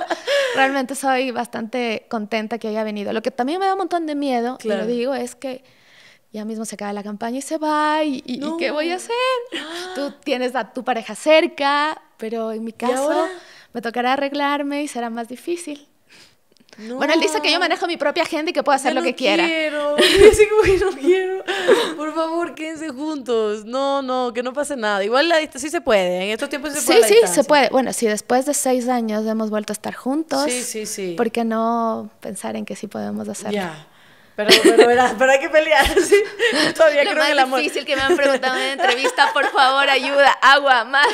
realmente soy bastante contenta que haya venido. Lo que también me da un montón de miedo, pero lo digo, es que ya mismo se acaba la campaña y se va, y, ¿qué voy a hacer? Tú tienes a tu pareja cerca, pero en mi caso me tocará arreglarme y será más difícil. Bueno, él dice que yo manejo mi propia agenda y que puedo hacer lo que quiera. Quiero. que no quiero. Por favor, quédense juntos. No, no, que no pase nada. Igual la sí se puede. En estos tiempos se puede. Sí, sí, se puede. Bueno, si después de seis años hemos vuelto a estar juntos. Sí, sí, sí. ¿Por qué no pensar en que sí podemos hacerlo? Ya. Pero, hay que pelear, todavía creo más el amor. difícil que me han preguntado en entrevista, por favor, ayuda, agua, más.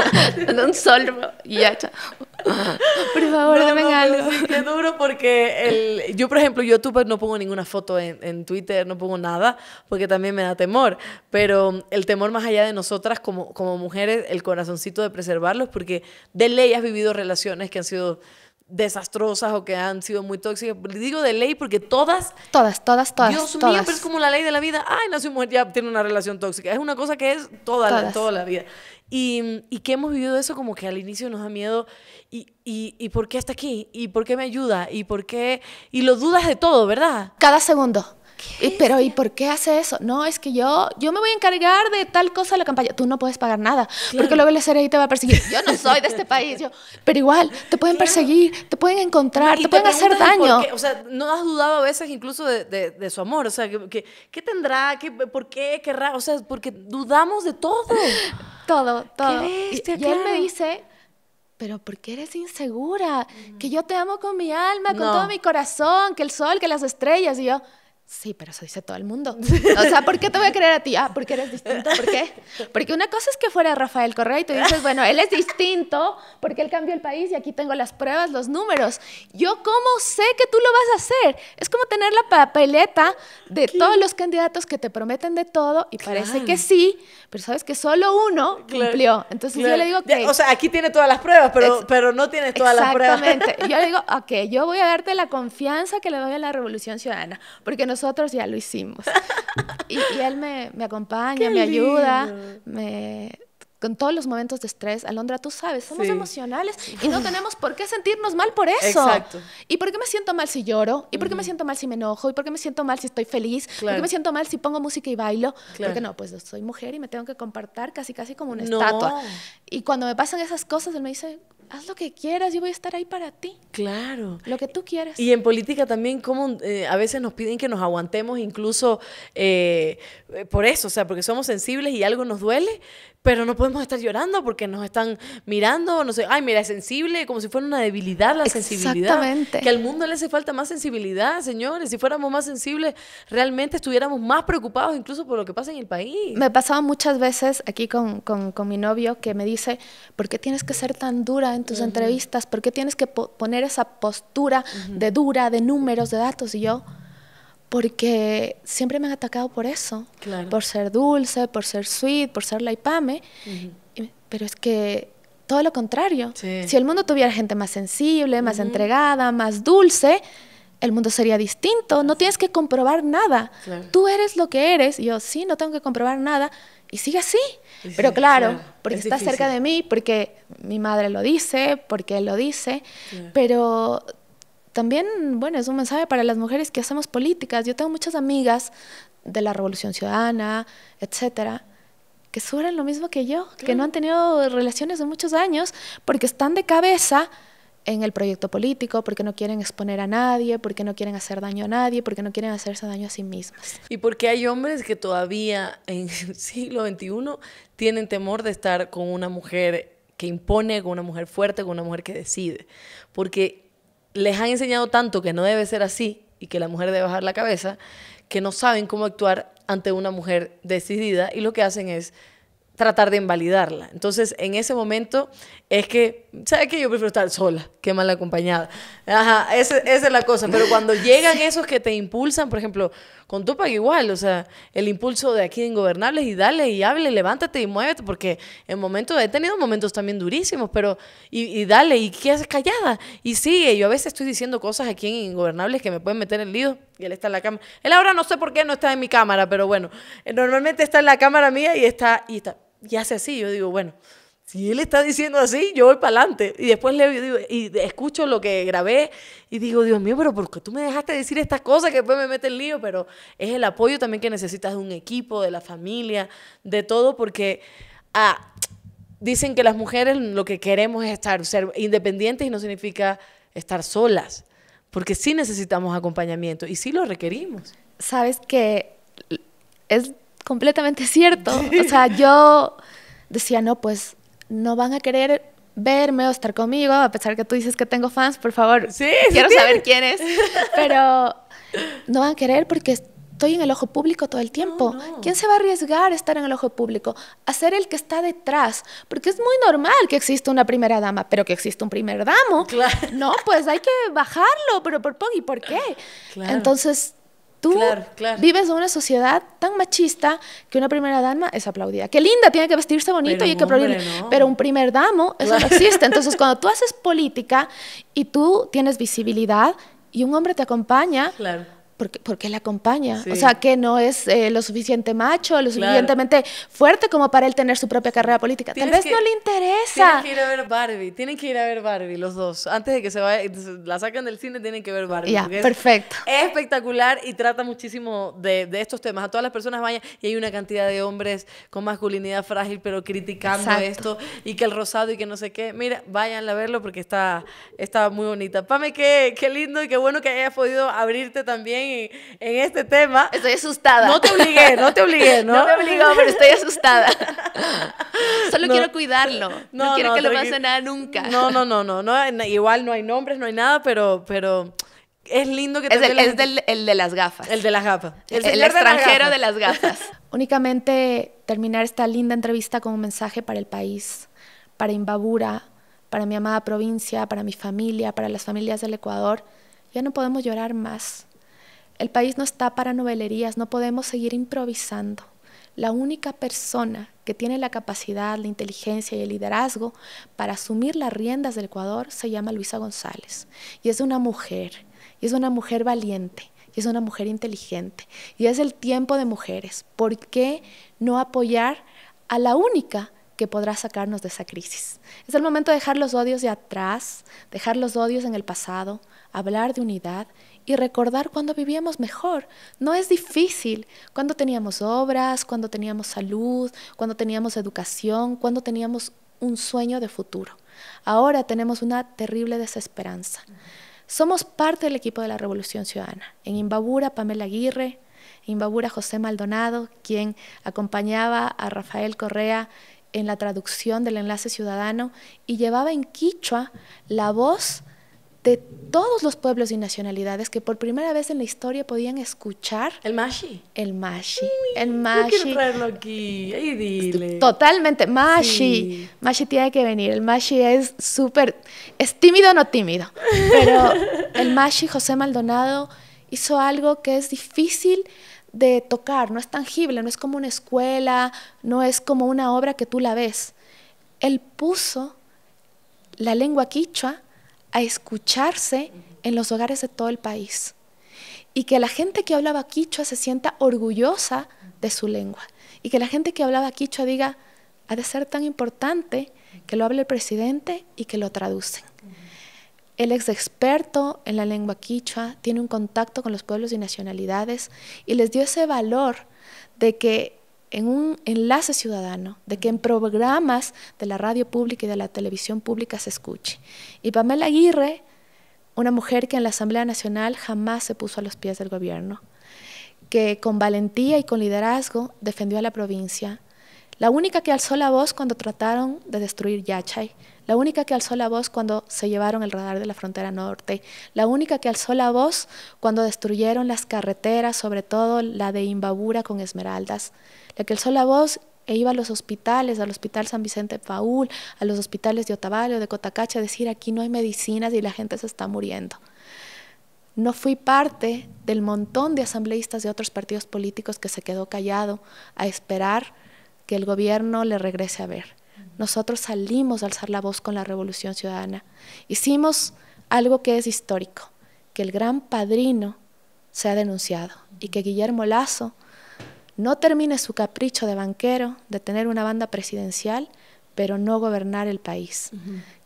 un sol y ya está. Por favor, algo. duro porque el, yo, por ejemplo, youtuber pues, no pongo ninguna foto en, en, Twitter, no pongo nada, porque también me da temor. Pero el temor más allá de nosotras como, como mujeres, el corazoncito de preservarlos, porque de ley has vivido relaciones que han sido desastrosas o que han sido muy tóxicas. Digo de ley porque todas... Todas, todas, todas. Dios mío, pero es como la ley de la vida. Ay, nació mujer, ya tiene una relación tóxica. Es una cosa que es toda, La, toda la vida. Y, y, que hemos vivido eso como que al inicio nos da miedo. Y, y, y por qué está aquí? ¿Y por qué me ayuda? ¿Y por qué? Y lo dudas de todo, ¿verdad? Cada segundo pero ¿y por qué hace eso? No, es que yo, yo me voy a encargar de tal cosa de la campaña. Tú no puedes pagar nada, porque luego el SRI te va a perseguir. Yo no soy de este país, yo, pero igual, te pueden perseguir, te pueden encontrar, te, pueden hacer daño. O sea, no has dudado a veces incluso de, de, su amor, o sea, ¿qué, que, qué tendrá? qué ¿Por qué querrá? O sea, porque dudamos de todo. todo, todo. y, él me dice pero ¿por qué eres insegura? Mm. Que yo te amo con mi alma, con todo mi corazón, que el sol, que las estrellas. Y yo, Sí, pero eso dice todo el mundo. O sea, ¿por qué te voy a creer a ti? Ah, porque eres distinto. ¿Por qué? Porque una cosa es que fuera Rafael Correa y tú dices, bueno, él es distinto porque él cambió el país y aquí tengo las pruebas, los números. Yo, ¿cómo sé que tú lo vas a hacer? Es como tener la papeleta de todos los candidatos que te prometen de todo y parece que sí, pero sabes que solo uno cumplió. Entonces yo le digo que. o sea, aquí tiene todas las pruebas, pero, pero no tiene todas las pruebas. Exactamente. Yo le digo, ok, yo voy a darte la confianza que le doy a la Revolución Ciudadana, porque nos nosotros ya lo hicimos. y, él me, acompaña, me ayuda, me con todos los momentos de estrés, Alondra, tú sabes, somos emocionales y no tenemos por qué sentirnos mal por eso. Exacto. ¿Y por qué me siento mal si lloro? ¿Y por qué me siento mal si me enojo? ¿Y por qué me siento mal si estoy feliz? ¿Por qué me siento mal si pongo música y bailo? Porque no, pues soy mujer y me tengo que compartir casi casi como una estatua. Y cuando me pasan esas cosas, él me dice, haz lo que quieras, yo voy a estar ahí para ti. Claro. Lo que tú quieras. Y en política también, como eh, a veces nos piden que nos aguantemos incluso eh, eh, por eso, o sea, porque somos sensibles y algo nos duele, pero no podemos estar llorando porque nos están mirando, no sé, ay, mira, es sensible, como si fuera una debilidad la sensibilidad. Que al mundo le hace falta más sensibilidad, señores. Si fuéramos más sensibles, realmente estuviéramos más preocupados incluso por lo que pasa en el país. Me pasaba muchas veces aquí con, mi novio que me dice, ¿por qué tienes que ser tan dura en tus entrevistas? ¿Por qué tienes que poner esa postura de dura, de números, de datos? Y yo porque siempre me han atacado por eso, por ser dulce, por ser sweet, por ser laipame, pero es que todo lo contrario. Si el mundo tuviera gente más sensible, más entregada, más dulce, el mundo sería distinto. No tienes que comprobar nada. Tú eres lo que eres. yo, sí, no tengo que comprobar nada. Y sigue así. Pero claro, porque está cerca de mí, porque mi madre lo dice, porque él lo dice. Pero también, bueno, es un mensaje para las mujeres que hacemos políticas. Yo tengo muchas amigas de la Revolución Ciudadana, etcétera, que sufren lo mismo que yo, que no han tenido relaciones de muchos años porque están de cabeza en el proyecto político, porque no quieren exponer a nadie, porque no quieren hacer daño a nadie, porque no quieren hacerse daño a sí mismas. Y porque hay hombres que todavía en el siglo XXI tienen temor de estar con una mujer que impone, con una mujer fuerte, con una mujer que decide. Porque les han enseñado tanto que no debe ser así y que la mujer debe bajar la cabeza, que no saben cómo actuar ante una mujer decidida y lo que hacen es tratar de invalidarla. Entonces, en ese momento es que, ¿sabes qué? Yo prefiero estar sola que mal acompañada. Ajá, esa, es la cosa. Pero cuando llegan esos que te impulsan, por ejemplo, con Tupac igual, o sea, el impulso de aquí de Ingobernables y dale y hable, levántate y muévete, porque en momentos, he tenido momentos también durísimos, pero, y, dale, y qué haces callada, y sigue. Yo a veces estoy diciendo cosas aquí en Ingobernables que me pueden meter en lío, y él está en la cámara. Él ahora no sé por qué no está en mi cámara, pero bueno, eh, normalmente está en la cámara mía y está, y está y hace así, yo digo, bueno, si él está diciendo así, yo voy para adelante. Y después le y, digo, y escucho lo que grabé y digo, Dios mío, pero ¿por qué tú me dejaste decir estas cosas que después me mete el lío? Pero es el apoyo también que necesitas de un equipo, de la familia, de todo, porque ah, dicen que las mujeres lo que queremos es estar, ser independientes y no significa estar solas, porque sí necesitamos acompañamiento y sí lo requerimos. Sabes que es completamente cierto. O sea, yo decía, no, pues no van a querer verme o estar conmigo, a pesar que tú dices que tengo fans, por favor, sí, quiero saber quién es, pero no van a querer porque estoy en el ojo público todo el tiempo. ¿Quién se va a arriesgar a estar en el ojo público? A ser el que está detrás, porque es muy normal que exista una primera dama, pero que exista un primer damo, no, pues hay que bajarlo, pero por y por qué. Entonces Tú vives en una sociedad tan machista que una primera dama es aplaudida. Qué linda, tiene que vestirse bonito y hay que Pero un primer damo, eso no existe. Entonces, cuando tú haces política y tú tienes visibilidad y un hombre te acompaña, porque, porque la acompaña. O sea, que no es eh, lo suficiente macho, lo suficientemente fuerte como para él tener su propia carrera política. Tal vez no le interesa. Tienen que ir a ver Barbie, tienen que ir a ver Barbie los dos. Antes de que se vaya, la sacan del cine, tienen que ver Barbie. Ya, perfecto. Es, espectacular y trata muchísimo de, de, estos temas. A todas las personas vayan y hay una cantidad de hombres con masculinidad frágil, pero criticando esto y que el rosado y que no sé qué. Mira, vayan a verlo porque está, está muy bonita. Pame, qué, qué lindo y qué bueno que hayas podido abrirte también en, este tema. Estoy asustada. No te obligué, no te obligué, ¿no? No me obligó, pero estoy asustada. Solo quiero cuidarlo. No, quiero que lo pase nada nunca. No, no, no, no, no. Igual no hay nombres, no hay nada, pero, pero es lindo que es, el, es el de las gafas. El de las gafas. El, extranjero de las gafas. De las gafas. Únicamente terminar esta linda entrevista con un mensaje para el país, para Imbabura, para mi amada provincia, para mi familia, para las familias del Ecuador. Ya no podemos llorar más. El país no está para novelerías, no podemos seguir improvisando. La única persona que tiene la capacidad, la inteligencia y el liderazgo para asumir las riendas del Ecuador se llama Luisa González. Y es una mujer, y es una mujer valiente, y es una mujer inteligente. Y es el tiempo de mujeres. ¿Por qué no apoyar a la única que podrá sacarnos de esa crisis. Es el momento de dejar los odios de atrás, dejar los odios en el pasado, hablar de unidad y recordar cuando vivíamos mejor. No es difícil. Cuando teníamos obras, cuando teníamos salud, cuando teníamos educación, cuando teníamos un sueño de futuro. Ahora tenemos una terrible desesperanza. Somos parte del equipo de la Revolución Ciudadana. En Imbabura, Pamela Aguirre, Imbabura José Maldonado, quien acompañaba a Rafael Correa en la traducción del enlace ciudadano y llevaba en quichua la voz de todos los pueblos y nacionalidades que por primera vez en la historia podían escuchar el mashi. El mashi. el mashi. Yo quiero traerlo aquí. Ay, dile. Totalmente. Mashi. Mashi tiene que venir. El mashi es súper. Es tímido no tímido. Pero el mashi, José Maldonado, hizo algo que es difícil de tocar. No es tangible. No es como una escuela. No es como una obra que tú la ves. Él puso la lengua quichua a escucharse en los hogares de todo el país. Y que la gente que hablaba quichua se sienta orgullosa de su lengua. Y que la gente que hablaba quichua diga, ha de ser tan importante que lo hable el presidente y que lo traducen. El ex experto en la lengua quichua, tiene un contacto con los pueblos y nacionalidades y les dio ese valor de que en un enlace ciudadano, de que en programas de la radio pública y de la televisión pública se escuche. Y Pamela Aguirre, una mujer que en la Asamblea Nacional jamás se puso a los pies del gobierno, que con valentía y con liderazgo defendió a la provincia, la única que alzó la voz cuando trataron de destruir Yachay, la única que alzó la voz cuando se llevaron el radar de la frontera norte, la única que alzó la voz cuando destruyeron las carreteras, sobre todo la de Imbabura con Esmeraldas que alzó la voz e iba a los hospitales, al Hospital San Vicente Paul, a los hospitales de Otavalo, de Cotacacha, a decir aquí no hay medicinas y la gente se está muriendo. No fui parte del montón de asambleístas de otros partidos políticos que se quedó callado a esperar que el gobierno le regrese a ver. Nosotros salimos a alzar la voz con la Revolución Ciudadana. Hicimos algo que es histórico, que el gran padrino se ha denunciado y que Guillermo Lazo no termine su capricho de banquero, de tener una banda presidencial, pero no gobernar el país.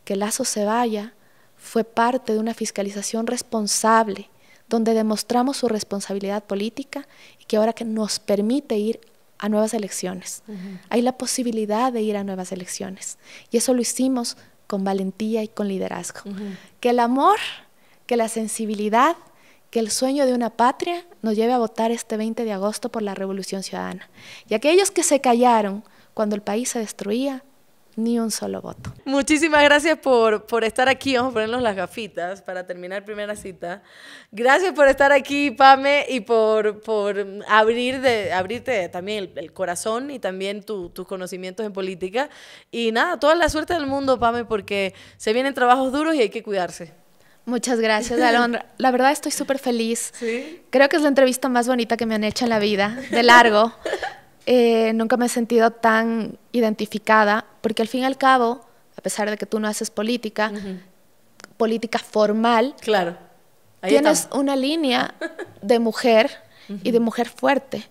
Que Lazo se vaya fue parte de una fiscalización responsable, donde demostramos su responsabilidad política y que ahora que nos permite ir a nuevas elecciones. Hay la posibilidad de ir a nuevas elecciones. Y eso lo hicimos con valentía y con liderazgo. Que el amor, que la sensibilidad que el sueño de una patria nos lleve a votar este 20 de agosto por la Revolución Ciudadana. Y aquellos que se callaron cuando el país se destruía, ni un solo voto. Muchísimas gracias por, por estar aquí. Vamos a ponernos las gafitas para terminar primera cita. Gracias por estar aquí, Pame, y por, por abrir de, abrirte también el, corazón y también tus conocimientos en política. Y nada, toda la suerte del mundo, Pame, porque se vienen trabajos duros y hay que cuidarse. Muchas gracias, Alondra. La verdad estoy súper feliz. Creo que es la entrevista más bonita que me han hecho en la vida, de largo. Eh, nunca me he sentido tan identificada, porque al fin y al cabo, a pesar de que tú no haces política, política formal, claro. tienes una línea de mujer y de mujer fuerte.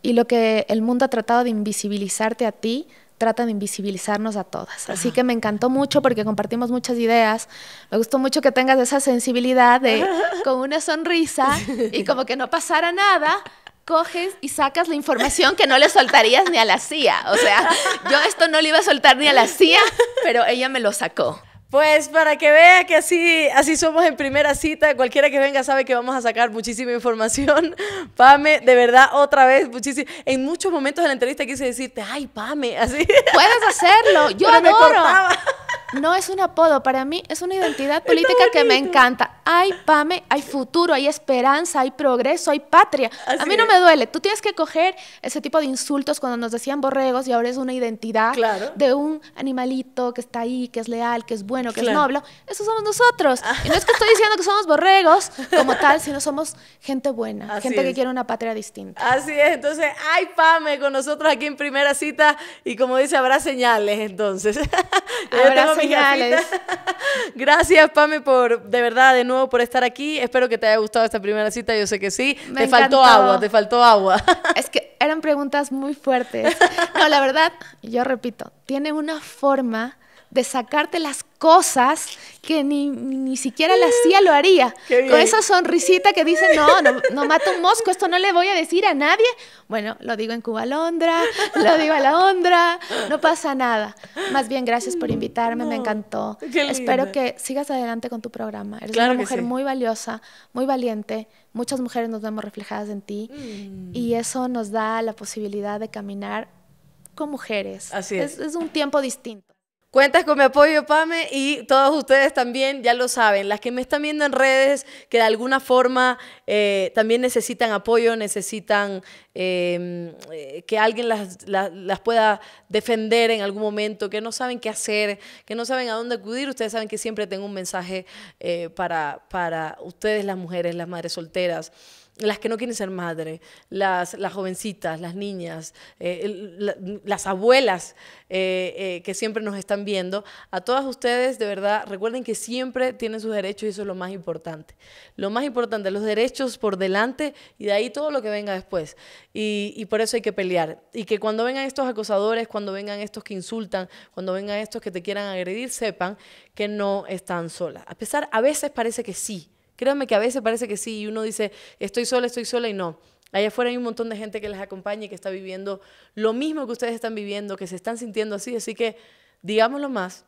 Y lo que el mundo ha tratado de invisibilizarte a ti, trata de invisibilizarnos a todas. Así que me encantó mucho porque compartimos muchas ideas. Me gustó mucho que tengas esa sensibilidad de con una sonrisa y como que no pasara nada. Coges y sacas la información que no le soltarías ni a la CIA. O sea, yo esto no le iba a soltar ni a la CIA, pero ella me lo sacó. Pues para que vea que así, así somos en primera cita, cualquiera que venga sabe que vamos a sacar muchísima información. Pame, de verdad, otra vez, muchísimo. En muchos momentos de la entrevista quise decirte, ay, Pame, así. Puedes hacerlo, yo adoro no es un apodo, para mí es una identidad política que me encanta. Hay PAME, hay futuro, hay esperanza, hay progreso, hay patria. a mí no me duele. Tú tienes que coger ese tipo de insultos cuando nos decían borregos y ahora es una identidad de un animalito que está ahí, que es leal, que es bueno, que es noble. Eso somos nosotros. Ah. Y no es que estoy diciendo que somos borregos como tal, sino somos gente buena, gente que quiere una patria distinta. Así es, entonces, hay PAME con nosotros aquí en primera cita y como dice, habrá señales entonces. Gracias, Pame, por de verdad, de nuevo, por estar aquí. Espero que te haya gustado esta primera cita. Yo sé que sí. te faltó agua, te faltó agua. es que eran preguntas muy fuertes. No, la verdad, yo repito, tiene una forma de sacarte las cosas que ni, ni siquiera la CIA lo haría. Con esa sonrisita que dice, no, no, no un mosco, esto no le voy a decir a nadie. Bueno, lo digo en Cuba Londra, lo digo a la Londra, no pasa nada. Más bien, gracias por invitarme, me encantó. Espero que sigas adelante con tu programa. Eres una mujer muy valiosa, muy valiente. Muchas mujeres nos vemos reflejadas en ti mm. y eso nos da la posibilidad de caminar con mujeres. Así es un tiempo distinto. Cuentas con mi apoyo, Pame, y todos ustedes también ya lo saben. Las que me están viendo en redes, que de alguna forma eh, también necesitan apoyo, necesitan em, eh, que alguien las, las, pueda defender en algún momento, que no saben qué hacer, que no saben a dónde acudir. Ustedes saben que siempre tengo un mensaje eh, para ustedes, las mujeres, las madres solteras las que no quieren ser madre, las, jovencitas, las niñas, eh, las abuelas eh, eh, que siempre nos están viendo, a todas ustedes de verdad recuerden que siempre tienen sus derechos y eso es lo más importante. Lo más importante, los derechos por delante y de ahí todo lo que venga después. Y, y por eso hay que pelear. Y que cuando vengan estos acosadores, cuando vengan estos que insultan, cuando vengan estos que te quieran agredir, sepan que no están solas. A pesar, a veces parece que sí, Créanme que a veces parece que sí, y uno dice, estoy sola, estoy sola, y no. Allá afuera hay un montón de gente que les acompaña y que está viviendo lo mismo que ustedes están viviendo, que se están sintiendo así, así que digámoslo más,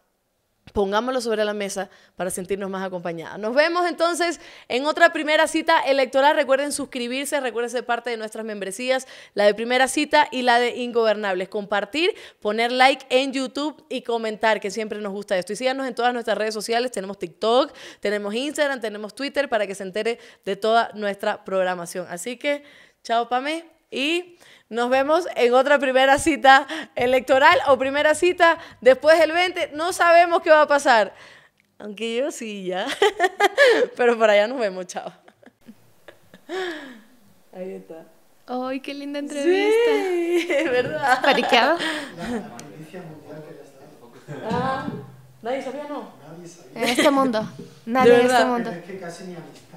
pongámoslo sobre la mesa para sentirnos más acompañadas. Nos vemos entonces en otra primera cita electoral. Recuerden suscribirse, recuerden ser parte de nuestras membresías, la de primera cita y la de ingobernables. Compartir, poner like en YouTube y comentar, que siempre nos gusta esto. Y síganos en todas nuestras redes sociales. Tenemos TikTok, tenemos Instagram, tenemos Twitter para que se entere de toda nuestra programación. Así que, chao, Pame. Y nos vemos en otra primera cita electoral o primera cita después del 20. No sabemos qué va a pasar. Aunque yo sí, ya. Pero por allá nos vemos, chao. Ahí está. ¡Ay, qué linda entrevista! Sí, es verdad. ¿Pariqueado? Ah, nadie sabía, ¿no? Nadie sabía. En este mundo. Nadie en este mundo.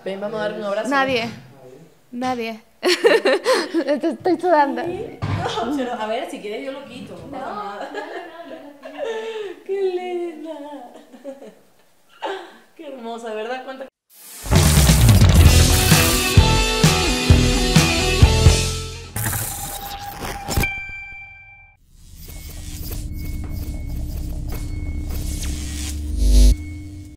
Ven, vamos a dar un abrazo. Nadie. Nadie. nadie. Estoy sudando. No, a ver, si quieres yo lo quito. No, no, no, Qué linda. Qué hermosa, ¿verdad? ¿Cuánta